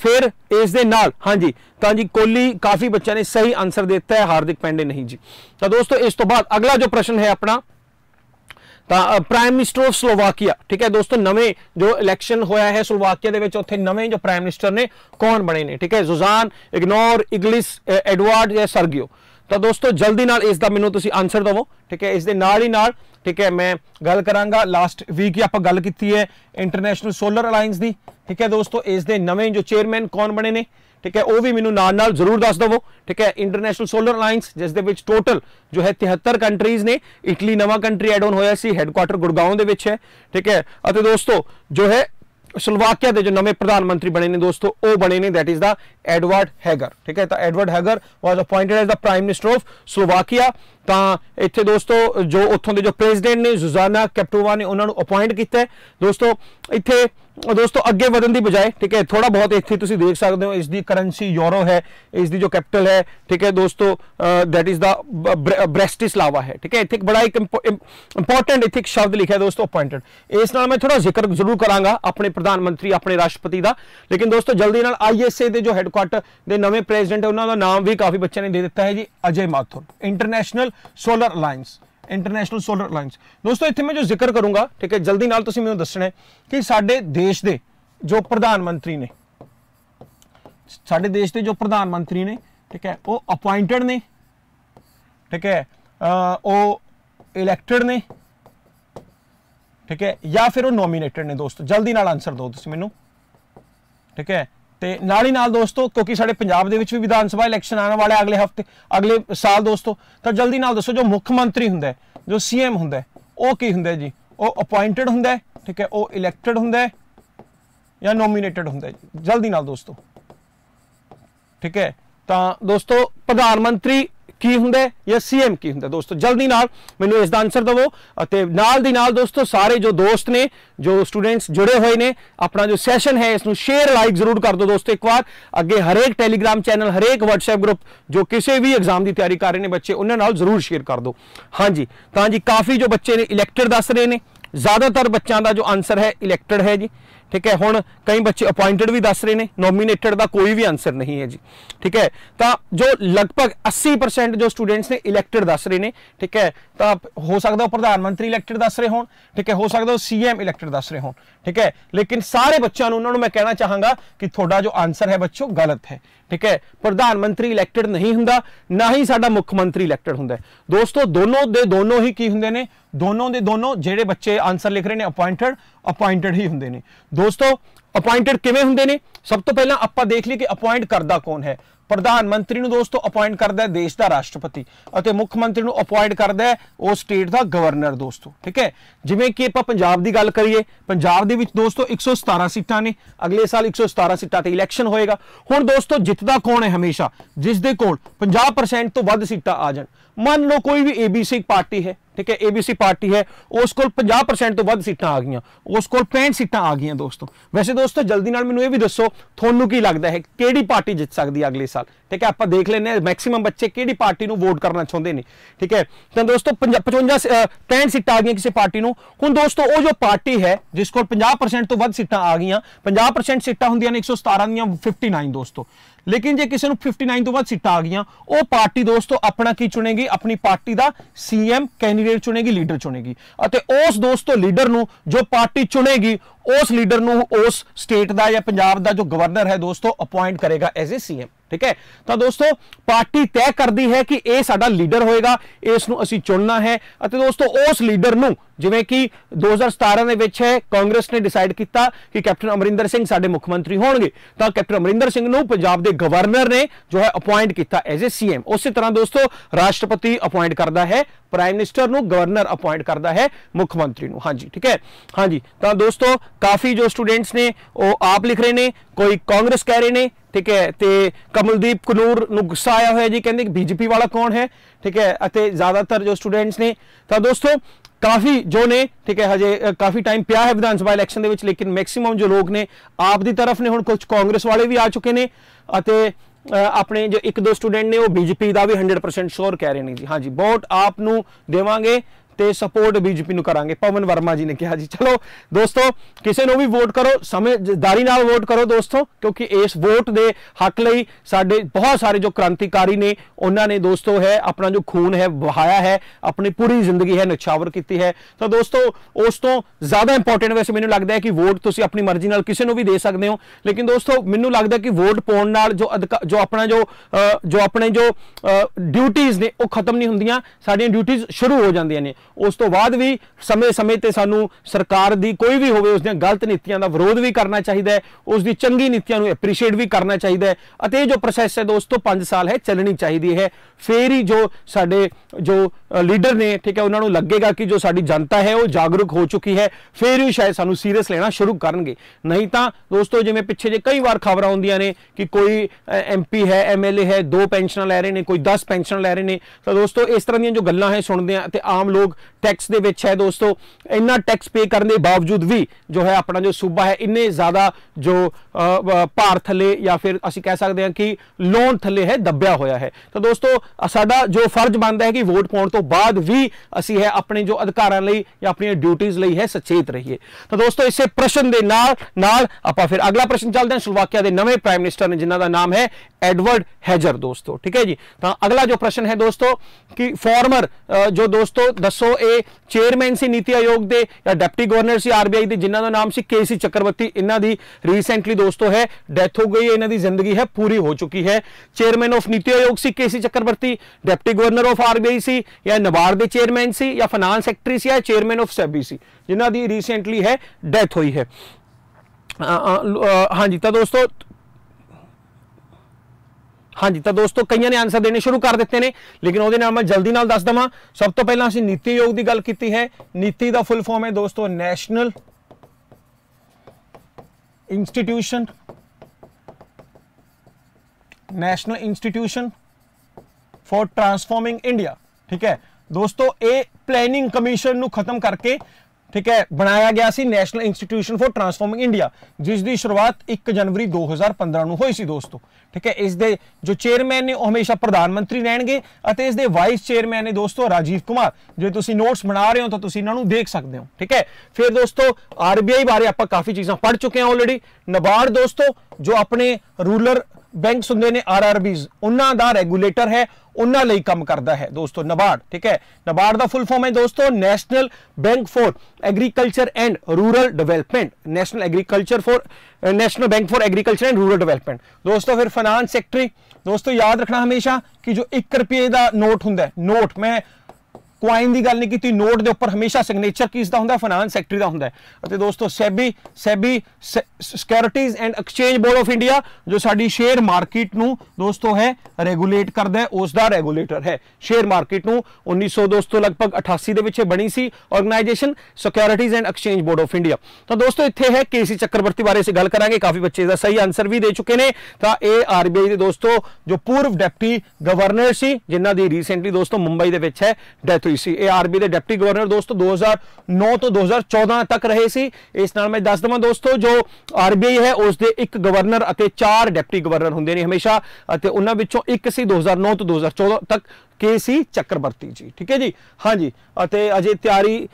[SPEAKER 1] ਫਿਰ ਇਸ ਦੇ ਨਾਲ ਹਾਂਜੀ ਤਾਂ ਜੀ ਕੋਹਲੀ ਕਾਫੀ ਬੱਚਿਆਂ ਨੇ ਸਹੀ ਆਨਸਰ ਦਿੱਤਾ ਹੈ ਹਾਰਦਿਕ ਪੈਂਡੇ ਨਹੀਂ ਜੀ ਤਾਂ ਦੋਸਤੋ ਇਸ ਤੋਂ ਬਾਅਦ ਅਗਲਾ ਜੋ ਪ੍ਰਸ਼ਨ ਹੈ ਆਪਣਾ ਤਾਂ ਪ੍ਰਾਈਮ ਮਿਨਿਸਟਰ ਆਫ ਸਲੋਵਾਕੀਆ ਠੀਕ ਹੈ ਦੋਸਤੋ ਨਵੇਂ ਜੋ ਇਲੈਕਸ਼ਨ ਹੋਇਆ ਹੈ ਸਲੋਵਾਕੀਆ ਦੇ ਵਿੱਚ ਉੱਥੇ ਨਵੇਂ ਜੋ ਪ੍ਰਾਈਮ ਮਿਨਿਸਟਰ ਨੇ ਕੌਣ ਬਣੇ ਨੇ ਠੀਕ ਹੈ ਜ਼ੁਜ਼ਾਨ ਇਗਨੋਰ ਇਗਲਿਸ ਐਡਵਾਰਡ ਜਾਂ ਸਰਗਿਓ ਤਾਂ ਦੋਸਤੋ ਜਲਦੀ ਨਾਲ ਇਸ ਦਾ ਮੈਨੂੰ ਤੁਸੀਂ ਆਨਸਰ ਦਿਵੋ ਠੀਕ ਹੈ ਇਸ ਦੇ ਨਾਲ ਹੀ ਨਾਲ ਠੀਕ ਹੈ ਮੈਂ ਗੱਲ ਕਰਾਂਗਾ ਲਾਸਟ ਵੀਕ ਹੀ ਆਪਾਂ ਗੱਲ ਕੀਤੀ ਹੈ ਇੰਟਰਨੈਸ਼ਨਲ ਸੋਲਰ ਅਲਾਈਅੰਸ ਦੀ ਠੀਕ ਹੈ ਦੋਸਤੋ ਇਸ ਦੇ ਨਵੇਂ ਜੋ ਚੇਅਰਮੈਨ ਕੌਣ ਬਣੇ ਨੇ ਠੀਕ ਹੈ ਉਹ ਵੀ ਮੈਨੂੰ ਨਾਲ ਨਾਲ ਜ਼ਰੂਰ ਦੱਸ ਦਵੋ ਠੀਕ ਹੈ ਇੰਟਰਨੈਸ਼ਨਲ ਸੋਲਰ ਅਲਾਈਅੰਸ ਜਿਸ ਦੇ ਵਿੱਚ ਟੋਟਲ ਜੋ ਹੈ 73 ਕੰਟਰੀਜ਼ ਨੇ ਇਟਲੀ ਨਵਾਂ ਕੰਟਰੀ ਐਡ ਆਨ ਹੋਇਆ ਸੀ ਹੈੱਡਕੁਆਟਰ ਗੁਰਗਾਉਂ ਦੇ ਵਿੱਚ ਹੈ ਠੀਕ ਹੈ ਅਤੇ ਦੋਸਤੋ ਜੋ ਹੈ ਸਲੋਵਾਕੀਆ ਦੇ ਜੋ ਨਵੇਂ ਪ੍ਰਧਾਨ ਮੰਤਰੀ ਬਣੇ ਨੇ ਦੋਸਤੋ ਉਹ ਬਣੇ ਨੇ that is the Edward Heger ਠੀਕ ਹੈ ਤਾਂ Edward Heger was appointed as the prime minister of Slovakia ਤਾਂ ਇੱਥੇ ਦੋਸਤੋ ਜੋ ਉੱਥੋਂ ਦੇ ਜੋ ਪ੍ਰੈਜ਼ੀਡੈਂਟ ਨੇ ਜ਼ੁਜ਼ਾਨਾ ਕੈਪਟੋਵਾ ਨੇ ਉਹਨਾਂ ਨੂੰ ਅਪਾਇੰਟ ਕੀਤਾ ਦੋਸਤੋ ਇੱਥੇ ਦੋਸਤੋ ਅੱਗੇ ਵਧਣ ਦੀ ਬਜਾਏ ਠੀਕ ਹੈ ਥੋੜਾ ਬਹੁਤ ਇੱਥੇ ਤੁਸੀਂ ਦੇਖ ਸਕਦੇ ਹੋ ਇਸ ਦੀ ਕਰੰਸੀ ਯੂਰੋ ਹੈ ਇਸ ਦੀ ਜੋ ਕੈਪੀਟਲ ਹੈ ਠੀਕ ਹੈ ਦੋਸਤੋ ਥੈਟ ਇਜ਼ ਦਾ ਬ੍ਰੈਸਟਿਸ ਲਾਵਾ ਹੈ ਠੀਕ ਹੈ ਇੱਥੇ ਇੱਕ ਬੜਾ ਇੱਕ ਇੰਪੋਰਟੈਂਟ ਇੱਥੇ ਇੱਕ ਸ਼ਬਦ ਲਿਖਿਆ ਦੋਸਤੋ ਅਪਾਇੰਟਡ ਇਸ ਨਾਲ ਮੈਂ ਥੋੜਾ ਜ਼ਿਕਰ ਜ਼ਰੂਰ ਕਰਾਂਗਾ ਆਪਣੇ ਪ੍ਰਧਾਨ ਮੰਤਰੀ ਆਪਣੇ ਰਾਸ਼ਟਰਪਤੀ ਦਾ ਲੇਕਿਨ ਦੋਸਤੋ ਜਲਦੀ ਨਾਲ ਆਈਐਸਏ ਦੇ ਜੋ ਹੈੱਡਕੁਆਰਟਰ ਦੇ ਨਵੇਂ ਪ੍ਰੈਜ਼ੀਡੈਂਟ ਉਹਨਾਂ ਦਾ ਨਾਮ ਵੀ ਕਾਫੀ ਬੱਚਿਆਂ ਨੇ ਦੇ ਦਿੱਤਾ ਹੈ ਜੀ Ajay Mathur international solar alliance international solar alliance ਦੋਸਤੋ ਇੱਥੇ ਮੈਂ ਜੋ ਜ਼ਿਕਰ ਕਰੂੰਗਾ ਠੀਕ ਹੈ ਜਲਦੀ ਨਾਲ ਤੁਸੀਂ ਮੈਨੂੰ ਦੱਸਣਾ ਹੈ ਕਿ ਸਾਡੇ ਦੇਸ਼ ਦੇ ਜੋ ਪ੍ਰਧਾਨ ਮੰਤਰੀ ਨੇ ਸਾਡੇ ਦੇਸ਼ ਦੇ ਜੋ ਪ੍ਰਧਾਨ ਮੰਤਰੀ ਨੇ ਠੀਕ ਹੈ ਉਹ ਅਪਾਇੰਟਡ ਨੇ ਠੀਕ ਹੈ ਉਹ ਇਲੈਕਟਡ ਨੇ ਠੀਕ ਹੈ ਜਾਂ ਫਿਰ ਉਹ ਨੋਮੀਨੇਟਡ ਨੇ ਦੋਸਤੋ ਜਲਦੀ ਨਾਲ ਆਨਸਰ ਦਿਓ ਤੁਸੀਂ ਮੈਨੂੰ ਠੀਕ ਹੈ ਤੇ ਨਾਲ ਹੀ ਨਾਲ ਦੋਸਤੋ ਕਿਉਂਕਿ ਸਾਡੇ ਪੰਜਾਬ ਦੇ ਵਿੱਚ ਵੀ ਵਿਧਾਨ ਸਭਾ ਇਲੈਕਸ਼ਨ ਆਉਣ ਵਾਲੇ ਅਗਲੇ ਹਫਤੇ ਅਗਲੇ ਸਾਲ ਦੋਸਤੋ ਤਾਂ ਜਲਦੀ ਨਾਲ ਦੱਸੋ ਜੋ ਮੁੱਖ ਮੰਤਰੀ ਹੁੰਦਾ ਜੋ ਸੀਐਮ ਹੁੰਦਾ ਉਹ ਕੀ ਹੁੰਦਾ ਜੀ ਉਹ ਅਪਾਇੰਟਡ ਹੁੰਦਾ ਠੀਕ ਹੈ ਉਹ ਇਲੈਕਟਡ ਹੁੰਦਾ ਜਾਂ ਨੋਮੀਨੇਟਡ ਹੁੰਦਾ ਜਲਦੀ ਨਾਲ ਦੋਸਤੋ ਠੀਕ ਹੈ ਤਾਂ ਦੋਸਤੋ ਪ੍ਰਧਾਨ ਮੰਤਰੀ ਕੀ ਹੁੰਦਾ ਜਾਂ ਸੀਐਮ ਕੀ ਹੁੰਦਾ ਦੋਸਤੋ ਜਲਦੀ ਨਾਲ ਮੈਨੂੰ ਇਸ ਦਾ ਆਨਸਰ ਦਵੋ ਅਤੇ ਨਾਲ ਦੀ ਨਾਲ ਦੋਸਤੋ ਸਾਰੇ ਜੋ ਦੋਸਤ ਨੇ ਜੋ ਸਟੂਡੈਂਟਸ ਜੁੜੇ ਹੋਏ ਨੇ ਆਪਣਾ ਜੋ ਸੈਸ਼ਨ ਹੈ ਇਸ ਨੂੰ ਸ਼ੇਅਰ ਲਾਈਕ ਜ਼ਰੂਰ ਕਰ ਦਿਓ ਦੋਸਤੋ ਇੱਕ ਵਾਰ ਅੱਗੇ ਹਰੇਕ ਟੈਲੀਗ੍ਰam ਚੈਨਲ ਹਰੇਕ WhatsApp ਗਰੁੱਪ ਜੋ ਕਿਸੇ ਵੀ ਐਗਜ਼ਾਮ ਦੀ ਤਿਆਰੀ ਕਰ ਰਹੇ ਨੇ ਬੱਚੇ ਉਹਨਾਂ ਨਾਲ ਜ਼ਰੂਰ ਸ਼ੇਅਰ ਕਰ ਦਿਓ ਹਾਂਜੀ ਤਾਂ ਜੀ ਕਾਫੀ ਜੋ ਬੱਚੇ ਨੇ ਇਲੈਕਟਡ ਦੱਸ ਰਹੇ ਨੇ ਜ਼ਿਆਦਾਤਰ ਬੱਚਿਆਂ ਦਾ ਜੋ ਆਨਸਰ ਹੈ ਇਲੈਕਟਡ ਹੈ ਜੀ ਠੀਕ ਹੈ ਹੁਣ ਕਈ ਬੱਚੇ ਅਪਾਇੰਟਡ ਵੀ ਦੱਸ ਰਹੇ ਨੇ ਨੋਮੀਨੇਟਡ ਦਾ ਕੋਈ ਵੀ ਆਨਸਰ ਨਹੀਂ ਹੈ ਜੀ ਠੀਕ ਹੈ ਤਾਂ ਜੋ ਲਗਭਗ 80% ਜੋ ਸਟੂਡੈਂਟਸ ਨੇ ਇਲੈਕਟਡ ਦੱਸ ਰਹੇ ਨੇ ਠੀਕ ਹੈ ਤਾਂ ਹੋ ਸਕਦਾ ਉਹ ਪ੍ਰਧਾਨ ਮੰਤਰੀ ਇਲੈਕਟਡ ਦੱਸ ਰਹੇ ਹੋਣ ਠੀਕ ਹੈ ਹੋ ਸਕਦਾ ਉਹ ਸੀਐਮ ਇਲੈਕਟਡ ਦੱਸ ਰਹੇ ਹੋਣ ਠੀਕ ਹੈ ਲੇਕਿਨ ਸਾਰੇ ਬੱਚਿਆਂ ਨੂੰ ਉਹਨਾਂ ਨੂੰ ਮੈਂ ਕਹਿਣਾ ਚਾਹਾਂਗਾ ਕਿ ਤੁਹਾਡਾ ਜੋ ਆਨਸਰ ਹੈ ਬੱਚੋ ਗਲਤ ਹੈ ਠੀਕ ਹੈ ਪ੍ਰਧਾਨ ਮੰਤਰੀ ਇਲੈਕਟਡ ਨਹੀਂ ਹੁੰਦਾ ਨਾ ਹੀ ਸਾਡਾ ਮੁੱਖ ਮੰਤਰੀ ਇਲੈਕਟਡ ਹੁੰਦਾ ਦੋਸਤੋ ਦੋਨੋਂ ਦੇ ਦੋਨੋਂ ਹੀ ਕੀ ਹੁੰਦੇ ਨੇ ਦੋਨੋਂ ਦੇ ਦੋਨੋਂ ਜਿਹੜੇ ਬੱਚੇ ਆਨਸਰ ਲਿਖ ਰਹੇ ਨੇ ਅਪਾਇੰਟਡ ਅਪਾਇੰਟਡ ਹੀ ਹੁੰਦੇ ਨੇ ਦੋਸਤੋ ਅਪਾਇੰਟਡ ਕਿਵੇਂ ਹੁੰਦੇ ਨੇ ਸਭ ਤੋਂ ਪਹਿਲਾਂ ਆਪਾਂ ਦੇਖ ਲਈਏ ਕਿ ਅਪਾਇੰਟ ਕਰਦਾ ਕੌਣ ਹੈ ਪ੍ਰਧਾਨ ਮੰਤਰੀ ਨੂੰ ਦੋਸਤੋ ਅਪਾਇੰਟ ਕਰਦਾ ਹੈ ਦੇਸ਼ ਦਾ ਰਾਸ਼ਟਰਪਤੀ ਅਤੇ ਮੁੱਖ ਮੰਤਰੀ ਨੂੰ ਅਪਾਇੰਟ ਕਰਦਾ ਹੈ ਉਹ ਸਟੇਟ ਦਾ ਗਵਰਨਰ ਦੋਸਤੋ ਠੀਕ ਹੈ ਜਿਵੇਂ ਕਿ ਆਪਾਂ ਪੰਜਾਬ ਦੀ ਗੱਲ ਕਰੀਏ ਪੰਜਾਬ ਦੇ ਵਿੱਚ ਦੋਸਤੋ 117 ਸੀਟਾਂ ਨੇ ਅਗਲੇ ਸਾਲ 117 ਸੀਟਾਂ ਤੇ ਇਲੈਕਸ਼ਨ ਹੋਏਗਾ ਹੁਣ ਦੋਸਤੋ ਜਿੱਤਦਾ ਕੌਣ ਹੈ ਹਮੇਸ਼ਾ ਜਿਸ ਦੇ ਕੋਲ 50% ਤੋਂ ਵੱਧ ਸੀਟਾਂ ਆ ਜਾਣ ਮੰਨ ਲਓ ਕੋਈ ਵੀ ABC ਪਾਰਟੀ ਹੈ ਠੀਕ ਹੈ ABC ਪਾਰਟੀ ਹੈ ਉਸ ਕੋਲ 50% ਤੋਂ ਵੱਧ ਸੀਟਾਂ ਆ ਗਈਆਂ ਉਸ ਕੋਲ 65 ਸੀਟਾਂ ਆ ਗਈਆਂ ਦੋਸਤੋ ਵੈਸੇ ਦੋਸਤੋ ਜਲਦੀ ਨਾਲ ਮੈਨੂੰ ਇਹ ਵੀ ਦੱਸੋ ਤੁਹਾਨੂੰ ਕੀ ਲੱਗਦਾ ਹੈ ਕਿਹੜੀ ਪਾਰਟੀ ਜਿੱਤ ਸਕਦੀ ਹੈ ਅਗਲੇ ਸਾਲ ਠੀਕ ਹੈ ਆਪਾਂ ਦੇਖ ਲੈਨੇ ਆ ਮੈਕਸਿਮਮ ਬੱਚੇ ਕਿਹੜੀ ਪਾਰਟੀ ਨੂੰ ਵੋਟ ਕਰਨਾ ਚਾਹੁੰਦੇ ਨੇ ਠੀਕ ਹੈ ਤਾਂ ਦੋਸਤੋ 55 65 ਸੀਟਾਂ ਆ ਗਈਆਂ ਕਿਸੇ ਪਾਰਟੀ ਨੂੰ ਹੁਣ ਦੋਸਤੋ ਉਹ ਜੋ ਪਾਰਟੀ ਹੈ ਜਿਸ ਕੋਲ 50% ਤੋਂ ਵੱਧ ਸੀਟਾਂ ਆ ਗਈਆਂ 50% ਸੀਟਾਂ ਹੁੰਦੀਆਂ ਨੇ 117 ਦੀਆਂ 59 ਦੋਸਤੋ ਲੇਕਿਨ ਜੇ ਕਿਸੇ ਨੂੰ 59 ਤੋਂ ਬਾਅਦ ਸਿੱਟਾ ਆ ਗਈਆਂ ਉਹ ਪਾਰਟੀ ਦੋਸਤੋ ਆਪਣਾ ਕੀ ਚੁਣੇਗੀ ਆਪਣੀ ਪਾਰਟੀ ਦਾ ਸੀਐਮ ਕੈਂਡੀਡੇਟ ਚੁਣੇਗੀ ਲੀਡਰ ਚੁਣੇਗੀ ਅਤੇ ਉਸ ਦੋਸਤੋ ਲੀਡਰ ਨੂੰ ਜੋ ਪਾਰਟੀ ਚੁਣੇਗੀ ਉਸ ਲੀਡਰ ਨੂੰ ਉਸ ਸਟੇਟ ਦਾ ਜਾਂ ਪੰਜਾਬ ਦਾ ਜੋ ਗਵਰਨਰ ਹੈ ਦੋਸਤੋ ਅਪਾਇੰਟ ਕਰੇਗਾ ਐਜ਼ ਅ ਸੀਐਮ ਠੀਕ ਹੈ ਤਾਂ ਦੋਸਤੋ ਪਾਰਟੀ ਤੈਅ ਕਰਦੀ ਹੈ ਕਿ ਇਹ ਸਾਡਾ ਲੀਡਰ ਹੋਏਗਾ ਇਸ ਨੂੰ ਅਸੀਂ ਚੁਣਨਾ ਹੈ ਅਤੇ ਦੋਸਤੋ ਉਸ ਲੀਡਰ ਨੂੰ ਜਿਵੇਂ ਕਿ 2017 ਦੇ ਵਿੱਚ ਹੈ ਕਾਂਗਰਸ ਨੇ ਡਿਸਾਈਡ ਕੀਤਾ ਕਿ ਕੈਪਟਨ ਅਮਰਿੰਦਰ ਸਿੰਘ ਸਾਡੇ ਮੁੱਖ ਮੰਤਰੀ ਹੋਣਗੇ ਤਾਂ ਕੈਪਟਨ ਅਮਰਿੰਦਰ ਸਿੰਘ ਨੂੰ ਪੰਜਾਬ ਦੇ ਗਵਰਨਰ ਨੇ ਜੋ ਹੈ ਅਪਾਇੰਟ ਕੀਤਾ ਐਜ਼ ਅ ਸੀਐਮ ਉਸੇ ਤਰ੍ਹਾਂ ਦੋਸਤੋ ਰਾਸ਼ਟਰਪਤੀ ਅਪਾਇੰਟ ਕਰਦਾ ਹੈ ਪ੍ਰਾਈਮ ਮਿਨਿਸਟਰ ਨੂੰ ਗਵਰਨਰ ਅਪਾਇੰਟ ਕਰਦਾ ਹੈ ਮੁੱਖ ਮੰਤਰੀ ਨੂੰ ਹਾਂਜੀ ਠੀਕ ਹੈ ਹਾਂਜੀ ਤਾਂ ਦੋਸਤੋ ਕਾਫੀ ਜੋ ਸਟੂਡੈਂਟਸ ਨੇ ਉਹ ਆਪ ਲਿਖ ਰਹੇ ਨੇ ਕੋਈ ਕਾਂਗਰਸ ਕਹਿ ਰਹੇ ਨੇ ਠੀਕ ਹੈ ਤੇ ਕਮਲਦੀਪ ਕਨੂਰ ਨੂੰ ਗੁੱਸਾ ਆਇਆ ਹੋਇਆ ਜੀ ਕਹਿੰਦੇ ਕਿ ਬੀਜੇਪੀ ਵਾਲਾ ਕੌਣ ਹੈ ਠੀਕ ਹੈ ਅਤੇ ਜ਼ਿਆਦਾਤਰ ਜੋ ਸਟੂਡੈਂਟਸ ਨੇ ਤਾਂ ਦੋਸਤੋ ਕਾਫੀ ਜੋ ਨੇ ਠੀਕ ਹੈ ਹਜੇ ਕਾਫੀ ਟਾਈਮ ਪਿਆ ਹੈ ਵਿਧਾਨ ਸਭਾ ਇਲੈਕਸ਼ਨ ਦੇ ਵਿੱਚ ਲੇਕਿਨ ਮੈਕਸਿਮਮ ਜੋ ਲੋਕ ਨੇ ਆਪ ਦੀ ਤਰਫ ਨੇ ਹੁਣ ਕੁਝ ਕਾਂਗਰਸ ਵਾਲੇ ਵੀ ਆ ਚੁੱਕੇ ਨੇ ਅਤੇ ਆਪਣੇ ਜੋ ਇੱਕ ਦੋ ਸਟੂਡੈਂਟ ਨੇ ਉਹ ਬੀਜਪੀ ਦਾ ਵੀ 100% ਸ਼ੋਰ ਕਹਿ ਰਹੇ ਨੇ ਜੀ ਹਾਂਜੀ ਵੋਟ ਆਪ ਨੂੰ ਦੇਵਾਂਗੇ ਤੇ ਸਪੋਰਟ ਬੀਜਪੀ ਨੂੰ ਕਰਾਂਗੇ ਪਵਨ ਵਰਮਾ ਜੀ ਨੇ ਕਿਹਾ ਜੀ ਚਲੋ ਦੋਸਤੋ ਕਿਸੇ ਨੂੰ ਵੀ ਵੋਟ ਕਰੋ ਸਮਝਦਾਰੀ ਨਾਲ ਵੋਟ ਕਰੋ ਦੋਸਤੋ ਕਿਉਂਕਿ ਇਸ ਵੋਟ ਦੇ ਹੱਕ ਲਈ ਸਾਡੇ ਬਹੁਤ ਸਾਰੇ ਜੋ ਕ੍ਰਾਂਤੀਕਾਰੀ ਨੇ ਉਹਨਾਂ ਨੇ ਦੋਸਤੋ ਹੈ ਆਪਣਾ ਜੋ ਖੂਨ ਹੈ ਵਹਾਇਆ ਹੈ ਆਪਣੀ ਪੂਰੀ ਜ਼ਿੰਦਗੀ ਹੈ ਨਿਛਾਵਰ ਕੀਤੀ ਹੈ ਤਾਂ ਦੋਸਤੋ ਉਸ ਤੋਂ ਜ਼ਿਆਦਾ ਇੰਪੋਰਟੈਂਟ ਵੈਸੇ ਮੈਨੂੰ ਲੱਗਦਾ ਹੈ ਕਿ ਵੋਟ ਤੁਸੀਂ ਆਪਣੀ ਮਰਜ਼ੀ ਨਾਲ ਕਿਸੇ ਨੂੰ ਵੀ ਦੇ ਸਕਦੇ ਹੋ ਲੇਕਿਨ ਦੋਸਤੋ ਮੈਨੂੰ ਲੱਗਦਾ ਕਿ ਵੋਟ ਪਾਉਣ ਨਾਲ ਜੋ ਜੋ ਆਪਣਾ ਜੋ ਜੋ ਆਪਣੇ ਜੋ ਡਿਊਟੀਆਂ ਨੇ ਉਹ ਖਤਮ ਨਹੀਂ ਹੁੰਦੀਆਂ ਸਾਡੀਆਂ ਡਿਊਟੀਆਂ ਸ਼ੁਰੂ ਹੋ ਜਾਂਦੀਆਂ ਨੇ ਉਸ ਤੋਂ ਬਾਅਦ ਵੀ ਸਮੇਂ-ਸਮੇਂ ਤੇ ਸਾਨੂੰ ਸਰਕਾਰ ਦੀ ਕੋਈ ਵੀ ਹੋਵੇ ਉਸ ਦੀਆਂ ਗਲਤ ਨੀਤੀਆਂ ਦਾ ਵਿਰੋਧ ਵੀ ਕਰਨਾ ਚਾਹੀਦਾ ਹੈ ਉਸ ਦੀ ਚੰਗੀ ਨੀਤੀਆਂ ਨੂੰ ਐਪਰੀਸ਼ੀਏਟ ਵੀ ਕਰਨਾ ਚਾਹੀਦਾ ਹੈ ਅਤੇ ਇਹ ਜੋ ਪ੍ਰੋਸੈਸ ਹੈ ਦੋਸਤੋ 5 ਸਾਲ ਹੈ ਚੱਲਣੀ ਚਾਹੀਦੀ ਹੈ ਫੇਰ ਹੀ ਜੋ ਸਾਡੇ ਜੋ ਲੀਡਰ ਨੇ ਠੀਕ ਹੈ ਉਹਨਾਂ ਨੂੰ ਲੱਗੇਗਾ ਕਿ ਜੋ ਸਾਡੀ ਜਨਤਾ ਹੈ ਉਹ ਜਾਗਰੂਕ ਹੋ ਚੁੱਕੀ ਹੈ ਫੇਰ ਹੀ ਸ਼ਾਇਦ ਸਾਨੂੰ ਸੀਰੀਅਸ ਲੈਣਾ ਸ਼ੁਰੂ ਕਰਨਗੇ ਨਹੀਂ ਤਾਂ ਦੋਸਤੋ ਜਿਵੇਂ ਪਿੱਛੇ ਜੇ ਕਈ ਵਾਰ ਖਬਰਾਂ ਆਉਂਦੀਆਂ ਨੇ ਕਿ ਕੋਈ ਐਮਪੀ ਹੈ ਐਮਐਲਏ ਹੈ ਦੋ ਪੈਨਸ਼ਨਾਂ ਲੈ ਰਹੇ ਨੇ ਕੋਈ 10 ਪੈਨਸ਼ਨ ਲੈ ਰਹੇ ਨੇ ਤਾਂ ਦੋਸਤੋ ਇਸ ਤਰ੍ਹਾਂ ਦੀਆਂ ਜੋ ਗੱਲਾਂ ਹੈ ਸੁਣਦੇ ਆ ਤੇ ਆਮ ਲੋਕ ਟੈਕਸ ਦੇ ਵਿੱਚ ਹੈ ਦੋਸਤੋ ਇੰਨਾ ਟੈਕਸ ਪੇ ਕਰਨ ਦੇ ਬਾਵਜੂਦ ਵੀ ਜੋ ਹੈ ਆਪਣਾ ਜੋ ਸੂਬਾ ਹੈ ਇੰਨੇ ਜ਼ਿਆਦਾ ਜੋ ਭਾਰ ਥੱਲੇ ਜਾਂ ਫਿਰ ਅਸੀਂ ਕਹਿ ਸਕਦੇ ਹਾਂ ਕਿ ਲੋਨ ਥੱਲੇ ਹੈ ਦੱਬਿਆ ਹੋਇਆ ਹੈ ਤਾਂ ਦੋਸਤੋ ਸਾਡਾ ਜੋ ਫਰਜ਼ ਬਣਦਾ ਹੈ ਕਿ ਵੋਟ ਪਾਉਣ ਤੋਂ ਬਾਅਦ ਵੀ ਅਸੀਂ ਹੈ ਆਪਣੇ ਜੋ ਅਧਿਕਾਰਾਂ ਲਈ ਜਾਂ ਆਪਣੀਆਂ ਡਿਊਟੀਆਂ ਲਈ ਹੈ ਸਚੇਤ ਰਹੀਏ ਤਾਂ ਦੋਸਤੋ ਇਸੇ ਪ੍ਰਸ਼ਨ ਦੇ ਨਾਲ ਨਾਲ ਆਪਾਂ ਫਿਰ ਅਗਲਾ ਪ੍ਰਸ਼ਨ ਚੱਲਦੇ ਹਾਂ ਸਲੋਵਾਕੀਆ ਦੇ ਨਵੇਂ ਪ੍ਰਾਈਮ ਮਿਨਿਸਟਰ ਨੇ ਜਿਨ੍ਹਾਂ ਦਾ ਨਾਮ ਹੈ ਐਡਵਰਡ ਹੈਜਰ ਦੋਸਤੋ ਠੀਕ ਹੈ ਜੀ ਤਾਂ ਅਗਲਾ ਜੋ ਪ੍ਰਸ਼ਨ ਹੈ ਦੋਸਤੋ ਕਿ ਫਾਰਮਰ ਜੋ ਦੋਸਤੋ ਸੋ ਇਹ ਚੇਅਰਮੈਨ ਸੀ ਨੀਤੀ ਆਯੋਗ ਦੇ ਜਾਂ ਡਿਪਟੀ ਗਵਰਨਰ ਸੀ ਆਰਬੀਆਈ ਦੇ ਜਿਨ੍ਹਾਂ ਦਾ ਨਾਮ ਸੀ ਕੇਸੀ ਚੱਕਰਵਰਤੀ ਇਹਨਾਂ ਦੀ ਰੀਸੈਂਟਲੀ ਦੋਸਤੋ ਹੈ ਡੈਥ ਹੋ ਗਈ ਇਹਨਾਂ ਦੀ ਜ਼ਿੰਦਗੀ ਹੈ ਪੂਰੀ ਹੋ ਚੁੱਕੀ ਹੈ ਚੇਅਰਮੈਨ ਆਫ ਨੀਤੀ ਆਯੋਗ ਸੀ KC Chakravarty deputy governor of RBI ਸੀ ਜਾਂ ਨਵਾਰ ਦੇ ਚੇਅਰਮੈਨ ਸੀ ਜਾਂ ਫਾਈਨਾਂਸ ਸੈਕਟਰੀ ਸੀ ਜਾਂ ਚੇਅਰਮੈਨ ਆਫ ਸੈਬੀ ਸੀ ਜਿਨ੍ਹਾਂ ਦੀ ਰੀਸੈਂਟਲੀ ਹੈ ਡੈਥ ਹੋਈ ਹੈ ਹਾਂਜੀ ਤਾਂ ਦੋਸਤੋ ਹਾਂਜੀ ਤਾਂ ਦੋਸਤੋ ਕਈਆਂ ਨੇ ਆਨਸਰ ਦੇਣੇ ਸ਼ੁਰੂ ਕਰ ਦਿੱਤੇ ਨੇ ਲੇਕਿਨ ਉਹਦੇ ਨਾਲ ਮੈਂ ਜਲਦੀ ਨਾਲ ਦੱਸ ਦਵਾਂ ਸਭ ਤੋਂ ਪਹਿਲਾਂ ਅਸੀਂ ਨੀਤੀ ਆਯੋਗ ਦੀ ਗੱਲ ਕੀਤੀ ਹੈ ਨੀਤੀ ਦਾ ਫੁੱਲ ਫਾਰਮ ਹੈ ਦੋਸਤੋ national institution national institution for transforming India ठीक है दोस्तों ये प्लानिंग कमीशन खत्म करके ਠੀਕ ਹੈ ਬਣਾਇਆ ਗਿਆ ਸੀ national institution for transforming India ਜਿਸ ਦੀ ਸ਼ੁਰੂਆਤ 1 ਜਨਵਰੀ 2015 ਨੂੰ ਹੋਈ ਸੀ ਦੋਸਤੋ ਠੀਕ ਹੈ ਇਸ ਦੇ ਜੋ ਚੇਅਰਮੈਨ ਨੇ ਉਹ ਹਮੇਸ਼ਾ ਪ੍ਰਧਾਨ ਮੰਤਰੀ ਰਹਿਣਗੇ ਅਤੇ ਇਸ ਦੇ ਵਾਈਸ ਚੇਅਰਮੈਨ ਨੇ ਦੋਸਤੋ ਰਾਜੀਵ ਕੁਮਾਰ ਜੇ ਤੁਸੀਂ ਨੋਟਸ ਬਣਾ ਰਹੇ ਹੋ ਤਾਂ ਤੁਸੀਂ ਇਹਨਾਂ ਨੂੰ ਦੇਖ ਸਕਦੇ ਹੋ ਠੀਕ ਹੈ ਫਿਰ ਦੋਸਤੋ ਆਰਬੀਆਈ ਬਾਰੇ ਆਪਾਂ ਕਾਫੀ ਚੀਜ਼ਾਂ ਪੜ ਚੁੱਕੇ ਹਾਂ ਆਲਰੇਡੀ ਨਬਾਰਡ ਦੋਸਤੋ ਜੋ ਆਪਣੇ ਰੂਲਰ बैंक सुनते हैं आर आर बीज उन्हों रेगुलेटर है उन्होंने काम करता है दोस्तों नबार्ड ठीक है नबार्ड का फुल फॉर्म है दोस्तों national bank for agriculture and rural development national agriculture for national bank for agriculture and rural development दोस्तों फिर फाइनानस सैक्टरी दोस्तों याद रखना हमेशा कि जो एक रुपये का नोट होंगे नोट मैं ਕੁਆਇਨ ਦੀ ਗੱਲ ਨਹੀਂ ਕੀਤੀ ਨੋਟ ਦੇ ਉੱਪਰ ਹਮੇਸ਼ਾ ਸਿਗਨੇਚਰ ਕਿਸ ਦਾ ਹੁੰਦਾ ਫਾਈਨਾਂਸ ਸੈਕਟਰੀ ਦਾ ਹੁੰਦਾ ਅਤੇ ਦੋਸਤੋ SEBI SEBI securities and exchange board of India ਜੋ ਸਾਡੀ ਸ਼ੇਅਰ ਮਾਰਕੀਟ ਨੂੰ ਦੋਸਤੋ ਹੈ ਰੈਗੂਲੇਟ ਕਰਦਾ ਹੈ ਉਸ ਦਾ ਰੈਗੂਲੇਟਰ ਹੈ ਸ਼ੇਅਰ ਮਾਰਕੀਟ ਨੂੰ 1900 ਦੋਸਤੋ ਲਗਭਗ 88 ਦੇ ਵਿੱਚ ਬਣੀ ਸੀ organisation securities and exchange board of India ਤਾਂ ਦੋਸਤੋ ਇੱਥੇ ਹੈ ਕੇਸੀ ਚੱਕਰਵਰਤੀ ਬਾਰੇ ਅਸੀਂ ਗੱਲ ਕਰਾਂਗੇ ਕਾਫੀ ਬੱਚੇ ਦਾ ਸਹੀ ਆਨਸਰ ਵੀ ਦੇ ਚੁੱਕੇ ਨੇ ਤਾਂ ਇਹ ਆਰਬੀਆਈ ਦੇ ਦੋਸਤੋ ਜੋ ਪੂਰਵ ਡਿਪਟੀ ਗਵਰਨਰ ਸੀ ਜਿਨ੍ਹਾਂ ਦੀ ਰੀਸੈਂਟਲੀ ਦੋਸਤੋ ਮੁੰਬਈ ਦੇ ਵਿੱਚ ਹੈ ਡੈਥ ਸੈਕਟਰੀ ਸੀ ਇਹ ਆਰਬੀ ਦੇ ਡਿਪਟੀ ਗਵਰਨਰ ਦੋਸਤੋ 2009 ਤੋਂ 2014 ਤੱਕ ਰਹੇ ਸੀ ਇਸ ਨਾਲ ਮੈਂ ਦੱਸ ਦਵਾਂ ਦੋਸਤੋ ਜੋ ਆਰਬੀਆਈ ਹੈ ਉਸ ਦੇ ਇੱਕ ਗਵਰਨਰ ਅਤੇ ਚਾਰ ਡਿਪਟੀ ਗਵਰਨਰ ਹੁੰਦੇ ਨੇ ਹਮੇਸ਼ਾ ਅਤੇ ਉਹਨਾਂ ਵਿੱਚੋਂ ਇੱਕ ਸੀ 2009 ਤੋਂ 2014 ਤੱਕ ਕੇਸੀ ਚੱਕਰਵਰਤੀ ਜੀ ਠੀਕ ਹੈ ਜੀ ਹਾਂਜੀ ਅਤੇ ਅਜੇ ਤਿਆਰੀ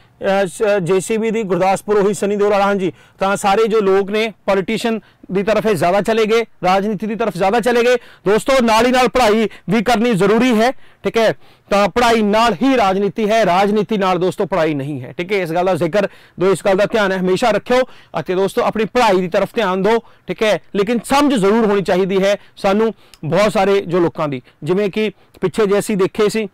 [SPEAKER 1] ਜੀਸੀਬੀ ਦੀ ਗੁਰਦਾਸਪੁਰ ਉਹੀ ਸਨੀ ਦਿਓਲ ਵਾਲਾ ਹਾਂਜੀ ਤਾਂ ਸਾਰੇ ਜੋ ਲੋਕ ਨੇ ਪੋਲੀਟੀਸ਼ੀਅਨ ਦੀ ਤਰਫ ਜ਼ਿਆਦਾ ਚਲੇ ਗਏ ਰਾਜਨੀਤੀ ਦੀ ਤਰਫ ਜ਼ਿਆਦਾ ਚਲੇ ਗਏ ਦੋਸਤੋ ਨਾਲ ਹੀ ਨਾਲ ਪੜ੍ਹਾਈ ਵੀ ਕਰਨੀ ਜ਼ਰੂਰੀ ਹੈ ਠੀਕ ਹੈ ਤਾਂ ਪੜ੍ਹਾਈ ਨਾਲ ਹੀ ਰਾਜਨੀਤੀ ਹੈ ਰਾਜਨੀਤੀ ਨਾਲ ਦੋਸਤੋ ਪੜ੍ਹਾਈ ਨਹੀਂ ਹੈ ਠੀਕ ਹੈ ਇਸ ਗੱਲ ਦਾ ਜ਼ਿਕਰ ਦੋ ਇਸ ਗੱਲ ਦਾ ਧਿਆਨ ਹਮੇਸ਼ਾ ਰੱਖਿਓ ਅਤੇ ਦੋਸਤੋ ਆਪਣੀ ਪੜ੍ਹਾਈ ਦੀ ਤਰਫ ਧਿਆਨ ਦਿਓ ਠੀਕ ਹੈ ਲੇਕਿਨ ਸਮਝ ਜ਼ਰੂਰ ਹੋਣੀ ਚਾਹੀਦੀ ਹੈ ਸਾਨੂੰ ਬਹੁਤ ਸਾਰੇ ਜੋ ਲੋਕਾਂ ਦੀ ਜਿਵੇਂ ਕਿ ਪਿੱਛੇ ਜੇ ਅਸੀਂ ਸਿੱਖੇ ਸੀ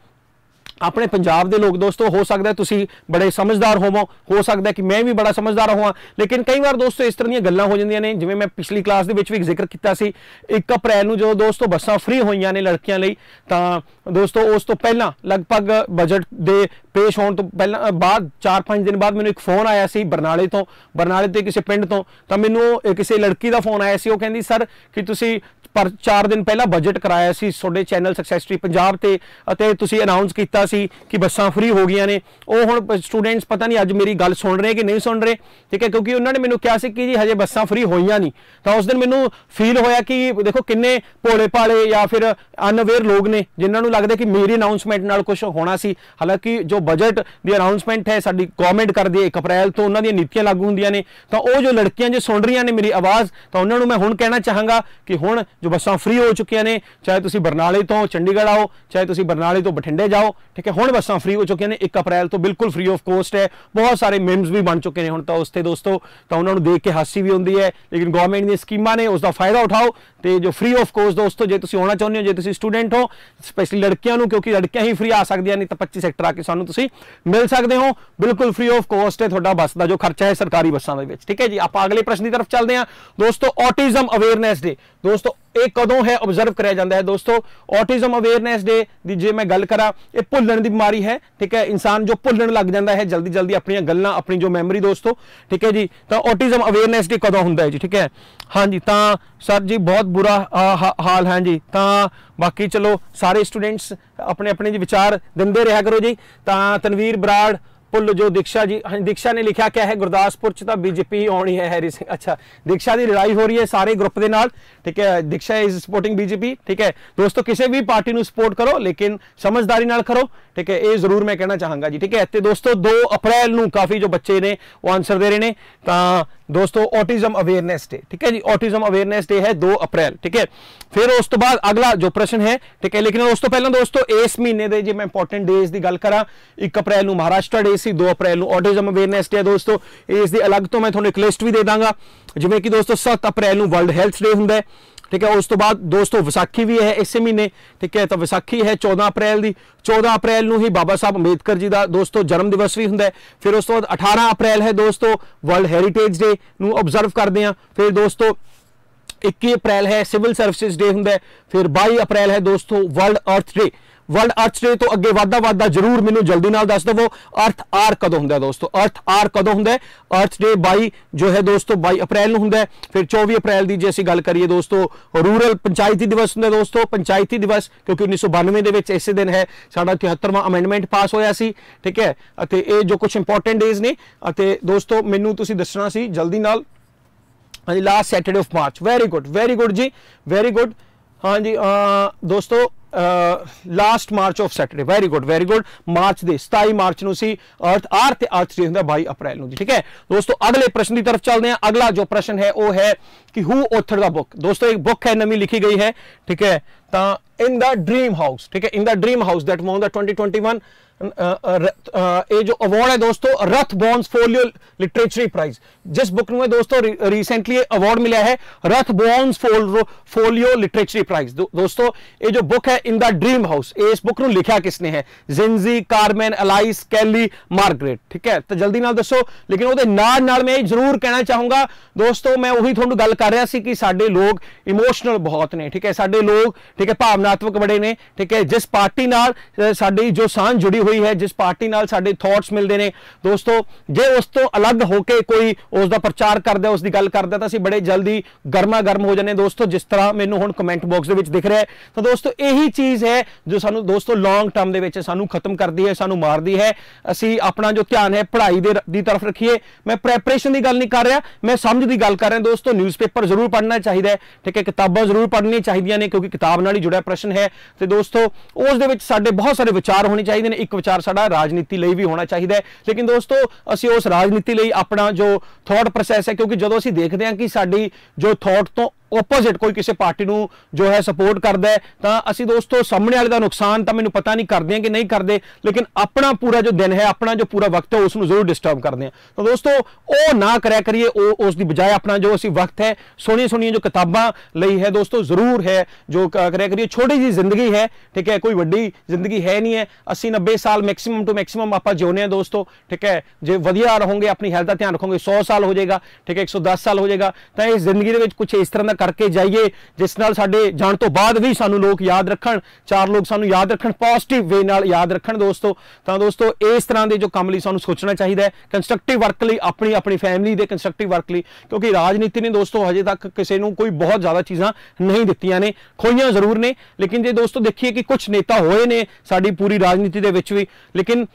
[SPEAKER 1] ਆਪਣੇ ਪੰਜਾਬ ਦੇ ਲੋਕ ਦੋਸਤੋ ਹੋ ਸਕਦਾ ਤੁਸੀਂ ਬੜੇ ਸਮਝਦਾਰ ਹੋਵੋ ਹੋ ਸਕਦਾ ਕਿ ਮੈਂ ਵੀ ਬੜਾ ਸਮਝਦਾਰ ਹੋਵਾਂ ਲੇਕਿਨ ਕਈ ਵਾਰ ਦੋਸਤੋ ਇਸ ਤਰ੍ਹਾਂ ਦੀਆਂ ਗੱਲਾਂ ਹੋ ਜਾਂਦੀਆਂ ਨੇ ਜਿਵੇਂ ਮੈਂ ਪਿਛਲੀ ਕਲਾਸ ਦੇ ਵਿੱਚ ਵੀ ਜ਼ਿਕਰ ਕੀਤਾ ਸੀ 1 ਅਪ੍ਰੈਲ ਨੂੰ ਜਦੋਂ ਦੋਸਤੋ ਬੱਸਾਂ ਫ੍ਰੀ ਹੋਈਆਂ ਨੇ ਲੜਕੀਆਂ ਲਈ ਤਾਂ ਦੋਸਤੋ ਉਸ ਤੋਂ ਪਹਿਲਾਂ ਲਗਭਗ ਬਜਟ ਦੇ ਪੇਸ਼ ਹੋਣ ਤੋਂ ਪਹਿਲਾਂ ਬਾਅਦ 4-5 ਦਿਨ ਬਾਅਦ ਮੈਨੂੰ ਇੱਕ ਫੋਨ ਆਇਆ ਸੀ ਬਰਨਾਲੇ ਤੋਂ ਬਰਨਾਲੇ ਤੇ ਕਿਸੇ ਪਿੰਡ ਤੋਂ ਤਾਂ ਮੈਨੂੰ ਕਿਸੇ ਲੜਕੀ ਦਾ ਫੋਨ ਆਇਆ ਸੀ ਉਹ ਕਹਿੰਦੀ ਸਰ ਕਿ ਤੁਸੀਂ ਪਰ 4 ਦਿਨ ਪਹਿਲਾਂ ਬਜਟ ਕਰਾਇਆ ਸੀ ਤੁਹਾਡੇ ਚੈਨਲ ਟ੍ਰੀ ਪੰਜਾਬ ਤੇ ਅਤੇ ਤੁਸੀਂ ਅਨਾਉਂਸ ਕੀਤਾ ਸੀ ਕਿ ਬੱਸਾਂ ਫ੍ਰੀ ਹੋ ਗਈਆਂ ਨੇ ਉਹ ਹੁਣ ਸਟੂਡੈਂਟਸ ਪਤਾ ਨਹੀਂ ਅੱਜ ਮੇਰੀ ਗੱਲ ਸੁਣ ਰਹੇ ਕਿ ਨਹੀਂ ਸੁਣ ਰਹੇ ਠੀਕ ਹੈ ਕਿਉਂਕਿ ਉਹਨਾਂ ਨੇ ਮੈਨੂੰ ਕਿਹਾ ਸੀ ਕਿ ਜੀ ਹਜੇ ਬੱਸਾਂ ਫ੍ਰੀ ਹੋਈਆਂ ਨਹੀਂ ਤਾਂ ਉਸ ਦਿਨ ਮੈਨੂੰ ਫੀਲ ਹੋਇਆ ਕਿ ਦੇਖੋ ਕਿੰਨੇ ਭੋਲੇ ਭਾਲੇ ਜਾਂ ਫਿਰ ਅਨਅਵੇਅਰ ਲੋਕ ਨੇ ਜਿਨ੍ਹਾਂ ਨੂੰ ਲੱਗਦਾ ਕਿ ਮੇਰੀ ਅਨਾਉਂਸਮੈਂਟ ਨਾਲ ਕੁਝ ਹੋਣਾ ਸੀ ਹਾਲਾਂਕਿ ਜੋ ਬਜਟ ਦੀ ਅਨਾਉਂਸਮੈਂਟ ਹੈ ਸਾਡੀ ਗਵਰਨਮੈਂਟ ਕਰਦੀ ਹੈ 1 ਅਪ੍ਰੈਲ ਤੋਂ ਉਹਨਾਂ ਦੀਆਂ ਨੀਤੀਆਂ ਲਾਗੂ ਹੁੰਦੀਆਂ ਨੇ ਤਾਂ ਉਹ ਜੋ ਲੜਕੀਆਂ ਜੇ ਸੁਣ ਰਹੀਆਂ ਨੇ ਮੇਰੀ ਆਵਾਜ਼ ਤਾਂ ਉਹਨਾਂ ਨੂੰ ਮੈਂ ਹੁਣ ਕਹਿਣਾ ਚਾਹਾਂਗਾ ਕਿ ਹੁਣ ਜੋ ਬੱਸਾਂ ਫ੍ਰੀ ਹੋ ਚੁੱਕੀਆਂ ਨੇ ਚਾਹੇ ਤੁਸੀਂ ਬਰਨਾਲੇ ਤੋਂ ਚੰਡੀਗੜ੍ਹ ਆਓ ਚਾਹੇ ਤੁਸੀਂ ਬਰਨਾਲੇ ਤੋਂ ਬਠਿੰਡੇ ਜਾਓ ਠੀਕ ਹੈ ਹੁਣ ਬੱਸਾਂ ਫ੍ਰੀ ਹੋ ਚੁੱਕੀਆਂ ਨੇ 1 ਅਪ੍ਰੈਲ ਤੋਂ ਬਿਲਕੁਲ ਫ੍ਰੀ ਆਫ ਕੋਸਟ ਹੈ ਬਹੁਤ ਸਾਰੇ ਮੈਮਸ ਵੀ ਬਣ ਚੁੱਕੇ ਨੇ ਹੁਣ ਤਾਂ ਉਸਤੇ ਦੋਸਤੋ ਤਾਂ ਉਹਨਾਂ ਨੂੰ ਦੇਖ ਕੇ ਹਾਸੀ ਵੀ ਹੁੰਦੀ ਹੈ ਲੇਕਿਨ ਗਵਰਨਮੈਂਟ ਦੀਆਂ ਸਕੀਮਾਂ ਨੇ ਉਸ ਦਾ ਫਾਇਦਾ ਉਠਾਓ ਤੇ ਜੋ ਫ੍ਰੀ ਆਫ ਕੋਸਟ ਦੋਸਤੋ ਜੇ ਤੁਸੀਂ ਆਉਣਾ ਚਾਹੁੰਦੇ ਹੋ ਜੇ ਤੁਸੀਂ ਸਟੂਡੈਂਟ ਹੋ ਸਪੈਸ਼ਲੀ ਲੜਕੀਆਂ ਨੂੰ ਕਿਉਂਕਿ ਲੜਕੀਆਂ ਹੀ ਫ੍ਰੀ ਆ ਸਕਦੀਆਂ ਨਹੀਂ ਤਾਂ 25 ਸੈਕਟਰ ਆ ਕੇ ਸਾਨੂੰ ਤੁਸੀਂ ਮਿਲ ਸਕਦੇ ਹੋ ਬਿਲਕੁਲ ਫ੍ਰੀ ਆਫ ਕੋਸਟ ਹੈ ਤੁਹਾਡਾ ਬੱਸ ਦਾ ਜੋ ਖਰਚਾ ਹੈ ਸਰਕਾਰੀ ਬੱਸਾਂ ਦੇ ਵਿੱਚ ਠੀਕ ਹੈ ਜੀ ਆਪਾਂ ਅਗਲੇ ਪ੍ਰਸ਼ਨ ਦੀ ਤਰਫ ਚੱਲਦੇ ਹਾਂ ਦੋਸਤੋ ਆਟਿਜ਼ਮ ਅਵੇਅਰਨੈਸ ਡੇ ਦੋਸਤੋ ਇਹ ਕਦੋਂ ਹੈ ਆਬਜ਼ਰਵ ਕਰਿਆ ਜਾਂਦਾ ਹੈ ਦੋਸਤੋ ਆਟਿਜ਼ਮ ਅਵੇਅਰਨੈਸ ਡੇ ਦੀ ਜੇ ਮੈਂ ਗੱਲ ਕਰਾਂ ਇਹ ਭੁੱਲਣ ਦੀ ਬਿਮਾਰੀ ਹੈ ਠੀਕ ਹੈ ਇਨਸਾਨ ਜੋ ਭੁੱਲਣ ਲੱਗ ਜਾਂਦਾ ਹੈ ਜਲਦੀ ਜਲਦੀ ਆਪਣੀਆਂ ਗੱਲਾਂ ਆਪਣੀ ਜੋ ਮੈਮਰੀ ਦੋਸਤੋ ਠੀਕ ਹੈ ਜੀ ਤਾਂ ਆਟਿਜ਼ਮ ਅਵੇਅਰਨੈਸ ਡੇ ਕਦੋਂ ਹੁੰਦਾ ਹੈ ਜੀ ਠੀਕ ਹੈ ਹਾਂਜੀ ਤਾਂ ਸਰ ਜੀ ਬਹੁਤ ਬੁਰਾ ਹਾਲ ਹੈ ਜੀ ਤਾਂ ਬਾਕੀ ਚਲੋ ਸਾਰੇ ਸਟੂਡੈਂਟਸ ਆਪਣੇ ਆਪਣੇ ਜੀ ਵਿਚਾਰ ਦਿੰਦੇ ਰਿਹਾ ਕਰੋ ਜੀ ਤਾਂ ਤਨਵੀਰ ਬਰਾੜ ਪੁੱਲ ਜੋ ਦੀਕਸ਼ਾ ਜੀ ਹਾਂ ਦੀਕਸ਼ਾ ਨੇ ਲਿਖਿਆ ਕਿਹਾ ਹੈ ਗੁਰਦਾਸਪੁਰ ਚ ਤਾਂ ਬੀਜੇਪੀ ਆਉਣੀ ਹੈ ਹੈਰੀ ਸਿੰਘ ਅੱਛਾ ਦੀਕਸ਼ਾ ਦੀ ਲੜਾਈ ਹੋ ਰਹੀ ਹੈ ਸਾਰੇ ਗਰੁੱਪ ਦੇ ਨਾਲ ਠੀਕ ਹੈ ਦੀਕਸ਼ਾ ਇਜ਼ ਸਪੋਰਟਿੰਗ ਬੀਜੇਪੀ ਠੀਕ ਹੈ ਦੋਸਤੋ ਕਿਸੇ ਵੀ ਪਾਰਟੀ ਨੂੰ ਸਪੋਰਟ ਕਰੋ ਲੇਕਿਨ ਸਮਝਦਾਰੀ ਨਾਲ ਕਰੋ ਠੀਕ ਹੈ ਇਹ ਜ਼ਰੂਰ ਮੈਂ ਕਹਿਣਾ ਚਾਹਾਂਗਾ ਜੀ ਠੀਕ ਹੈ ਤੇ ਦੋਸਤੋ 2 ਅਪ੍ਰੈਲ ਨੂੰ ਕਾਫੀ ਜੋ ਬੱਚੇ ਨੇ ਉਹ ਆਨਸਰ ਦੇ ਰਹੇ ਨੇ ਤਾਂ ਦੋਸਤੋ ਆਟਿਜ਼ਮ ਅਵੇਅਰਨੈਸ ਡੇ ਠੀਕ ਹੈ ਜੀ ਆਟਿਜ਼ਮ ਅਵੇਅਰਨੈਸ ਡੇ ਹੈ 2 ਅਪ੍ਰੈਲ ਠੀਕ ਹੈ ਫਿਰ ਉਸ ਤੋਂ ਬਾਅਦ ਅਗਲਾ ਜੋ ਪ੍ਰਸ਼ਨ ਹੈ ਠੀਕ ਹੈ ਲੇਕਿਨ ਉਸ ਤੋਂ ਪਹਿਲਾਂ ਦੋਸਤੋ ਇਸ ਮਹੀਨੇ ਦੇ ਜੇ ਮੈਂ ਇੰਪੋਰਟੈਂਟ ਡੇਜ਼ ਦੀ ਗੱਲ ਕਰਾਂ 1 ਅਪ੍ਰੈਲ ਨੂੰ ਮਹਾਰਾਸ਼ਟਰ ਡੇ ਸੀ 2 ਅਪ੍ਰੈਲ ਨੂੰ ਆਟਿਜ਼ਮ ਅਵੇਅਰਨੈਸ ਡੇ ਹੈ ਦੋਸਤੋ ਇਸ ਦੀ ਅਲੱਗ ਤੋਂ ਮੈਂ ਤੁਹਾਨੂੰ ਇੱਕ ਲਿਸਟ ਵੀ ਦੇ ਦਾਂਗਾ ਜਿਵੇਂ ਕਿ ਦੋਸਤੋ 7 ਅਪ੍ਰੈਲ ਨੂੰ ਵਰਲਡ ਹੈਲਥ ਡੇ ਹੁੰਦਾ ਹੈ ਠੀਕ ਹੈ ਉਸ ਤੋਂ ਬਾਅਦ ਦੋਸਤੋ ਵਿਸਾਖੀ ਵੀ ਹੈ ਇਸੇ ਮਹੀਨੇ ਠੀਕ ਹੈ ਤਾਂ ਵਿਸਾਖੀ ਹੈ 14 ਅਪ੍ਰੈਲ ਦੀ 14 ਅਪ੍ਰੈਲ ਨੂੰ ਹੀ ਬਾਬਾ ਸਾਹਿਬ ਅੰਬੇਦਕਰ ਜੀ ਦਾ ਦੋਸਤੋ ਜਨਮ ਦਿਵਸ ਵੀ ਹੁੰਦਾ ਹੈ ਫਿਰ ਉਸ ਤੋਂ ਬਾਅਦ 18 ਅਪ੍ਰੈਲ ਹੈ ਦੋਸਤੋ ਵਰਲਡ ਹੈਰੀਟੇਜ ਡੇ ਨੂੰ ਆਬਜ਼ਰਵ ਕਰਦੇ ਆ ਫਿਰ ਦੋਸਤੋ 21 ਅਪ੍ਰੈਲ ਹੈ ਸਿਵਲ ਸਰਵਿਸਿਜ਼ ਡੇ ਹੁੰਦਾ ਹੈ ਫਿਰ 22 ਅਪ੍ਰੈਲ ਹੈ ਦੋਸਤੋ ਵਰਲਡ ਅਰਥ ਡੇ ਵਰਲਡ ਅਰਥ ਡੇ ਤੋਂ ਅੱਗੇ ਵਾਧਾ ਵਾਧਾ ਜਰੂਰ ਮੈਨੂੰ ਜਲਦੀ ਨਾਲ ਦੱਸ ਦਵੋ ਅਰਥ ਆਰ ਕਦੋਂ ਹੁੰਦਾ ਦੋਸਤੋ ਅਰਥ ਆਰ ਕਦੋਂ ਹੁੰਦਾ ਅਰਥ ਡੇ 22 ਜੋ ਹੈ ਦੋਸਤੋ 22 ਅਪ੍ਰੈਲ ਨੂੰ ਹੁੰਦਾ ਫਿਰ 24 ਅਪ੍ਰੈਲ ਦੀ ਜੇ ਅਸੀਂ ਗੱਲ ਕਰੀਏ ਦੋਸਤੋ ਰੂਰਲ ਪੰਚਾਇਤੀ ਦਿਵਸ ਹੁੰਦਾ ਦੋਸਤੋ ਪੰਚਾਇਤੀ ਦਿਵਸ ਕਿਉਂਕਿ 1992 ਦੇ ਵਿੱਚ ਇਸੇ ਦਿਨ ਹੈ ਸਾਡਾ 73ਵਾਂ ਅਮੈਂਡਮੈਂਟ ਪਾਸ ਹੋਇਆ ਸੀ ਠੀਕ ਹੈ ਅਤੇ ਇਹ ਜੋ ਕੁਝ ਇੰਪੋਰਟੈਂਟ ਡੇਜ਼ ਨੇ ਅਤੇ ਦੋਸਤੋ ਮੈਨੂੰ ਤੁਸੀਂ ਦੱਸਣਾ ਸੀ ਜਲਦੀ ਨਾਲ ਹਾਂਜੀ last Saturday of March very good very good ਜੀ ਵੈਰੀ ਗੁੱਡ ਹਾਂਜੀ ਦੋਸਤੋ last March of Saturday very good very good March ਦੇ 27 ਮਾਰਚ ਨੂੰ ਸੀ ਅਰਥ ਆਰ ਤੇ ਅਰਥ ਡੇ ਹੁੰਦਾ 22 ਅਪ੍ਰੈਲ ਨੂੰ ਠੀਕ ਹੈ ਦੋਸਤੋ ਅਗਲੇ ਪ੍ਰਸ਼ਨ ਦੀ ਤਰਫ ਚੱਲਦੇ ਹਾਂ ਅਗਲਾ ਜੋ ਪ੍ਰਸ਼ਨ ਹੈ ਉਹ ਹੈ ਕਿ ਹੂ ਔਥਰ ਦਾ ਬੁੱਕ ਦੋਸਤੋ ਇੱਕ ਬੁੱਕ ਹੈ ਨਵੀਂ ਲਿਖੀ ਗਈ ਹੈ ਠੀਕ ਹੈ ਤਾਂ ਇਨ ਦਾ ਡ੍ਰੀਮ ਹਾਊਸ ਠੀਕ ਹੈ in the dream house that won the 2021 ये जो अवार्ड है दोस्तों Rathbones Folio literary prize जिस बुक में दोस्तों री, रिसेंटली अवार्ड मिला है रथ बॉन्स फोल, फोलियो लिटरेचरी प्राइज दो, दोस्तों ये जो बुक है इन द ड्रीम हाउस इस बुक ਨੂੰ ਲਿਖਿਆ ਕਿਸਨੇ ਹੈ ਜ਼ਿੰਜੀ ਕਾਰਮਨ ਅਲਾਈਸ ਕੈਲੀ ਮਾਰਗਰੇਟ ਠੀਕ ਹੈ ਤਾਂ ਜਲਦੀ ਨਾਲ ਦੱਸੋ ਲੇਕਿਨ ਉਹਦੇ ਨਾਲ ਨਾਲ ਮੈਂ ਇਹ ਜ਼ਰੂਰ ਕਹਿਣਾ ਚਾਹੂੰਗਾ ਦੋਸਤੋ ਮੈਂ ਉਹੀ ਤੁਹਾਨੂੰ ਗੱਲ ਕਰ ਰਿਹਾ ਸੀ ਕਿ ਸਾਡੇ ਲੋਕ ਇਮੋਸ਼ਨਲ ਬਹੁਤ ਨੇ ਠੀਕ ਹੈ ਸਾਡੇ ਲੋਕ ਠੀਕ ਹੈ ਭਾਵਨਾਤਮਕ ਬੜੇ ਨੇ ਠੀਕ ਹੈ ਜਿਸ ਪਾਰਟੀ ਨਾਲ ਸਾਡੀ ਜੋ ਸਾਂਝ ਜੁੜੀ ਹੋਈ ਹੋਈ ਹੈ ਜਿਸ ਪਾਰਟੀ ਨਾਲ ਸਾਡੇ ਥਾਟਸ ਮਿਲਦੇ ਨੇ ਦੋਸਤੋ ਜੇ ਉਸ ਤੋਂ ਅਲੱਗ ਹੋ ਕੇ ਕੋਈ ਉਸ ਦਾ ਪ੍ਰਚਾਰ ਕਰਦਾ ਉਸ ਦੀ ਗੱਲ ਕਰਦਾ ਤਾਂ ਅਸੀਂ ਬੜੇ ਜਲਦੀ ਗਰਮਾ ਗਰਮ ਹੋ ਜਾਂਦੇ ਦੋਸਤੋ ਜਿਸ ਤਰ੍ਹਾਂ ਮੈਨੂੰ ਹੁਣ ਕਮੈਂਟ ਬਾਕਸ ਦੇ ਵਿੱਚ ਦਿਖ ਰਿਹਾ ਹੈ ਤਾਂ ਦੋਸਤੋ ਇਹੀ ਚੀਜ਼ ਹੈ ਜੋ ਸਾਨੂੰ ਦੋਸਤੋ ਲੌਂਗ ਟਰਮ ਦੇ ਵਿੱਚ ਸਾਨੂੰ ਖਤਮ ਕਰਦੀ ਹੈ ਸਾਨੂੰ ਮਾਰਦੀ ਹੈ ਅਸੀਂ ਆਪਣਾ ਜੋ ਧਿਆਨ ਹੈ ਪੜ੍ਹਾਈ ਦੇ ਦੀ ਤਰਫ ਰੱਖੀਏ ਮੈਂ ਪ੍ਰੈਪਰੇਸ਼ਨ ਦੀ ਗੱਲ ਨਹੀਂ ਕਰ ਰਿਹਾ ਮੈਂ ਸਮਝ ਦੀ ਗੱਲ ਕਰ ਰਿਹਾ ਦੋਸਤੋ ਨਿਊਜ਼ਪੇਪਰ ਜ਼ਰੂਰ ਪੜ੍ਹਨਾ ਚਾਹੀਦਾ ਹੈ ਠੀਕ ਹੈ ਕਿਤਾਬਾਂ ਜ਼ਰੂਰ ਪੜ੍ਹਨੀਆਂ ਚਾਹੀਦੀਆਂ ਨੇ ਕਿਉਂਕਿ ਕਿਤਾਬ ਨਾਲ ਹੀ ਜੁੜਿਆ ਪ੍ਰਸ਼ਨ ਹੈ ਤੇ ਦੋਸਤੋ ਉਸ ਦੇ ਵਿੱਚ ਸਾਡੇ ਬਹੁਤ ਸਾਰੇ ਵਿਚਾਰ ਹੋਣੇ ਚਾਹੀਦੇ ਨੇ ਇੱਕ ਵਿਚਾਰ ਸਾਡਾ ਰਾਜਨੀਤੀ ਲਈ ਵੀ ਹੋਣਾ ਚਾਹੀਦਾ ਹੈ ਲੇਕਿਨ ਦੋਸਤੋ ਅਸੀਂ ਉਸ ਰਾਜਨੀਤੀ ਲਈ ਆਪਣਾ ਜੋ ਥਾਟ ਪ੍ਰੋਸੈਸ ਹੈ ਕਿਉਂਕਿ ਜਦੋਂ ਅਸੀਂ ਦੇਖਦੇ ਹਾਂ ਕਿ ਸਾਡੀ ਜੋ ਥਾਟ ਤੋਂ ਆਪੋਜ਼ਿਟ ਕੋਈ ਕਿਸੇ ਪਾਰਟੀ ਨੂੰ ਜੋ ਹੈ ਸਪੋਰਟ ਕਰਦਾ ਹੈ ਤਾਂ ਅਸੀਂ ਦੋਸਤੋ ਸਾਹਮਣੇ ਵਾਲੇ ਦਾ ਨੁਕਸਾਨ ਤਾਂ ਮੈਨੂੰ ਪਤਾ ਨਹੀਂ ਕਰਦੇ ਕਿ ਨਹੀਂ ਕਰਦੇ ਲੇਕਿਨ ਆਪਣਾ ਪੂਰਾ ਜੋ ਦਿਨ ਹੈ ਆਪਣਾ ਜੋ ਪੂਰਾ ਵਕਤ ਹੈ ਉਸ ਨੂੰ ਜ਼ਰੂਰ ਡਿਸਟਰਬ ਕਰਦੇ ਆ ਤਾਂ ਦੋਸਤੋ ਉਹ ਨਾ ਕਰਿਆ ਕਰੀਏ ਉਹ ਉਸ ਦੀ ਬਜਾਏ ਆਪਣਾ ਜੋ ਅਸੀਂ ਵਕਤ ਹੈ ਸੋਹਣੀਆਂ ਸੋਹਣੀਆਂ ਜੋ ਕਿਤਾਬਾਂ ਲਈ ਹੈ ਦੋਸਤੋ ਜ਼ਰੂਰ ਹੈ ਜੋ ਕਰਿਆ ਕਰੀਏ ਛੋਟੀ ਜੀ ਜ਼ਿੰਦਗੀ ਹੈ ਠੀਕ ਹੈ ਕੋਈ ਵੱਡੀ ਜ਼ਿੰਦਗੀ ਹੈ ਨਹੀਂ ਹੈ 80 90 ਸਾਲ ਮੈਕਸਿਮਮ ਟੂ ਮੈਕਸਿਮਮ ਆਪਾਂ ਜਿਉਨੇ ਆ ਦੋਸਤੋ ਠੀਕ ਹੈ ਜੇ ਵਧੀਆ ਰਹੋਗੇ ਆਪਣੀ ਹੈਲਥ ਦਾ ਧਿਆਨ ਰੱਖੋਗੇ 100 ਸਾਲ ਹੋ ਜਾਏਗਾ ਠੀਕ ਹੈ 110 ਸਾਲ ਹੋ ਜਾਏਗਾ ਤਾਂ ਇਸ ਜ਼ਿੰਦਗੀ ਦੇ ਵਿੱਚ ਕੁਝ ਇਸ ਤਰ੍ਹਾਂ ਦਾ ਕਰਕੇ ਜਾਈਏ ਜਿਸ ਨਾਲ ਸਾਡੇ ਜਾਣ ਤੋਂ ਬਾਅਦ ਵੀ ਸਾਨੂੰ ਲੋਕ ਯਾਦ ਰੱਖਣ ਚਾਰ ਲੋਕ ਸਾਨੂੰ ਯਾਦ ਰੱਖਣ ਪੋਜ਼ਿਟਿਵ ਵੇ ਨਾਲ ਯਾਦ ਰੱਖਣ ਦੋਸਤੋ ਤਾਂ ਦੋਸਤੋ ਇਸ ਤਰ੍ਹਾਂ ਦੇ ਜੋ ਕੰਮ ਲਈ ਸਾਨੂੰ ਸੋਚਣਾ ਚਾਹੀਦਾ ਹੈ ਕੰਸਟਰਕਟਿਵ ਵਰਕ ਲਈ ਆਪਣੀ ਆਪਣੀ ਫੈਮਿਲੀ ਦੇ ਕੰਸਟਰਕਟਿਵ ਵਰਕ ਲਈ ਕਿਉਂਕਿ ਰਾਜਨੀਤੀ ਨੇ ਦੋਸਤੋ ਹਜੇ ਤੱਕ ਕਿਸੇ ਨੂੰ ਕੋਈ ਬਹੁਤ ਜ਼ਿਆਦਾ ਚੀਜ਼ਾਂ ਨਹੀਂ ਦਿੱਤੀਆਂ ਨੇ ਖੋਈਆਂ ਜ਼ਰੂਰ ਨੇ ਲੇਕਿਨ ਜੇ ਦੋਸਤੋ ਦੇਖੀਏ ਕਿ ਕੁਝ ਨੇਤਾ ਹੋਏ ਨੇ ਸਾਡੀ ਪੂਰੀ ਰਾਜਨੀਤੀ ਦੇ ਵਿੱਚ ਵੀ ਲੇਕਿਨ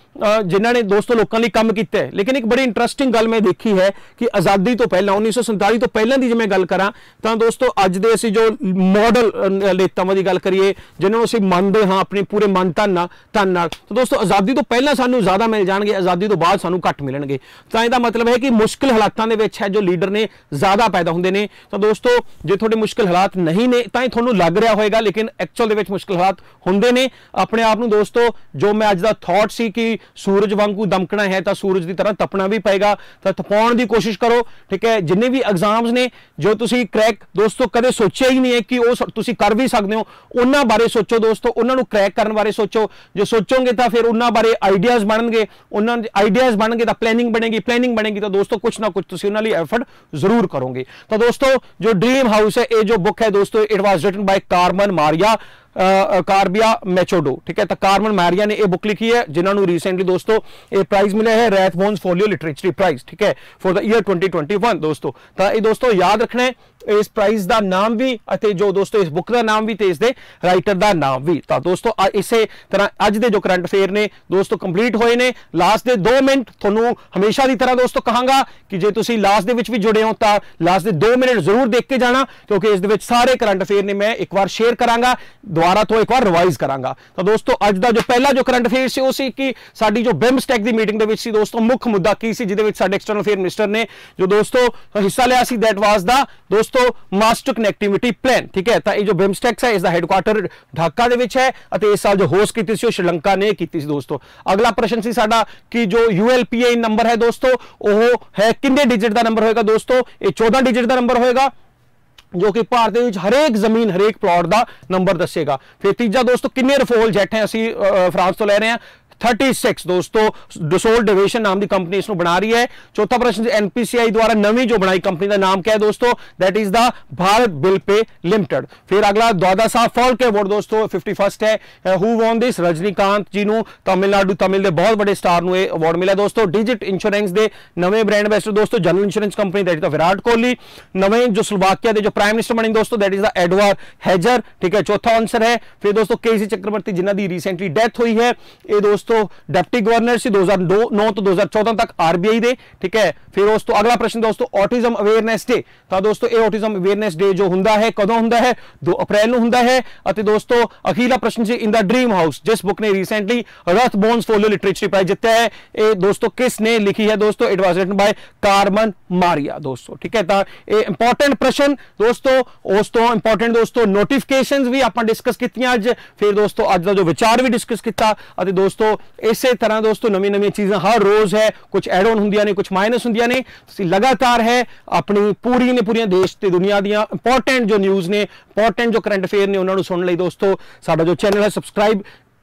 [SPEAKER 1] ਜਿਨ੍ਹਾਂ ਨੇ ਦੋਸਤੋ ਲੋਕਾਂ ਲਈ ਕੰਮ ਕੀਤਾ ਹੈ ਲੇਕਿਨ ਇੱਕ ਬੜੀ ਇੰਟਰਸਟਿੰਗ ਗੱਲ ਮੈਂ ਦੇਖੀ ਹੈ ਕਿ ਆਜ਼ਾਦੀ ਤੋਂ ਪਹਿਲਾਂ 1947 ਤੋਂ ਪਹਿਲਾਂ ਦੀ ਜੇ ਮੈਂ ਗੱਲ ਕਰਾਂ ਤਾਂ ਦੋਸਤੋ ਦੋਸਤੋ ਅੱਜ ਦੇ ਅਸੀਂ ਜੋ ਮਾਡਲ ਨੇਤਾਵਾਂ ਦੀ ਗੱਲ ਕਰੀਏ ਜਿਨ੍ਹਾਂ ਨੂੰ ਅਸੀਂ ਮੰਨਦੇ ਹਾਂ ਆਪਣੇ ਪੂਰੇ ਮਨ ਤਨ ਨਾਲ ਤਨ ਨਾਲ ਤਾਂ ਦੋਸਤੋ ਆਜ਼ਾਦੀ ਤੋਂ ਪਹਿਲਾਂ ਸਾਨੂੰ ਜ਼ਿਆਦਾ ਮਿਲ ਜਾਣਗੇ ਆਜ਼ਾਦੀ ਤੋਂ ਬਾਅਦ ਸਾਨੂੰ ਘੱਟ ਮਿਲਣਗੇ ਤਾਂ ਇਹਦਾ ਮਤਲਬ ਹੈ ਕਿ ਮੁਸ਼ਕਲ ਹਾਲਾਤਾਂ ਦੇ ਵਿੱਚ ਹੈ ਜੋ ਲੀਡਰ ਨੇ ਜ਼ਿਆਦਾ ਪੈਦਾ ਹੁੰਦੇ ਨੇ ਤਾਂ ਦੋਸਤੋ ਜੇ ਤੁਹਾਡੇ ਮੁਸ਼ਕਲ ਹਾਲਾਤ ਨਹੀਂ ਨੇ ਤਾਂ ਇਹ ਤੁਹਾਨੂੰ ਲੱਗ ਰਿਹਾ ਹੋਵੇਗਾ ਲੇਕਿਨ ਐਕਚੁਅਲ ਦੇ ਵਿੱਚ ਮੁਸ਼ਕਲ ਹਾਲਾਤ ਹੁੰਦੇ ਨੇ ਆਪਣੇ ਆਪ ਨੂੰ ਦੋਸਤੋ ਜੋ ਮੈਂ ਅੱਜ ਦਾ ਥਾਟ ਸੀ ਕਿ ਸੂਰਜ ਵਾਂਗੂ ਦਮਕਣਾ ਹੈ ਤਾਂ ਸੂਰਜ ਦੀ ਤਰ੍ਹਾਂ ਤਪਣਾ ਵੀ ਪਏਗਾ ਤਾਂ ਤਪਾਉਣ ਦੀ ਕੋਸ਼ਿਸ਼ ਕਰੋ ਠੀਕ ਹੈ ਜਿੰਨੇ ਵੀ ਐਗਜ਼ਾਮਸ ਨੇ ਜੋ ਤੁਸੀਂ ਕ੍ਰੈਕ ਦੋਸਤੋ ਕਦੇ ਸੋਚਿਆ ਹੀ ਨਹੀਂ ਹੈ ਕਿ ਉਹ ਤੁਸੀਂ ਕਰ ਵੀ ਸਕਦੇ ਹੋ ਉਹਨਾਂ ਬਾਰੇ ਸੋਚੋ ਦੋਸਤੋ ਉਹਨਾਂ ਨੂੰ ਕ੍ਰੈਕ ਕਰਨ ਬਾਰੇ ਸੋਚੋ ਜੇ ਸੋਚੋਗੇ ਤਾਂ ਫਿਰ ਉਹਨਾਂ ਬਾਰੇ ਆਈਡੀਆਜ਼ ਬਣਨਗੇ ਉਹਨਾਂ ਦੇ ਆਈਡੀਆਜ਼ ਬਣਨਗੇ ਤਾਂ ਪਲੈਨਿੰਗ ਬਣੇਗੀ ਪਲੈਨਿੰਗ ਬਣੇਗੀ ਤਾਂ ਦੋਸਤੋ ਕੁਝ ਨਾ ਕੁਝ ਤੁਸੀਂ ਉਹਨਾਂ ਲਈ ਐਫਰਟ ਜ਼ਰੂਰ ਕਰੋਗੇ ਤਾਂ ਦੋਸਤੋ ਜੋ ਡ੍ਰੀਮ ਹਾਊਸ ਹੈ ਇਹ ਜੋ ਬੁੱਕ ਹੈ ਦੋਸਤੋ it was written by Carmen Maria Carbia Machado ਠੀਕ ਹੈ ਤਾਂ ਕਾਰਮਨ ਮਾਰੀਆ ਨੇ ਇਹ ਬੁੱਕ ਲਿਖੀ ਹੈ ਜਿਨ੍ਹਾਂ ਨੂੰ ਰੀਸੈਂਟਲੀ ਦੋਸਤੋ ਇਹ ਪ੍ਰਾਈਜ਼ ਮਿਲਿਆ ਹੈ ਬੋਨਸ ਫੋਲੀਓ ਲਿਟਰੇਚਰੀ ਪ੍ਰਾਈਜ਼ ਠੀਕ ਹੈ ਫॉर ਦਾ ਈਅਰ 2021 ਦੋਸਤੋ ਤਾਂ ਇਹ ਦੋਸਤੋ ਯਾਦ ਰੱਖਣਾ ਹੈ ਇਸ ਪ੍ਰਾਈਜ਼ ਦਾ ਨਾਮ ਵੀ ਅਤੇ ਜੋ ਦੋਸਤੋ ਇਸ ਬੁੱਕ ਦਾ ਨਾਮ ਵੀ ਤੇ ਇਸ ਦੇ ਰਾਈਟਰ ਦਾ ਨਾਮ ਵੀ ਤਾਂ ਦੋਸਤੋ ਇਸੇ ਤਰ੍ਹਾਂ ਅੱਜ ਦੇ ਜੋ ਕਰੰਟ ਅਫੇਅਰ ਨੇ ਦੋਸਤੋ ਕੰਪਲੀਟ ਹੋਏ ਨੇ ਲਾਸਟ ਦੇ 2 ਮਿੰਟ ਤੁਹਾਨੂੰ ਹਮੇਸ਼ਾ ਦੀ ਤਰ੍ਹਾਂ ਦੋਸਤੋ ਕਹਾਂਗਾ ਕਿ ਜੇ ਤੁਸੀਂ ਲਾਸਟ ਦੇ ਵਿੱਚ ਵੀ ਜੁੜੇ ਹੋ ਤਾਂ ਲਾਸਟ ਦੇ 2 ਮਿੰਟ ਜ਼ਰੂਰ ਦੇਖ ਕੇ ਜਾਣਾ ਕਿਉਂਕਿ ਇਸ ਦੇ ਵਿੱਚ ਸਾਰੇ ਕਰੰਟ ਅਫੇਅਰ ਨੇ ਮੈਂ ਇੱਕ ਵਾਰ ਸ਼ੇਅਰ ਕਰਾਂਗਾ ਦੁਬਾਰਾ ਤੋਂ ਇੱਕ ਵਾਰ ਰਿਵਾਈਜ਼ ਕਰਾਂਗਾ ਤਾਂ ਦੋਸਤੋ ਅੱਜ ਦਾ ਜੋ ਪਹਿਲਾ ਜੋ ਕਰੰਟ ਅਫੇਅਰ ਸੀ ਉਹ ਸੀ ਕਿ ਸਾਡੀ ਜੋ ਬਿਮਸਟੈਕ ਦੀ ਮੀਟਿੰਗ ਦੇ ਵਿੱਚ ਸੀ ਦੋਸਤੋ ਮੁੱਖ ਮੁੱਦਾ ਕੀ ਸੀ ਜਿਹਦੇ ਵਿੱਚ ਸਾਡੇ ਐਕਸਟਰਨਲ ਅਫੇਅਰ ਮਿਨਿਸਟਰ ਨੇ ਜੋ ਦੋਸਤੋ ਹਿੱਸਾ ਲਿਆ ਸੀ ਦੈਟ ਵਾਸ ਦਾ ਦੋਸਤੋ ਮਾਸਟਰ ਕਨੈਕਟੀਵਿਟੀ ਪਲਾਨ ਠੀਕ ਹੈ ਤਾਂ ਇਹ ਜੋ ਬਿਮਸਟੈਕ ਹੈ ਇਸ ਦਾ ਹੈੱਡਕੁਆਰਟਰ ਢਾਕਾ ਦੇ ਵਿੱਚ ਹੈ ਅਤੇ ਇਸ ਸਾਲ ਜੋ ਹੋਸਟ ਕੀਤੀ ਸੀ ਉਹ ਸ਼੍ਰੀਲੰਕਾ ਨੇ ਕੀਤੀ ਸੀ ਦੋਸਤੋ ਅਗਲਾ ਪ੍ਰਸ਼ਨ ਸੀ ਸਾਡਾ ਕਿ ਜੋ ਯੂਐਲਪੀਏ ਨੰਬਰ ਹੈ ਦੋਸਤੋ ਉਹ ਹੈ ਕਿੰਨੇ ਡਿਜਿਟ ਦਾ ਨੰਬਰ ਹੋਏਗਾ ਦੋਸਤੋ ਇਹ 14 ਡਿਜਿਟ ਦਾ ਨੰਬਰ ਹੋਏਗਾ ਜੋ ਕਿ ਭਾਰਤ ਦੇ ਵਿੱਚ ਹਰੇਕ ਜ਼ਮੀਨ ਹਰੇਕ ਪਲਾਟ ਦਾ ਨੰਬਰ ਦੱਸੇਗਾ ਫਿਰ ਤੀਜਾ ਦੋਸਤੋ ਕਿੰਨੇ ਰਫੋਲ ਜੈਟ ਹੈ ਅਸੀਂ ਫਰਾਂਸ ਤੋਂ ਲੈ ਰਹੇ ਹਾਂ 36 ਦੋਸਤੋ ਡਿਸੋਲ ਡਿਵੀਜ਼ਨ ਨਾਮ ਦੀ ਕੰਪਨੀ ਇਸ ਨੂੰ ਬਣਾ ਰਹੀ ਹੈ ਚੌਥਾ ਪ੍ਰਸ਼ਨ ਐਨਪੀਸੀਆਈ ਦੁਆਰਾ ਨਵੀਂ ਜੋ ਬਣਾਈ ਕੰਪਨੀ ਦਾ ਨਾਮ ਕਿਆ ਹੈ ਦੋਸਤੋ that is the Bharat bill pay limited फिर अगला द्वादा साहब फॉल्क अवार्ड दोस्तों 51st है who won this Rajinikanth ji ਨੂੰ ਤਮਿਲਨਾਡੂ ਤਮਿਲ ਦੇ ਬਹੁਤ ਵੱਡੇ ਸਟਾਰ ਨੂੰ ਇਹ ਅਵਾਰਡ ਮਿਲਿਆ ਦੋਸਤੋ ਡਿਜਿਟ ਇੰਸ਼ੋਰੈਂਸ ਦੇ ਨਵੇਂ ਬ੍ਰਾਂਡ ਐਂਬੈਸਡਰ ਦੋਸਤੋ general insurance company that is the Virat Kohli ਨਵੇਂ ਜੋ ਸਲੋਵਾਕੀਆ ਦੇ ਜੋ ਪ੍ਰਾਈਮ ਮਿਨਿਸਟਰ ਬਣੇ ਦੋਸਤੋ ਦੈਟ ਇਜ਼ ਦਾ ਐਡਵਾਰ ਹੈਜਰ ਠੀਕ ਹੈ ਚੌਥਾ ਆਨਸਰ ਹੈ ਫਿਰ ਦੋਸਤੋ ਕੇਸੀ ਚੱਕਰਵਰਤੀ ਜਿਨ੍ਹਾਂ ਦੀ ਰੀਸੈਂਟਲੀ ਡੈਥ ਹੋਈ ਹੈ ਇਹ ਦੋਸਤੋ ਦੋਸਤੋ ਡਿਪਟੀ ਗਵਰਨਰ ਸੀ 2009 ਤੋਂ 2014 ਤੱਕ ਆਰਬੀਆਈ ਦੇ ਠੀਕ ਹੈ ਫਿਰ ਉਸ ਤੋਂ ਅਗਲਾ ਪ੍ਰਸ਼ਨ ਦੋਸਤੋ ਆਟਿਜ਼ਮ ਅਵੇਅਰਨੈਸ ਡੇ ਤਾਂ ਦੋਸਤੋ ਇਹ ਆਟਿਜ਼ਮ ਅਵੇਅਰਨੈਸ ਡੇ ਜੋ ਹੁੰਦਾ ਹੈ ਕਦੋਂ ਹੁੰਦਾ ਹੈ 2 ਅਪ੍ਰੈਲ ਨੂੰ ਹੁੰਦਾ ਹੈ ਅਤੇ ਦੋਸਤੋ ਅਖੀਲਾ ਪ੍ਰਸ਼ਨ ਸੀ ਇਨ ਦਾ ਡ੍ਰੀਮ ਹਾਊਸ ਜਿਸ ਬੁੱਕ ਨੇ recently Rathbones Folio literary prize ਜਿੱਤਿਆ ਹੈ ਇਹ ਦੋਸਤੋ ਕਿਸ ਨੇ ਲਿਖੀ ਹੈ ਦੋਸਤੋ it was written by Carmen Maria ਦੋਸਤੋ ਠੀਕ ਹੈ ਤਾਂ ਇਹ ਇੰਪੋਰਟੈਂਟ ਪ੍ਰਸ਼ਨ ਦੋਸਤੋ ਉਸ ਤੋਂ ਇੰਪੋਰਟੈਂਟ ਦੋਸਤੋ ਨੋਟੀਫਿਕੇਸ਼ਨਸ ਵੀ ਆਪਾਂ ਡਿਸਕਸ ਕੀਤੀਆਂ ਅੱਜ ਫਿਰ ਦੋਸਤੋ ਅੱਜ ਦਾ ਜੋ ਵਿਚਾਰ ਵੀ ਡਿਸਕਸ ਕੀਤਾ ਅਤੇ ਦੋਸਤੋ ਇਸੇ ਤਰ੍ਹਾਂ ਦੋਸਤੋ ਨਵੀਂ ਨਵੀਂ ਚੀਜ਼ਾਂ ਹਰ ਰੋਜ਼ ਹੈ ਕੁਝ ਐਡ ਆਨ ਹੁੰਦੀਆਂ ਨੇ ਕੁਝ ਮਾਈਨਸ ਹੁੰਦੀਆਂ ਨੇ ਤੁਸੀਂ ਲਗਾਤਾਰ ਹੈ ਆਪਣੀ ਪੂਰੀ ਨੇ ਪੂਰੀਆਂ ਦੇਸ਼ ਤੇ ਦੁਨੀਆ ਦੀਆਂ ਇੰਪੋਰਟੈਂਟ ਜੋ ਨਿਊਜ਼ ਨੇ ਇੰਪੋਰਟੈਂਟ ਜੋ ਕਰੰਟ ਅਫੇਅਰ ਨੇ ਉਹਨਾਂ ਨੂੰ ਸੁਣਨ ਲਈ ਦੋਸਤੋ ਸਾਡਾ ਜੋ ਚੈਨਲ ਹੈ ਸਬਸਕ੍ਰਾਈਬ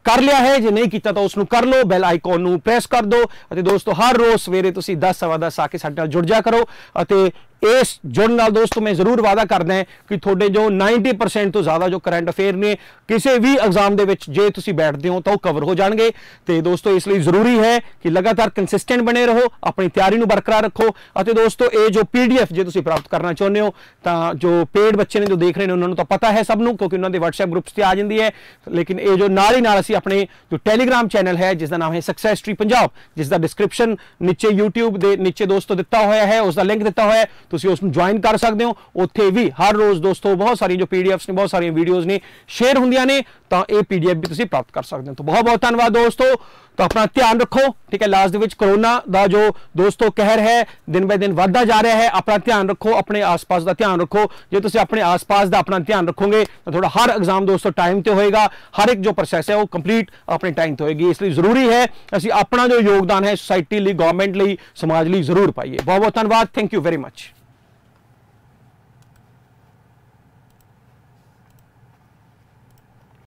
[SPEAKER 1] ਕਰ ਲਿਆ ਹੈ ਜੇ ਨਹੀਂ ਕੀਤਾ ਤਾਂ ਉਸ ਨੂੰ ਕਰ ਲਓ ਬੈਲ ਆਈਕਨ ਨੂੰ ਪ੍ਰੈਸ ਕਰ ਦਿਓ ਅਤੇ ਦੋਸਤੋ ਹਰ ਰੋਜ਼ ਸਵੇਰੇ ਤੁਸੀਂ 10 ਸਵਾ 10 ਆ ਕੇ ਸਾਡੇ ਨਾਲ ਜੁੜ ਜਾ ਕਰੋ ਅਤੇ ਇਸ ਜੁੜ ਨਾਲ ਦੋਸਤੋ ਮੈਂ ਜ਼ਰੂਰ ਵਾਅਦਾ ਕਰਦਾ ਹਾਂ ਕਿ ਤੁਹਾਡੇ ਜੋ 90% ਤੋਂ ਜ਼ਿਆਦਾ ਜੋ ਕਰੰਟ ਅਫੇਅਰ ਨੇ ਕਿਸੇ ਵੀ ਐਗਜ਼ਾਮ ਦੇ ਵਿੱਚ ਜੇ ਤੁਸੀਂ ਬੈਠਦੇ ਹੋ ਤਾਂ ਉਹ ਕਵਰ ਹੋ ਜਾਣਗੇ ਤੇ ਦੋਸਤੋ ਇਸ ਲਈ ਜ਼ਰੂਰੀ ਹੈ ਕਿ ਲਗਾਤਾਰ ਕੰਸਿਸਟੈਂਟ ਬਣੇ ਰਹੋ ਆਪਣੀ ਤਿਆਰੀ ਨੂੰ ਬਰਕਰਾਰ ਰੱਖੋ ਅਤੇ ਦੋਸਤੋ ਇਹ ਜੋ ਪੀਡੀਐਫ ਜੇ ਤੁਸੀਂ ਪ੍ਰਾਪਤ ਕਰਨਾ ਚਾਹੁੰਦੇ ਹੋ ਤਾਂ ਜੋ ਪੇਡ ਬੱਚੇ ਨੇ ਜੋ ਦੇਖ ਰਹੇ ਨੇ ਉਹਨਾਂ ਨੂੰ ਤਾਂ ਪਤਾ ਹੈ ਸਭ ਨੂੰ ਕਿਉਂਕਿ ਉਹਨਾਂ ਦੇ WhatsApp ਗਰੁੱਪਸ ਤੇ ਆ ਜਾਂਦੀ ਹੈ ਲੇਕਿਨ ਇਹ ਜੋ ਨਾਲ ਹੀ ਨਾਲ ਅਸੀਂ ਆਪਣੇ ਜੋ ਟੈਲੀਗ੍ਰam ਚੈਨਲ ਹੈ ਜਿਸ ਦਾ ਨਾਮ ਹੈ ਸਕਸੈਸ ਟ੍ਰੀ ਪੰਜਾਬ ਜਿਸ ਦਾ ਡਿਸਕ੍ਰਿਪਸ਼ਨ ਨੀਚੇ YouTube ਦੇ ਨੀਚੇ ਦੋਸਤੋ ਦਿੱਤਾ ਹੋਇਆ ਹੈ ਉਸ ਦਾ ਲਿੰਕ ਦਿੱਤਾ ਹੋਇਆ ਹੈ ਤੁਸੀਂ ਉਸ ਨੂੰ ਜੁਆਇਨ ਕਰ ਸਕਦੇ ਹੋ ਉੱਥੇ ਵੀ ਹਰ ਰੋਜ਼ ਦੋਸਤੋ ਬਹੁਤ ਸਾਰੀਆਂ ਜੋ ਪੀਡੀਐਫਸ ਨੇ ਬਹੁਤ ਸਾਰੀਆਂ ਵੀਡੀਓਜ਼ ਨੇ ਸ਼ੇਅਰ ਹੁੰਦੀਆਂ ਨੇ ਤਾਂ ਇਹ ਪੀਡੀਐਫ ਵੀ ਤੁਸੀਂ ਪ੍ਰਾਪਤ ਕਰ ਸਕਦੇ ਹੋ ਤਾਂ ਬਹੁਤ ਬਹੁਤ ਧੰਨਵਾਦ ਦੋਸਤੋ ਤਾਂ ਆਪਣਾ ਧਿਆਨ ਰੱਖੋ ਠੀਕ ਹੈ ਲਾਸਟ ਦੇ ਵਿੱਚ ਕਰੋਨਾ ਦਾ ਜੋ ਦੋਸਤੋ ਕਹਿਰ ਹੈ ਦਿਨ ਬੇ ਦਿਨ ਵੱਧਦਾ ਜਾ ਰਿਹਾ ਹੈ ਆਪਣਾ ਧਿਆਨ ਰੱਖੋ ਆਪਣੇ ਆਸ-ਪਾਸ ਦਾ ਧਿਆਨ ਰੱਖੋ ਜੇ ਤੁਸੀਂ ਆਪਣੇ ਆਸ-ਪਾਸ ਦਾ ਆਪਣਾ ਧਿਆਨ ਰੱਖੋਗੇ ਤਾਂ ਤੁਹਾਡਾ ਹਰ ਐਗਜ਼ਾਮ ਦੋਸਤੋ ਟਾਈਮ ਤੇ ਹੋਏਗਾ ਹਰ ਇੱਕ ਜੋ ਪ੍ਰੋਸੈਸ ਹੈ ਉਹ ਕੰਪਲੀਟ ਆਪਣੇ ਟਾਈਮ ਤੇ ਹੋਏਗੀ ਇਸ ਲਈ ਜ਼ਰੂਰੀ ਹੈ ਅਸੀਂ ਆਪਣਾ ਜੋ ਯੋਗਦਾਨ ਹੈ ਸੋਸਾਇਟੀ ਲਈ ਗਵਰਨਮੈਂਟ ਲਈ ਸਮਾਜ ਲਈ ਜ਼ਰੂਰ ਪਾਈਏ ਬਹੁਤ ਬਹੁਤ ਧੰਨਵਾਦ ਥੈਂਕ ਯੂ ਵੈਰੀ ਮੱਚ